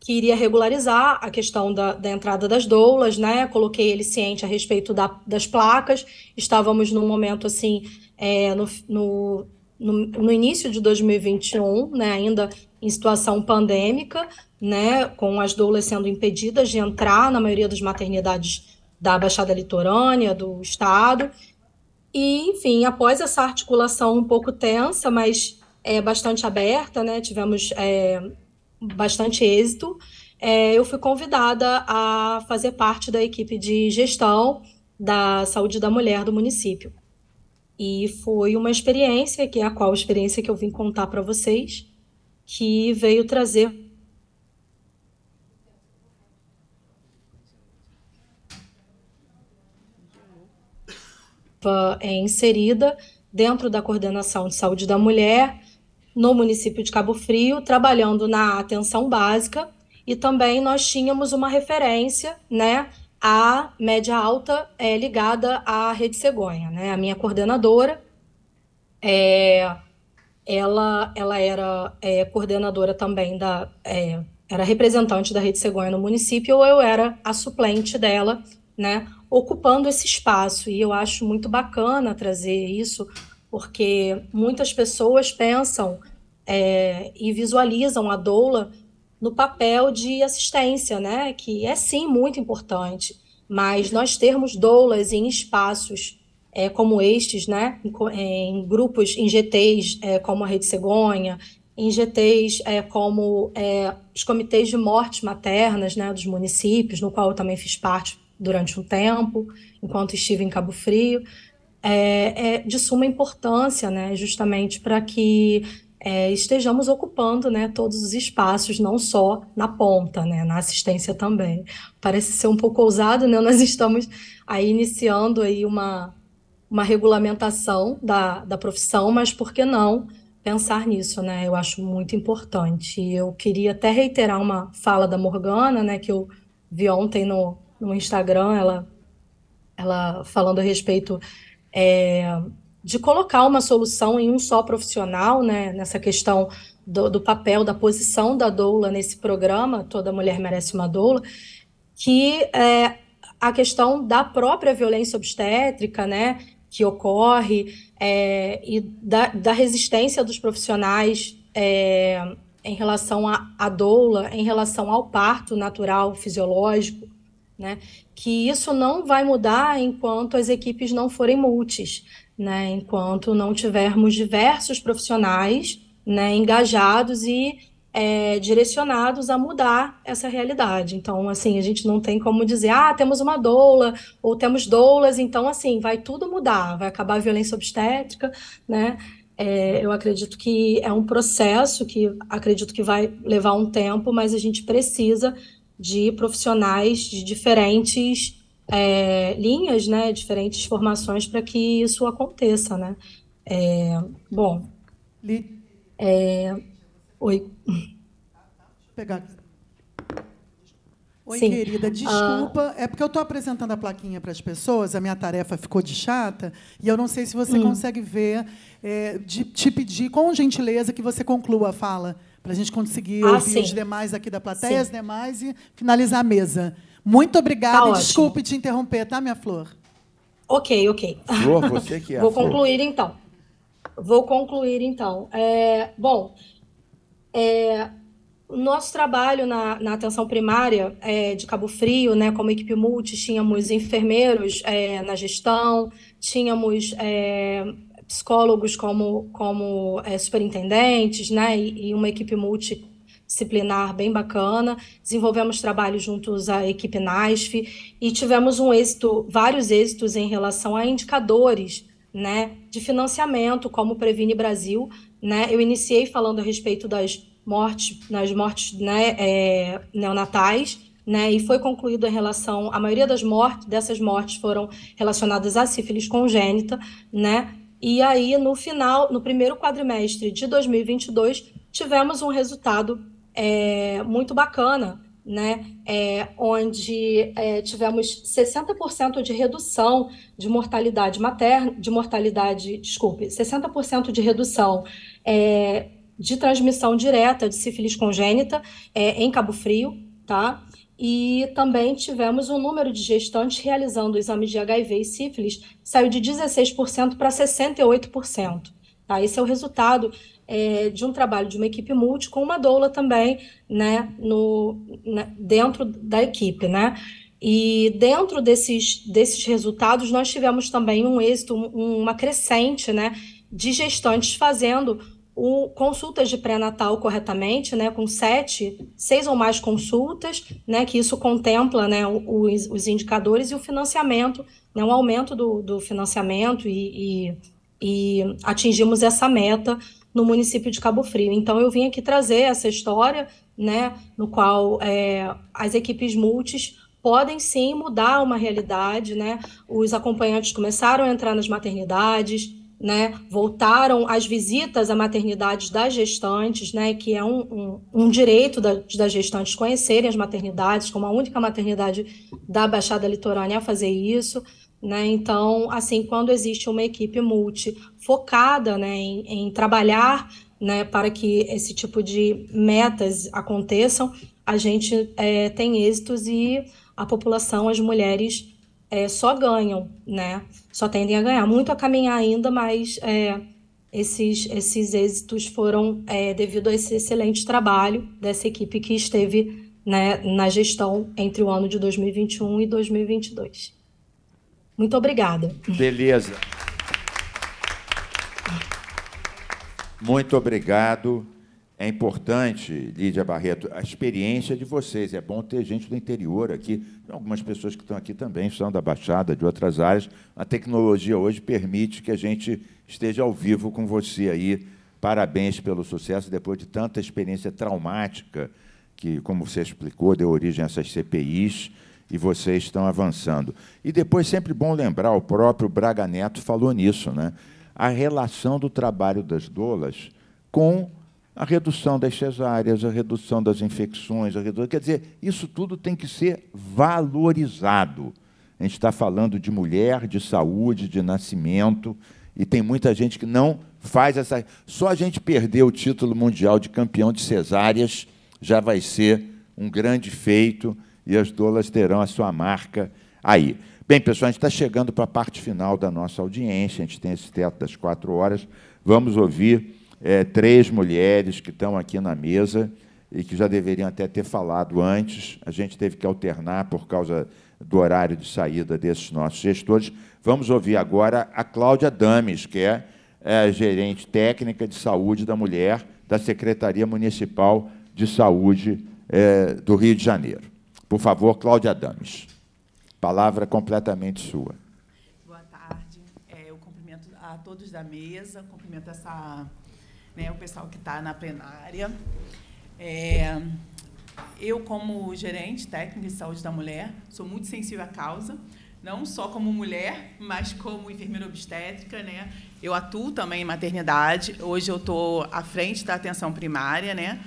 que iria regularizar a questão da, da, entrada das doulas, né? Coloquei ele ciente a respeito da, das placas. Estávamos num momento assim, é, no, no, no, no início de 2021, né, ainda em situação pandêmica, né, com as doulas sendo impedidas de entrar na maioria das maternidades da Baixada Litorânea, do Estado. E, enfim, após essa articulação um pouco tensa, mas é, bastante aberta, né, tivemos é, bastante êxito, é, eu fui convidada a fazer parte da equipe de gestão da saúde da mulher do município. E foi uma experiência, que é a qual experiência que eu vim contar para vocês, que veio trazer é inserida dentro da coordenação de saúde da mulher no município de Cabo Frio, trabalhando na atenção básica e também nós tínhamos uma referência, né, à média alta é, ligada à rede cegonha, né, a minha coordenadora, é, ela, ela era é, coordenadora também da, é, era representante da rede cegonha no município, ou eu era a suplente dela, né, ocupando esse espaço. E eu acho muito bacana trazer isso, porque muitas pessoas pensam é, e visualizam a doula no papel de assistência, né? Que é sim muito importante, mas nós termos doulas em espaços é, como estes, né? Em, é, em grupos, em GTs é, como a Rede Cegonha, em GTs é, como é, os comitês de mortes maternas, né? Dos municípios, no qual eu também fiz parte durante um tempo, enquanto estive em Cabo Frio, é, é de suma importância, né, justamente para que é, estejamos ocupando né, todos os espaços, não só na ponta, né, na assistência também. Parece ser um pouco ousado, né? nós estamos aí iniciando aí uma, uma regulamentação da, da profissão, mas por que não pensar nisso, né? Eu acho muito importante. Eu queria até reiterar uma fala da Morgana, né, que eu vi ontem no, no Instagram, ela, ela falando a respeito é, de colocar uma solução em um só profissional, né, nessa questão do, do, papel, da posição da doula nesse programa, Toda Mulher Merece uma Doula, que é a questão da própria violência obstétrica, né, que ocorre, é, e da, da, resistência dos profissionais é, em relação à doula, em relação ao parto natural, fisiológico, né? Que isso não vai mudar enquanto as equipes não forem multis, né? Enquanto não tivermos diversos profissionais, né, engajados e é, direcionados a mudar essa realidade. Então, assim, a gente não tem como dizer, ah, temos uma doula ou temos doulas, então, assim, vai tudo mudar, vai acabar a violência obstétrica, né? É, eu acredito que é um processo que acredito que vai levar um tempo, mas a gente precisa de profissionais de diferentes é, linhas, né, diferentes formações para que isso aconteça, né. É, bom. Li... É, oi. pegar Oi, Sim. querida, ah. desculpa. É porque eu estou apresentando a plaquinha para as pessoas, a minha tarefa ficou de chata, e eu não sei se você hum. consegue ver, é, de, te pedir, com gentileza, que você conclua a fala para a gente conseguir ah, ouvir sim. os demais aqui da plateia, sim. os demais, e finalizar a mesa. Muito obrigada. Tá Desculpe te interromper, tá, minha Flor? Ok, ok. Flor, você que é. Vou concluir então. Vou concluir então. É, bom, é, o nosso trabalho na, na atenção primária é, de Cabo Frio, né, como equipe multi, tínhamos enfermeiros é, na gestão, tínhamos é, psicólogos como, como é, superintendentes, né, e, e, uma equipe multidisciplinar bem bacana. Desenvolvemos trabalho juntos à equipe NASF e tivemos um êxito, vários êxitos em relação a indicadores, né, de financiamento, como Previne Brasil, né. Eu iniciei falando a respeito das mortes, nas mortes, né, é, neonatais, né, e foi concluído em relação, a maioria das mortes, dessas mortes foram relacionadas à sífilis congênita, né, e aí, no final, no primeiro quadrimestre de 2022, tivemos um resultado é, muito bacana, né? É, onde é, tivemos 60% de redução de mortalidade materna, de mortalidade, desculpe, 60% de redução é, de transmissão direta de sífilis congênita é, em Cabo Frio, tá? E também tivemos o número de gestantes realizando exames de HIV e sífilis saiu de 16% para 68%. Tá? Esse é o resultado é, de um trabalho de uma equipe multi com uma doula também né, no, né, dentro da equipe. Né? E dentro desses, desses resultados, nós tivemos também um êxito, um, uma crescente né, de gestantes fazendo o, consultas de pré-natal corretamente, né, com sete, seis ou mais consultas, né, que isso contempla né, os, os indicadores e o financiamento, né, um aumento do, do financiamento e, e, e, atingimos essa meta no município de Cabo Frio. Então eu vim aqui trazer essa história, né, no qual é, as equipes multis podem sim mudar uma realidade, né? Os acompanhantes começaram a entrar nas maternidades, né, voltaram as visitas à maternidade das gestantes, né, que é um, um, um direito da, das gestantes conhecerem as maternidades, como a única maternidade da Baixada Litorânea a fazer isso. Né? Então, assim, quando existe uma equipe multi focada né, em, em trabalhar né, para que esse tipo de metas aconteçam, a gente é, tem êxitos e a população, as mulheres, é, só ganham, né? Só tendem a ganhar. Muito a caminhar ainda, mas é, esses, esses êxitos foram é, devido a esse excelente trabalho dessa equipe que esteve né, na gestão entre o ano de 2021 e 2022. Muito obrigada. Beleza. Muito obrigado. É importante, Lídia Barreto, a experiência de vocês. É bom ter gente do interior aqui. Algumas pessoas que estão aqui também são da Baixada, de outras áreas. A tecnologia hoje permite que a gente esteja ao vivo com você aí. Parabéns pelo sucesso, depois de tanta experiência traumática, que, como você explicou, deu origem a essas CPIs, e vocês estão avançando. E depois, sempre bom lembrar, o próprio Braga Neto falou nisso, né? a relação do trabalho das dolas com a redução das cesáreas, a redução das infecções, a redução, quer dizer, isso tudo tem que ser valorizado. A gente está falando de mulher, de saúde, de nascimento, e tem muita gente que não faz essa. Só a gente perder o título mundial de campeão de cesáreas já vai ser um grande feito e as dolas terão a sua marca aí. Bem, pessoal, a gente está chegando para a parte final da nossa audiência, a gente tem esse teto das quatro horas. Vamos ouvir é, três mulheres que estão aqui na mesa e que já deveriam até ter falado antes. A gente teve que alternar por causa do horário de saída desses nossos gestores. Vamos ouvir agora a Cláudia Dames, que é, é gerente técnica de saúde da mulher da Secretaria Municipal de Saúde é, do Rio de Janeiro. Por favor, Cláudia Dames. Palavra completamente sua. Boa tarde. É, eu cumprimento a todos da mesa, cumprimento essa né, o pessoal que está na plenária. É, eu, como gerente técnica de saúde da mulher, sou muito sensível à causa, não só como mulher, mas como enfermeira obstétrica. Né? Eu atuo também em maternidade, hoje eu estou à frente da atenção primária, né?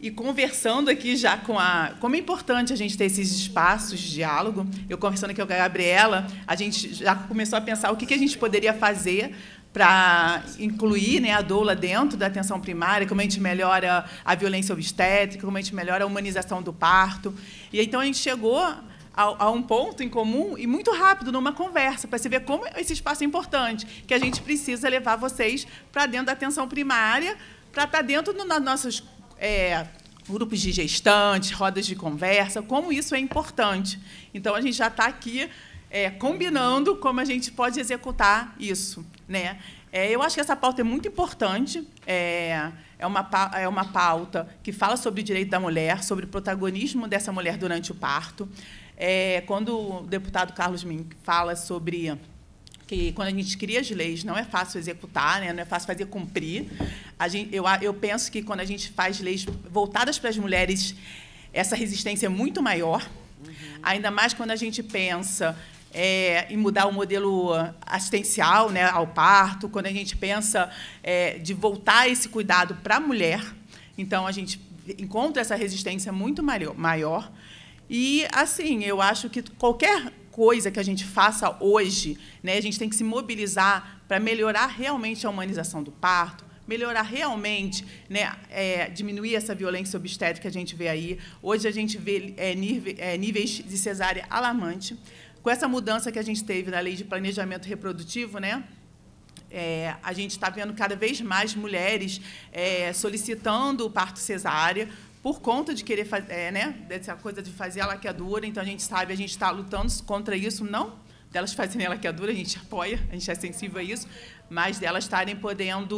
E conversando aqui já com a. Como é importante a gente ter esses espaços de diálogo. Eu conversando aqui com a Gabriela, a gente já começou a pensar o que, que a gente poderia fazer para incluir né, a doula dentro da atenção primária, como a gente melhora a violência obstétrica, como a gente melhora a humanização do parto. E então a gente chegou a, a um ponto em comum e muito rápido numa conversa para se ver como esse espaço é importante, que a gente precisa levar vocês para dentro da atenção primária, para estar tá dentro dos no, nossos é, grupos de gestantes, rodas de conversa, como isso é importante. Então a gente já está aqui é, combinando como a gente pode executar isso. Né? É, eu acho que essa pauta é muito importante. É, é, uma, é uma pauta que fala sobre o direito da mulher, sobre o protagonismo dessa mulher durante o parto. É, quando o deputado Carlos Mink fala sobre que quando a gente cria as leis não é fácil executar, né? não é fácil fazer cumprir. Gente, eu, eu penso que quando a gente faz leis voltadas para as mulheres, essa resistência é muito maior. Uhum. Ainda mais quando a gente pensa é, em mudar o modelo assistencial né, ao parto, quando a gente pensa é, de voltar esse cuidado para a mulher, então a gente encontra essa resistência muito maior. E, assim, eu acho que qualquer coisa que a gente faça hoje, né, a gente tem que se mobilizar para melhorar realmente a humanização do parto, melhorar realmente, né, é, diminuir essa violência obstétrica que a gente vê aí. Hoje a gente vê é, é níveis de cesárea alarmante, com essa mudança que a gente teve na lei de planejamento reprodutivo, né? É, a gente está vendo cada vez mais mulheres é, solicitando o parto cesárea por conta de querer fazer, é, né, dessa coisa de fazer a laqueadura. É então a gente sabe, a gente está lutando contra isso, não delas fazerem a laqueadura, é a gente apoia, a gente é sensível a isso, mas delas estarem podendo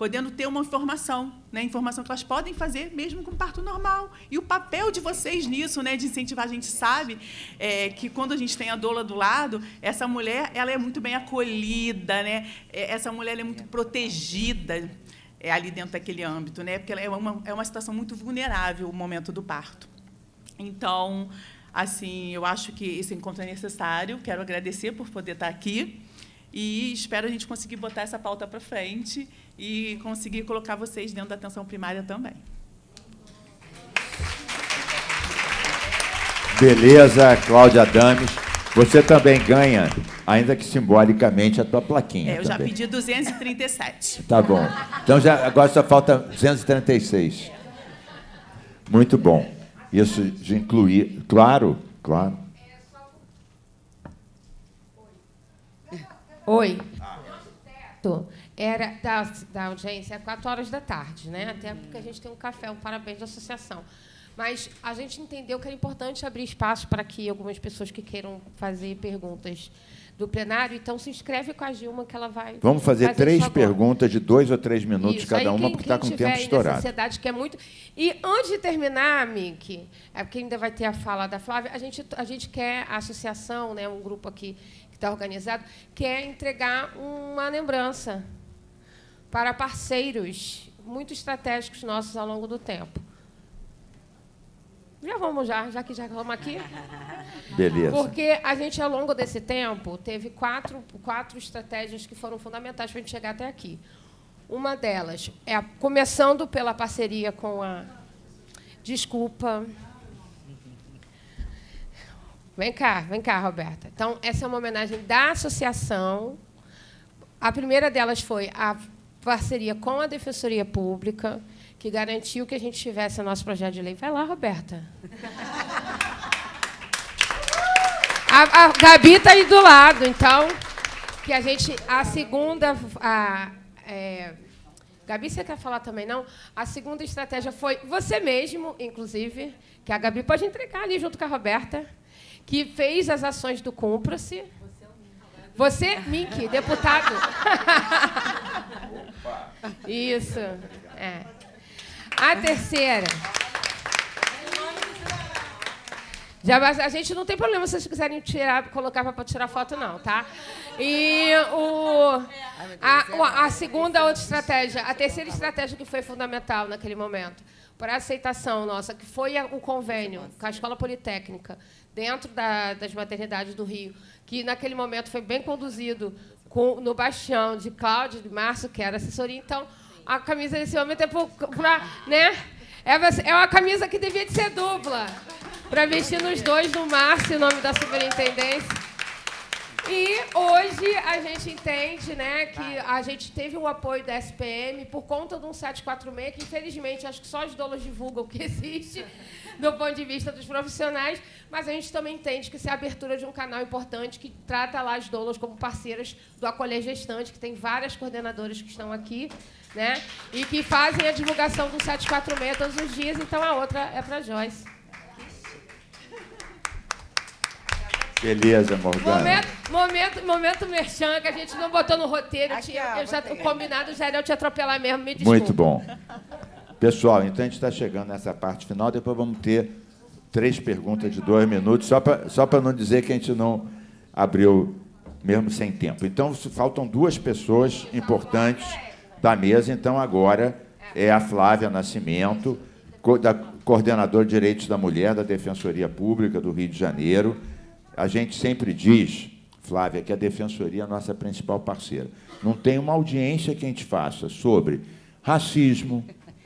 podendo ter uma informação, né? Informação que elas podem fazer mesmo com parto normal. E o papel de vocês nisso, né? De incentivar, a gente sabe é, que quando a gente tem a doula do lado, essa mulher ela é muito bem acolhida, né? É, essa mulher é muito protegida é, ali dentro daquele âmbito, né? Porque ela é uma, é uma situação muito vulnerável o momento do parto. Então, assim, eu acho que esse encontro é necessário. Quero agradecer por poder estar aqui e espero a gente conseguir botar essa pauta para frente e conseguir colocar vocês dentro da atenção primária também. Beleza, Cláudia Dames. Você também ganha, ainda que simbolicamente, a tua plaquinha. É, eu também. já pedi 237. Tá bom. Então já, agora só falta 236. Muito bom. Isso de incluir. Claro, claro. Oi. Ah era da, da audiência, 4 horas da tarde, né? Até porque a gente tem um café, um parabéns da associação. Mas a gente entendeu que era importante abrir espaço para que algumas pessoas que queiram fazer perguntas do plenário, então se inscreve com a Gilma que ela vai. Vamos fazer, fazer três perguntas de dois ou três minutos Isso. cada aí, uma, porque está com o tempo estourado. A sociedade quer é muito. E antes de terminar, Mink, é porque ainda vai ter a fala da Flávia, a gente, a gente quer, a associação, né, um grupo aqui que está organizado, quer entregar uma lembrança para parceiros muito estratégicos nossos ao longo do tempo. Já vamos já, já que já estamos aqui. Beleza. Porque a gente, ao longo desse tempo, teve quatro, quatro estratégias que foram fundamentais para a gente chegar até aqui. Uma delas é a, começando pela parceria com a. Desculpa. Vem cá, vem cá, Roberta. Então, essa é uma homenagem da associação. A primeira delas foi a parceria com a Defensoria Pública, que garantiu que a gente tivesse nosso projeto de lei. Vai lá, Roberta. A, a Gabi está aí do lado, então, que a gente. A segunda. A, é, Gabi, você quer falar também, não? A segunda estratégia foi você mesmo, inclusive, que a Gabi pode entregar ali junto com a Roberta, que fez as ações do Cumpra-se você, Mink, deputado. Opa. Isso. É. A terceira. Já, a gente não tem problema se vocês quiserem tirar, colocar para tirar foto, não, tá? E o, a, a segunda outra estratégia, a terceira estratégia que foi fundamental naquele momento, para a aceitação nossa, que foi o convênio com a Escola Politécnica dentro da, das maternidades do Rio, que naquele momento foi bem conduzido com, no bastião de Cláudio de Março, que era assessoria. Então, a camisa desse homem né? é para. Né? É uma camisa que devia de ser dupla, para vestir nos dois no Márcio, em nome da superintendência. E hoje a gente entende né, que a gente teve o apoio da SPM por conta de um 746, que infelizmente acho que só os donos divulgam que existe. do ponto de vista dos profissionais, mas a gente também entende que isso é a abertura de um canal importante que trata lá as doulas como parceiras do Acolher Gestante, que tem várias coordenadoras que estão aqui, né? E que fazem a divulgação do 746 todos os dias, então a outra é para Joyce. Beleza, Morgana. Momento, momento, momento merchan, que a gente não botou no roteiro. Aqui, eu, ó, eu já, o combinado já era eu te atropelar mesmo, me desculpa. Muito bom. Pessoal, então a gente está chegando nessa parte final, depois vamos ter três perguntas de dois minutos, só para só não dizer que a gente não abriu mesmo sem tempo. Então, faltam duas pessoas importantes da mesa, então agora é a Flávia Nascimento, da coordenadora de Direitos da Mulher da Defensoria Pública do Rio de Janeiro. A gente sempre diz, Flávia, que a Defensoria é a nossa principal parceira. Não tem uma audiência que a gente faça sobre racismo,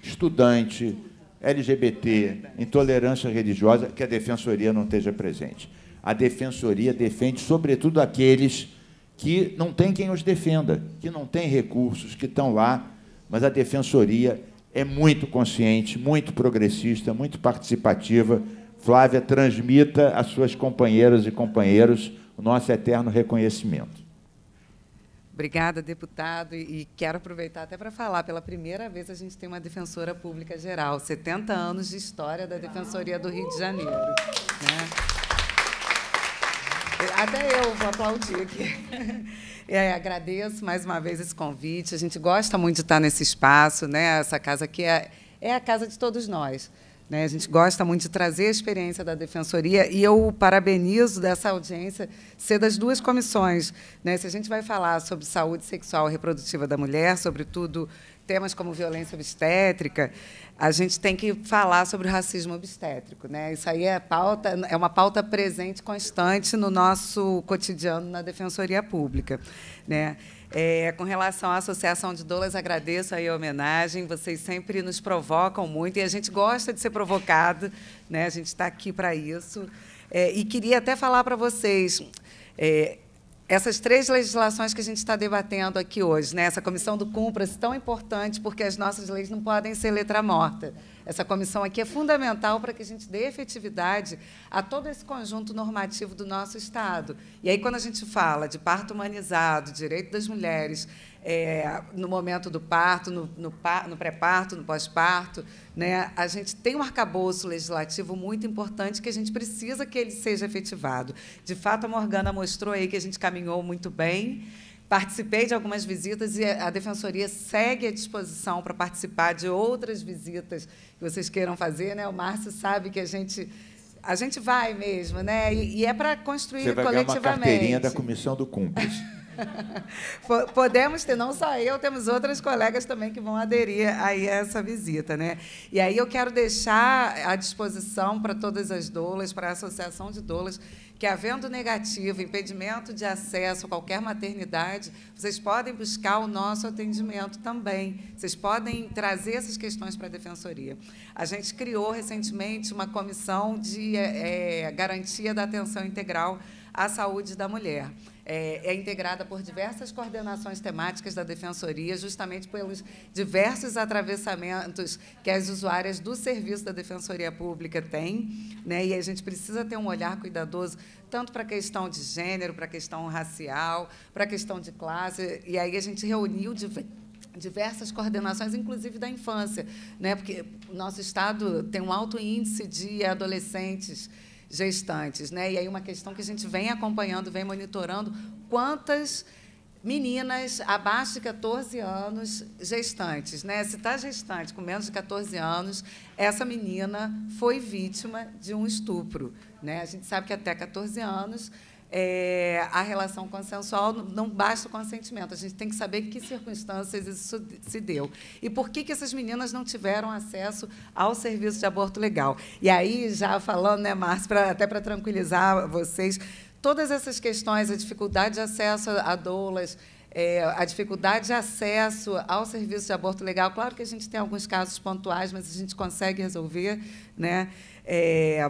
estudante, LGBT, intolerância religiosa, que a defensoria não esteja presente. A defensoria defende, sobretudo, aqueles que não têm quem os defenda, que não têm recursos, que estão lá, mas a defensoria é muito consciente, muito progressista, muito participativa. Flávia, transmita às suas companheiras e companheiros o nosso eterno reconhecimento. Obrigada, deputado. E quero aproveitar até para falar, pela primeira vez a gente tem uma defensora pública geral, 70 anos de história da Defensoria do Rio de Janeiro. Né? Até eu vou aplaudir aqui. É, agradeço mais uma vez esse convite. A gente gosta muito de estar nesse espaço, né? Essa casa aqui é, é a casa de todos nós. Né? A gente gosta muito de trazer a experiência da defensoria e eu parabenizo dessa audiência ser das duas comissões. Né? Se a gente vai falar sobre saúde sexual e reprodutiva da mulher, sobretudo temas como violência obstétrica, a gente tem que falar sobre o racismo obstétrico, né? Isso aí é pauta, é uma pauta presente constante no nosso cotidiano na defensoria pública, né? É, com relação à Associação de Dolas, agradeço aí a homenagem. Vocês sempre nos provocam muito e a gente gosta de ser provocado, né? A gente está aqui para isso. É, e queria até falar para vocês. É, essas três legislações que a gente está debatendo aqui hoje, né? essa comissão do Cumpras, tão importante, porque as nossas leis não podem ser letra morta. Essa comissão aqui é fundamental para que a gente dê efetividade a todo esse conjunto normativo do nosso Estado. E aí, quando a gente fala de parto humanizado, direito das mulheres, é, no momento do parto, no, no, no pré-parto, no pós-parto, né, a gente tem um arcabouço legislativo muito importante que a gente precisa que ele seja efetivado. De fato, a Morgana mostrou aí que a gente caminhou muito bem. Participei de algumas visitas e a Defensoria segue à disposição para participar de outras visitas que vocês queiram fazer. Né? O Márcio sabe que a gente a gente vai mesmo, né? E, e é para construir Você vai coletivamente. Ganhar uma carteirinha da comissão do cúmplice. Podemos ter, não só eu, temos outras colegas também que vão aderir aí a essa visita, né? E aí eu quero deixar à disposição para todas as doulas, para a Associação de Doulas, que, havendo negativo, impedimento de acesso a qualquer maternidade, vocês podem buscar o nosso atendimento também. Vocês podem trazer essas questões para a Defensoria. A gente criou recentemente uma comissão de é, garantia da atenção integral à saúde da mulher é, é, integrada por diversas coordenações temáticas da Defensoria, justamente pelos diversos atravessamentos que as usuárias do serviço da Defensoria Pública têm, né? e a gente precisa ter um olhar cuidadoso tanto para a questão de gênero, para a questão racial, para a questão de classe, e aí a gente reuniu diversas coordenações, inclusive da infância, né? porque nosso estado tem um alto índice de adolescentes gestantes. Né? E aí uma questão que a gente vem acompanhando, vem monitorando, quantas meninas abaixo de 14 anos gestantes. Né? Se está gestante com menos de 14 anos, essa menina foi vítima de um estupro. Né? A gente sabe que até 14 anos é, a relação consensual não basta o consentimento. A gente tem que saber que circunstâncias isso se deu. E por que, que essas meninas não tiveram acesso ao serviço de aborto legal. E aí, já falando, né, Márcio, pra, até para tranquilizar vocês, todas essas questões, a dificuldade de acesso a doulas, é, a dificuldade de acesso ao serviço de aborto legal. Claro que a gente tem alguns casos pontuais, mas a gente consegue resolver. Né? É,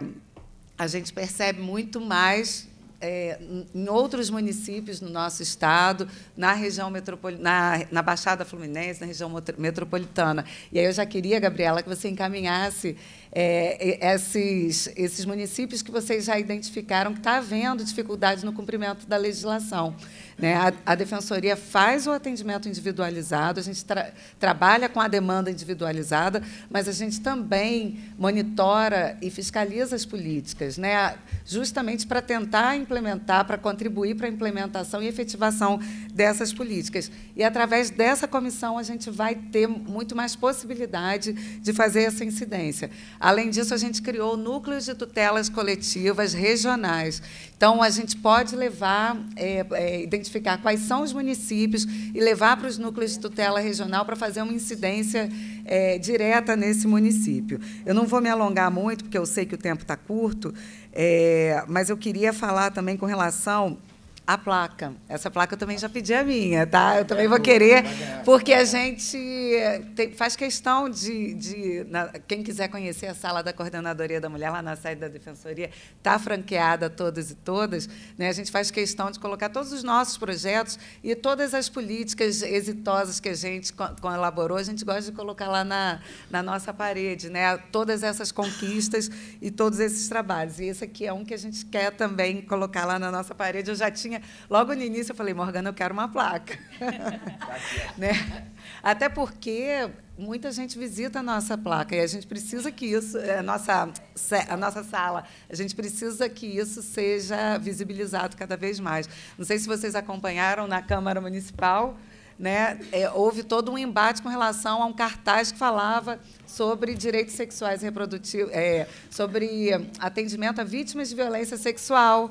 a gente percebe muito mais é, em outros municípios no nosso estado, na região metropolitana, na Baixada Fluminense, na região metropolitana. E aí eu já queria, Gabriela, que você encaminhasse é, esses, esses municípios que vocês já identificaram que está havendo dificuldade no cumprimento da legislação. Né? A, a, Defensoria faz o atendimento individualizado, a gente tra trabalha com a demanda individualizada, mas a gente também monitora e fiscaliza as políticas, né? justamente para tentar implementar, para contribuir para a implementação e efetivação dessas políticas. E, através dessa comissão, a gente vai ter muito mais possibilidade de fazer essa incidência. Além disso, a gente criou núcleos de tutelas coletivas regionais. Então, a gente pode levar, é, é, identificar quais são os municípios e levar para os núcleos de tutela regional para fazer uma incidência é, direta nesse município. Eu não vou me alongar muito, porque eu sei que o tempo está curto, é, mas eu queria falar também com relação a placa. Essa placa eu também já pedi a minha, tá? Eu é também vou querer, porque a gente eh, tem, faz questão de. de na, quem quiser conhecer a sala da Coordenadoria da Mulher, lá na sede da Defensoria, está franqueada todas e todas. Né? A gente faz questão de colocar todos os nossos projetos e todas as políticas exitosas que a gente colaborou, a gente gosta de colocar lá na, na nossa parede, né? Todas essas conquistas e todos esses trabalhos. E esse aqui é um que a gente quer também colocar lá na nossa parede. Eu já tinha tinha. Logo no início eu falei, Morgana, eu quero uma placa. né? Até porque muita gente visita a nossa placa e a gente precisa que isso, a eh, nossa, a nossa sala, a gente precisa que isso seja visibilizado cada vez mais. Não sei se vocês acompanharam na Câmara Municipal. Né? É, houve todo um embate com relação a um cartaz que falava sobre direitos sexuais reprodutivos, é, eh, sobre atendimento a vítimas de violência sexual.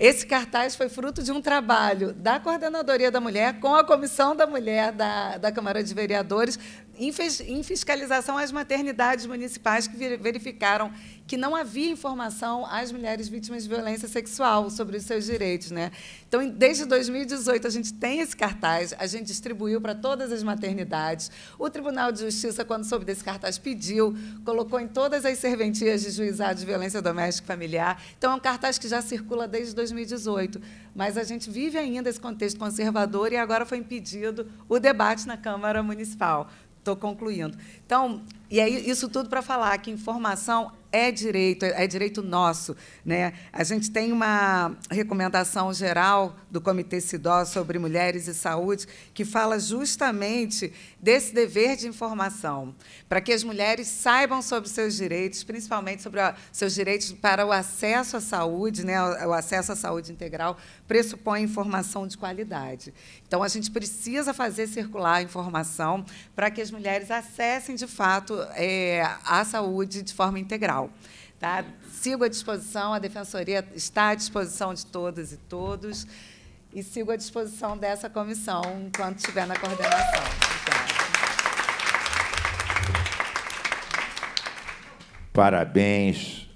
Esse cartaz foi fruto de um trabalho da Coordenadoria da Mulher com a Comissão da Mulher da, da Câmara de Vereadores, em fiscalização às maternidades municipais que verificaram que não havia informação às mulheres vítimas de violência sexual sobre os seus direitos. Né? Então, desde 2018, a gente tem esse cartaz, a gente distribuiu para todas as maternidades. O Tribunal de Justiça, quando soube desse cartaz, pediu, colocou em todas as serventias de juizado de violência doméstica e familiar. Então, é um cartaz que já circula desde 2018. Mas a gente vive ainda esse contexto conservador e agora foi impedido o debate na Câmara Municipal. Estou concluindo. Então, e é isso tudo para falar que informação é direito, é, é direito nosso. Né? A gente tem uma recomendação geral do Comitê SIDO sobre mulheres e saúde que fala justamente desse dever de informação, para que as mulheres saibam sobre seus direitos, principalmente sobre a, seus direitos para o acesso à saúde, né? o acesso à saúde integral pressupõe informação de qualidade. Então, a gente precisa fazer circular a informação para que as mulheres acessem de fato, é, a saúde de forma integral. Tá? Sigo à disposição, a Defensoria está à disposição de todas e todos, e sigo à disposição dessa comissão enquanto estiver na coordenação. Obrigada. Parabéns,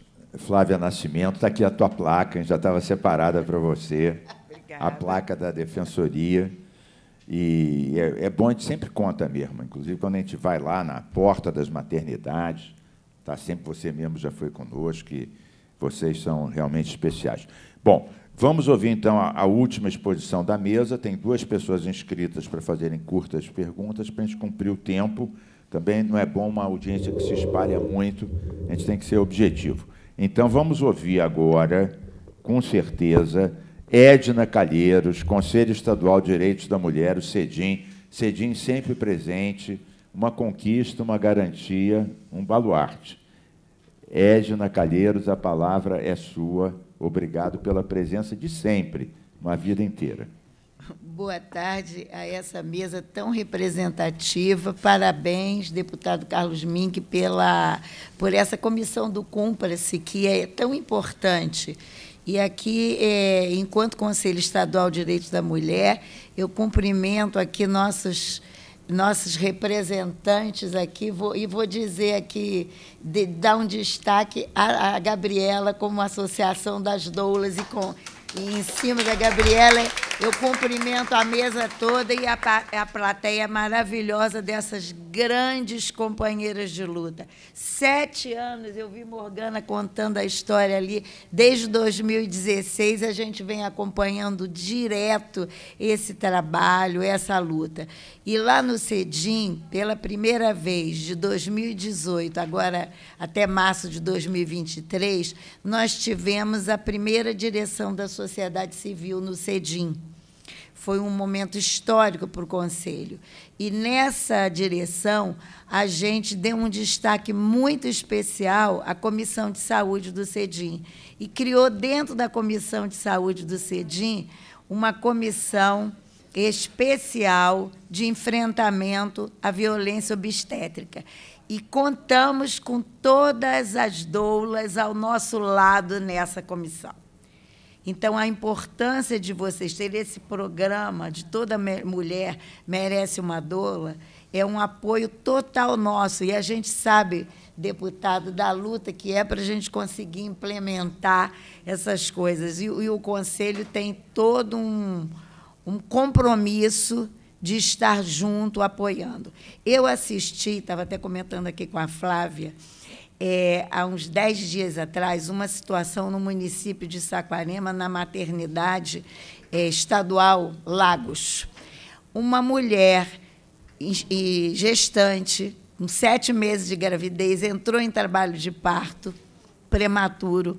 Flávia Nascimento. Está aqui a tua placa, já estava separada para você. Obrigada. A placa da Defensoria. E é, é, bom, a gente sempre conta mesmo. Inclusive, quando a gente vai lá na porta das maternidades, tá sempre você mesmo já foi conosco, que vocês são realmente especiais. Bom, vamos ouvir então a, a última exposição da mesa. Tem duas pessoas inscritas para fazerem curtas perguntas, para a gente cumprir o tempo. Também não é bom uma audiência que se espalha muito, a gente tem que ser objetivo. Então, vamos ouvir agora, com certeza Edna Calheiros, Conselho Estadual de Direitos da Mulher, o CEDIM. CEDIM sempre presente, uma conquista, uma garantia, um baluarte. Edna Calheiros, a palavra é sua. Obrigado pela presença de sempre, uma vida inteira. Boa tarde a essa mesa tão representativa. Parabéns, deputado Carlos Mink, pela, por essa comissão do Cúmplice, que é tão importante e aqui, é, enquanto Conselho Estadual de Direitos da Mulher, eu cumprimento aqui nossos nossos representantes aqui, vou, e vou dizer aqui, de, dar um destaque à, à Gabriela como Associação das Doulas e, com, e em cima da Gabriela, eu cumprimento a mesa toda e a, a plateia maravilhosa dessas grandes companheiras de luta. Sete anos, eu vi Morgana contando a história ali. Desde 2016, a gente vem acompanhando direto esse trabalho, essa luta. E lá no CEDIM, pela primeira vez, de 2018, agora até março de 2023, nós tivemos a primeira direção da sociedade sociedade civil no CEDIM. Foi um momento histórico para o Conselho. E nessa direção, a gente deu um destaque muito especial à Comissão de Saúde do CEDIM. E criou dentro da Comissão de Saúde do CEDIM uma comissão especial de enfrentamento à violência obstétrica. E contamos com todas as doulas ao nosso lado nessa comissão. Então, a importância de vocês terem esse programa de toda mulher merece uma doula é um apoio total nosso. E a gente sabe, deputado, da luta que é para a gente conseguir implementar essas coisas. E, e o Conselho tem todo um, um compromisso de estar junto, apoiando. Eu assisti, estava até comentando aqui com a Flávia, é, há uns dez dias atrás, uma situação no município de Saquarema, na maternidade é, estadual Lagos. Uma mulher gestante, com sete meses de gravidez, entrou em trabalho de parto prematuro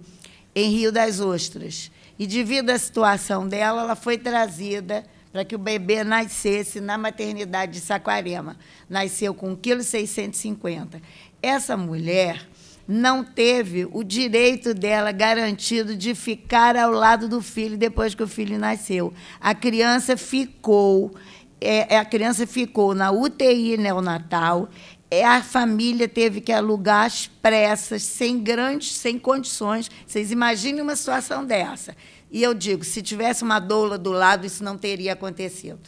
em Rio das Ostras. E, devido à situação dela, ela foi trazida para que o bebê nascesse na maternidade de Saquarema. Nasceu com 1,650 kg. Essa mulher não teve o direito dela garantido de ficar ao lado do filho depois que o filho nasceu. A criança ficou, é, é a criança ficou na UTI neonatal. É, a família teve que alugar às pressas, sem grandes, sem condições. Vocês imaginem uma situação dessa. E eu digo, se tivesse uma doula do lado, isso não teria acontecido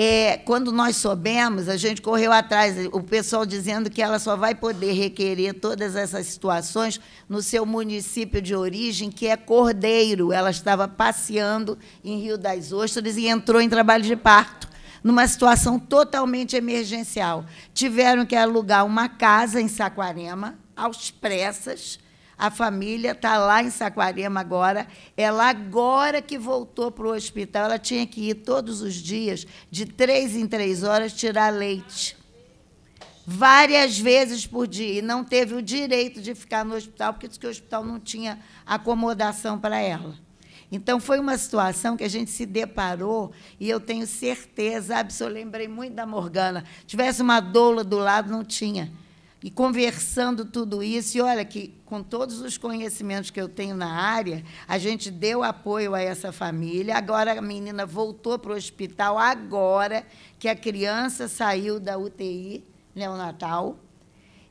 é, quando nós soubemos, a gente correu atrás, o pessoal dizendo que ela só vai poder requerer todas essas situações no seu município de origem, que é Cordeiro. Ela estava passeando em Rio das Ostras e entrou em trabalho de parto numa situação totalmente emergencial. Tiveram que alugar uma casa em Saquarema, aos pressas, a família está lá em Saquarema agora. Ela agora que voltou para o hospital, ela tinha que ir todos os dias, de três em três horas, tirar leite. Várias vezes por dia. E não teve o direito de ficar no hospital, porque disse que o hospital não tinha acomodação para ela. Então, foi uma situação que a gente se deparou, e eu tenho certeza, eu lembrei muito da Morgana. Tivesse uma doula do lado, não tinha e conversando tudo isso, e olha que com todos os conhecimentos que eu tenho na área, a gente deu apoio a essa família. Agora a menina voltou para o hospital agora que a criança saiu da UTI neonatal.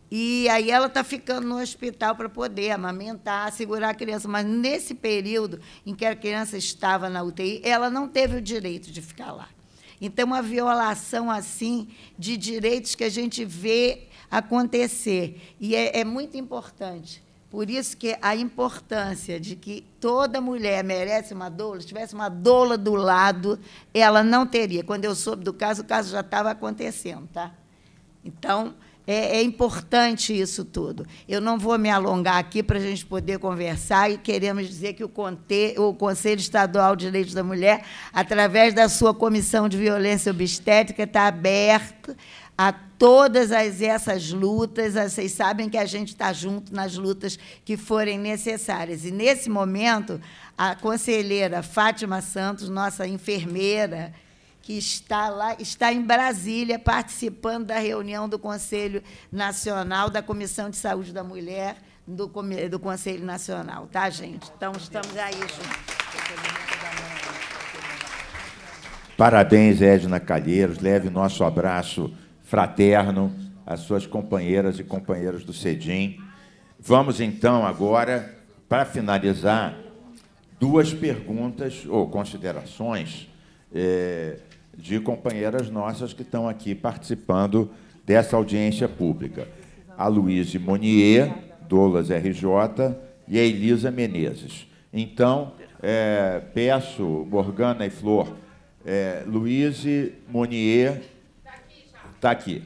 E aí ela está ficando no hospital para poder amamentar, segurar a criança. Mas nesse período em que a criança estava na UTI, ela não teve o direito de ficar lá. Então, uma violação assim de direitos que a gente vê acontecer. E é, é muito importante. Por isso que a importância de que toda mulher merece uma doula, se tivesse uma doula do lado, ela não teria. Quando eu soube do caso, o caso já estava acontecendo, tá? Então, é, é importante isso tudo. Eu não vou me alongar aqui para a gente poder conversar e queremos dizer que o, Conte, o Conselho Estadual de Direitos da Mulher, através da sua Comissão de Violência Obstétrica, está aberto a todas as, essas lutas. Vocês sabem que a gente está junto nas lutas que forem necessárias. E, nesse momento, a conselheira Fátima Santos, nossa enfermeira, que está lá, está em Brasília participando da reunião do Conselho Nacional da Comissão de Saúde da Mulher do, do Conselho Nacional, tá, gente? Então estamos aí juntos. Parabéns, Edna Calheiros. Leve o nosso abraço fraterno às suas companheiras e companheiros do CEDIM. Vamos então agora, para finalizar, duas perguntas ou considerações é, de companheiras nossas que estão aqui participando dessa audiência pública. A Luíse Monier, Dolas RJ, e a Elisa Menezes. Então, é, peço, Morgana e Flor, é, eh, Luíse Monier Está aqui.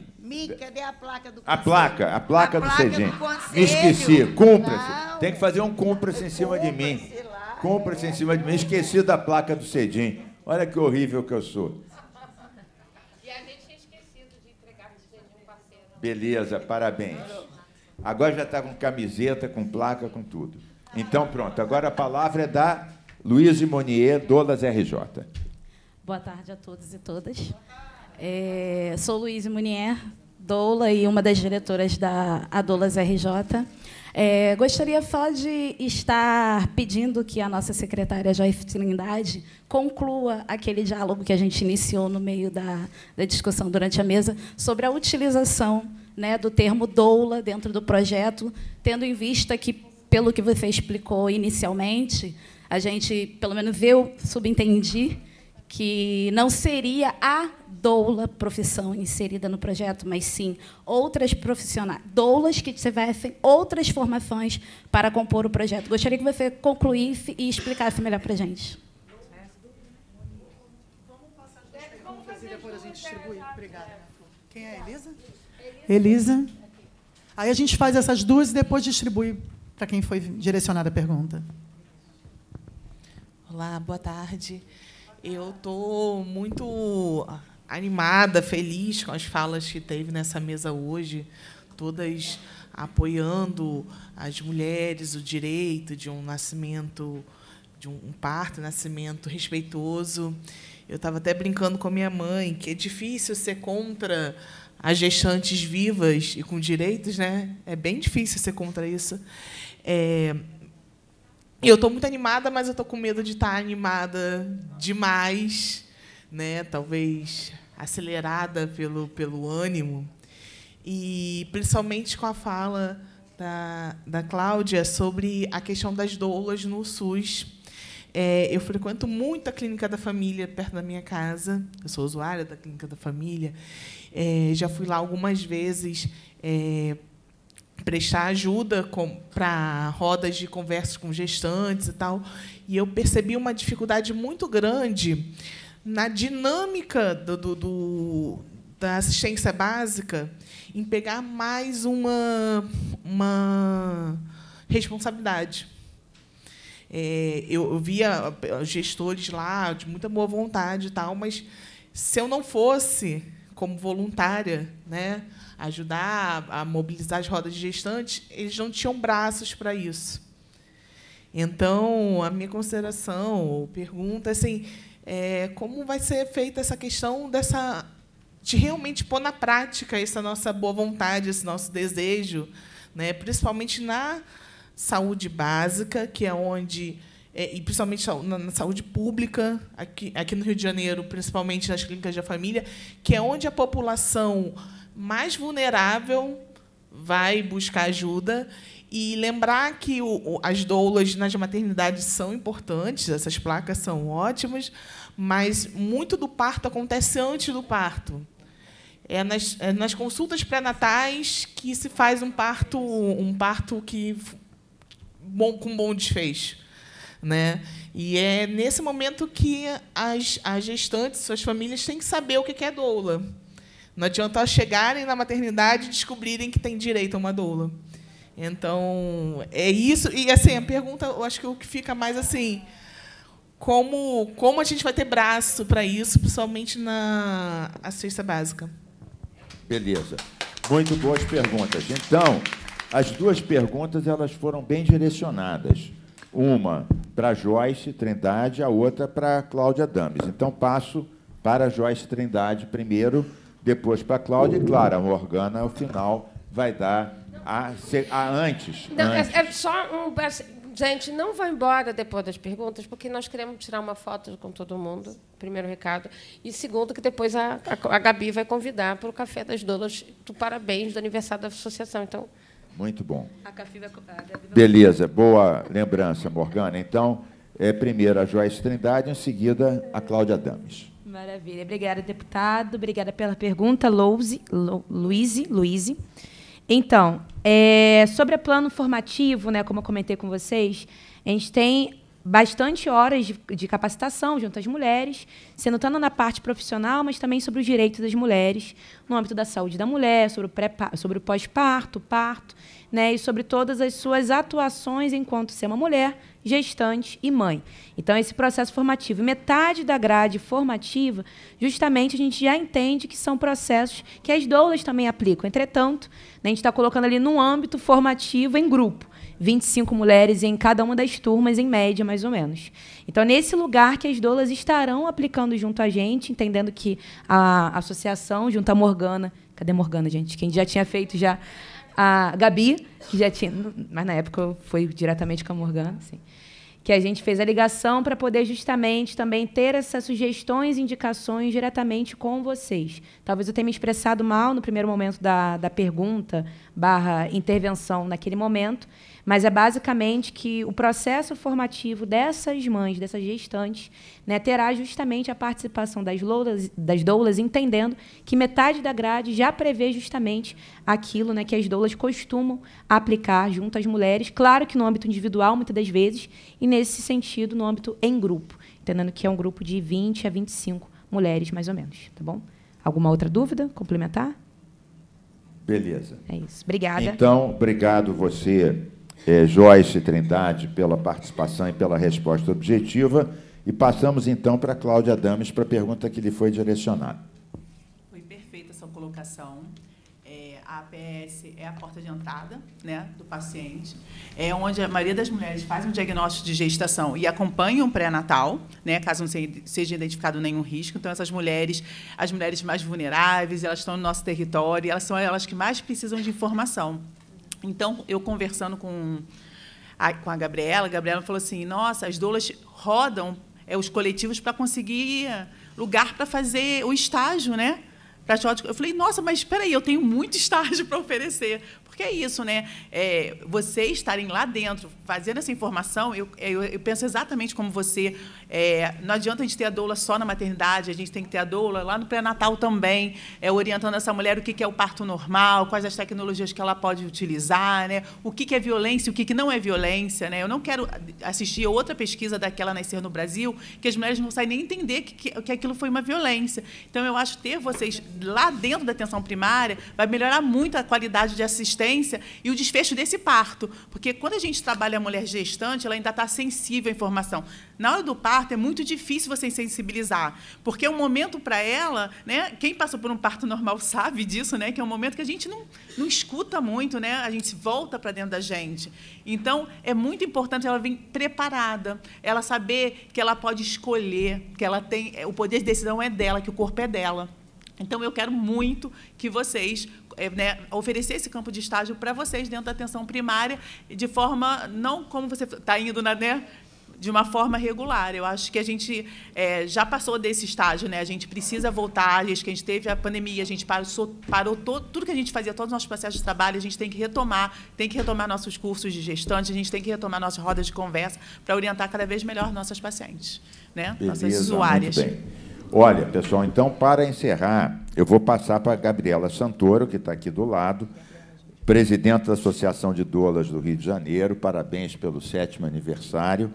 cadê a placa do conselho? A placa, a placa a do CEGEM. Me esqueci, cumpra-se. Tem que fazer um cumpra-se em cima de mim. Cumpra-se em cima de mim. Esqueci da placa do CEGEM. Olha que horrível que eu sou. E a gente tinha esquecido de entregar para o CEGEM parceiro. Beleza, parabéns. Agora já está com camiseta, com placa, com tudo. Então, pronto. Agora a palavra é da Luiz Monier, Dolas RJ. Boa tarde a todos e todas. É, sou Luiz Munier, doula e uma das diretoras da Adolas RJ. É, gostaria só de estar pedindo que a nossa secretária Joyce Trindade conclua aquele diálogo que a gente iniciou no meio da, da discussão durante a mesa sobre a utilização né, do termo doula dentro do projeto, tendo em vista que, pelo que você explicou inicialmente, a gente, pelo menos eu subentendi, que não seria a doula, profissão inserida no projeto, mas sim outras profissionais, doulas que tivessem outras formações para compor o projeto. Gostaria que você concluísse e explicasse melhor para a gente. Quem é a Elisa? Elisa. Aí a gente faz essas duas e depois distribui para quem foi direcionada a pergunta. Olá, boa tarde. Eu estou muito animada, feliz com as falas que teve nessa mesa hoje, todas apoiando as mulheres, o direito de um nascimento, de um parto, um nascimento respeitoso. Eu estava até brincando com a minha mãe que é difícil ser contra as gestantes vivas e com direitos, né? É bem difícil ser contra isso. É... Eu estou muito animada, mas eu estou com medo de estar tá animada demais, né? Talvez acelerada pelo, pelo ânimo. E principalmente com a fala da, da Cláudia sobre a questão das doulas no SUS. É, eu frequento muito a clínica da família perto da minha casa. Eu sou usuária da clínica da família. É, já fui lá algumas vezes é, prestar ajuda para rodas de conversas com gestantes e tal. E eu percebi uma dificuldade muito grande na dinâmica do, do, do, da assistência básica em pegar mais uma, uma responsabilidade. É, eu, eu, via gestores lá de muita boa vontade e tal, mas se eu não fosse como voluntária, né, ajudar a mobilizar as rodas de gestantes, eles não tinham braços para isso. Então, a minha consideração ou pergunta é assim, é, como vai ser feita essa questão dessa de realmente pôr na prática essa nossa boa vontade, esse nosso desejo, né? principalmente na saúde básica, que é onde, é, e principalmente na saúde pública, aqui, aqui no Rio de Janeiro, principalmente nas clínicas da família, que é onde a população mais vulnerável vai buscar ajuda e lembrar que o, as doulas nas maternidades são importantes, essas placas são ótimas, mas muito do parto acontece antes do parto. É nas, é nas consultas pré-natais que se faz um parto, um parto que bom, com bom desfecho. Né? E é nesse momento que as, as gestantes, suas famílias, têm que saber o que é doula. Não adianta elas chegarem na maternidade e descobrirem que têm direito a uma doula. Então, é isso. E, assim, a pergunta, eu acho que o que fica mais assim. Como, como a gente vai ter braço para isso, principalmente na assistência básica? Beleza. Muito boas perguntas. Então, as duas perguntas elas foram bem direcionadas. Uma para Joyce Trindade, a outra para Cláudia Dames. Então, passo para Joyce Trindade primeiro, depois para Cláudia. E, claro, a Morgana, ao final, vai dar a, a antes. Não, é, antes. É, é, só um. Assim, gente, não vá embora depois das perguntas, porque nós queremos tirar uma foto com todo mundo, primeiro recado. E segundo, que depois a, a, a Gabi vai convidar para o Café das Dolas, do parabéns do aniversário da associação. Então, muito bom. A Gabi vai... Beleza, boa lembrança, Morgana. Então, é, primeiro a Joyce Trindade, em seguida a Cláudia Dames. Maravilha. Obrigada, deputado. Obrigada pela pergunta, Louze, Lu, Luiz, então, é, sobre o plano formativo, né, como eu comentei com vocês, a gente tem bastante horas de, de capacitação junto às mulheres, sendo tanto na parte profissional, mas também sobre os direitos das mulheres, no âmbito da saúde da mulher, sobre o, sobre o pós-parto, parto. parto né, e sobre todas as suas atuações enquanto ser uma mulher, gestante e mãe. Então, esse processo formativo. Metade da grade formativa, justamente, a gente já entende que são processos que as doulas também aplicam. Entretanto, né, a gente está colocando ali num âmbito formativo em grupo. 25 mulheres em cada uma das turmas, em média, mais ou menos. Então, nesse lugar que as doulas estarão aplicando junto a gente, entendendo que a associação, junto à Morgana, cadê Morgana, gente? Quem já tinha feito já a Gabi, que já tinha. Mas na época foi diretamente com a Morgana, assim. Que a gente fez a ligação para poder justamente também ter essas sugestões indicações diretamente com vocês. Talvez eu tenha me expressado mal no primeiro momento da, da pergunta barra intervenção naquele momento. Mas é basicamente que o processo formativo dessas mães, dessas gestantes, né, terá justamente a participação das, louras, das doulas, entendendo que metade da grade já prevê justamente aquilo né, que as doulas costumam aplicar junto às mulheres, claro que no âmbito individual, muitas das vezes, e nesse sentido, no âmbito em grupo, entendendo que é um grupo de 20 a 25 mulheres, mais ou menos, tá bom? Alguma outra dúvida complementar? Beleza. É isso. Obrigada. Então, obrigado você é, Joyce Trindade pela participação e pela resposta objetiva. E passamos então para Cláudia Dames para a pergunta que lhe foi direcionada. Foi perfeita essa colocação. É, a APS é a porta de entrada né, do paciente, é onde a maioria das mulheres faz um diagnóstico de gestação e acompanha um pré-natal, né, caso não seja identificado nenhum risco. Então, essas mulheres, as mulheres mais vulneráveis, elas estão no nosso território, elas são elas que mais precisam de informação. Então, eu conversando com a, com a Gabriela, a Gabriela falou assim: nossa, as doulas rodam é, os coletivos para conseguir lugar para fazer o estágio, né? Eu falei, nossa, mas espera aí, eu tenho muito estágio para oferecer que é isso, né? É, vocês estarem lá dentro, fazendo essa informação, eu, eu, eu penso exatamente como você. É, não adianta a gente ter a doula só na maternidade, a gente tem que ter a doula lá no pré-natal também, é, orientando essa mulher o que, que é o parto normal, quais as tecnologias que ela pode utilizar, né? o que, que é violência, o que, que não é violência. Né? Eu não quero assistir outra pesquisa daquela Nascer no Brasil, que as mulheres não saem nem entender que, que, que aquilo foi uma violência. Então, eu acho que ter vocês lá dentro da atenção primária vai melhorar muito a qualidade de assistência violência e o desfecho desse parto. Porque quando a gente trabalha a mulher gestante, ela ainda está sensível à informação. Na hora do parto, é muito difícil você sensibilizar, porque é um momento para ela, né? quem passou por um parto normal sabe disso, né? que é um momento que a gente não, não escuta muito, né? a gente volta para dentro da gente. Então, é muito importante ela vir preparada, ela saber que ela pode escolher, que ela tem o poder de decisão é dela, que o corpo é dela. Então, eu quero muito que vocês é, né, oferecer esse campo de estágio para vocês dentro da atenção primária, de forma não como você está indo na. Né, de uma forma regular. Eu acho que a gente é, já passou desse estágio, né? A gente precisa voltar, desde que a gente teve a pandemia, a gente passou, parou todo, tudo que a gente fazia, todos os nossos processos de trabalho, a gente tem que retomar, tem que retomar nossos cursos de gestante, a gente tem que retomar nossas rodas de conversa para orientar cada vez melhor nossas pacientes, né? Beleza, nossas usuárias. Olha, pessoal, então, para encerrar, eu vou passar para a Gabriela Santoro, que está aqui do lado, presidente da Associação de Doulas do Rio de Janeiro, parabéns pelo sétimo aniversário,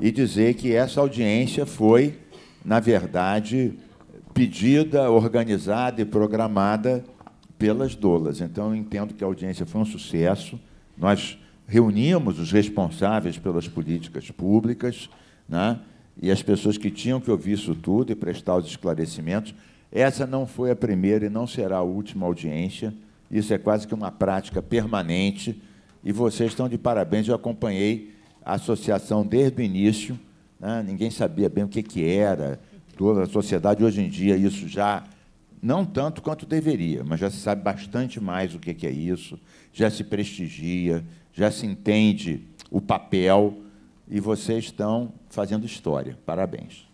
e dizer que essa audiência foi, na verdade, pedida, organizada e programada pelas doulas. Então, eu entendo que a audiência foi um sucesso. Nós reunimos os responsáveis pelas políticas públicas né, e as pessoas que tinham que ouvir isso tudo e prestar os esclarecimentos essa não foi a primeira e não será a última audiência. Isso é quase que uma prática permanente. E vocês estão de parabéns. Eu acompanhei a associação desde o início. Né? Ninguém sabia bem o que, que era. Toda a sociedade hoje em dia, isso já não tanto quanto deveria, mas já se sabe bastante mais o que é isso, já se prestigia, já se entende o papel e vocês estão fazendo história. Parabéns.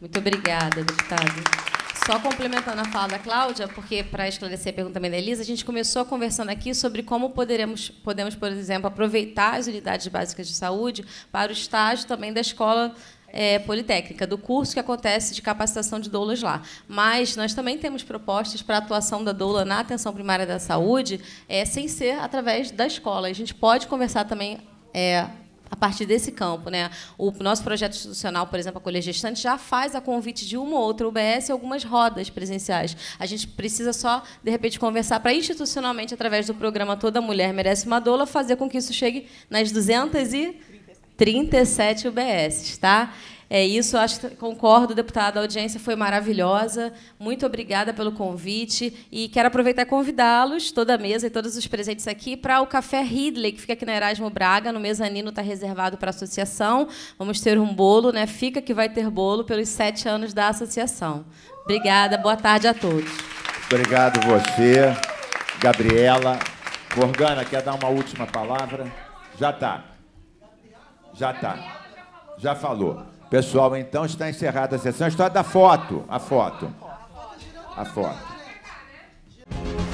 Muito obrigada, deputado. Só complementando a fala da Cláudia, porque para esclarecer a pergunta também da Elisa, a gente começou conversando aqui sobre como poderemos, podemos, por exemplo, aproveitar as unidades básicas de saúde para o estágio também da escola é, Politécnica, do curso que acontece de capacitação de doulas lá. Mas nós também temos propostas para a atuação da doula na atenção primária da saúde, é, sem ser através da escola. A gente pode conversar também é, a partir desse campo. Né? O nosso projeto institucional, por exemplo, a Colher Gestante, já faz a convite de uma ou outra UBS algumas rodas presenciais. A gente precisa só, de repente, conversar para institucionalmente, através do programa Toda Mulher Merece uma Doula, fazer com que isso chegue nas 237 UBSs. Tá? É isso, acho concordo, deputada. A audiência foi maravilhosa. Muito obrigada pelo convite. E quero aproveitar e convidá-los, toda a mesa e todos os presentes aqui, para o Café Ridley, que fica aqui na Erasmo Braga. No mezanino está reservado para a associação. Vamos ter um bolo, né? Fica que vai ter bolo pelos sete anos da associação. Obrigada, boa tarde a todos. Obrigado você, Gabriela. Morgana, quer dar uma última palavra? Já está. Já está. Já falou. Pessoal, então está encerrada a sessão. A história da foto. A foto. A foto. A foto.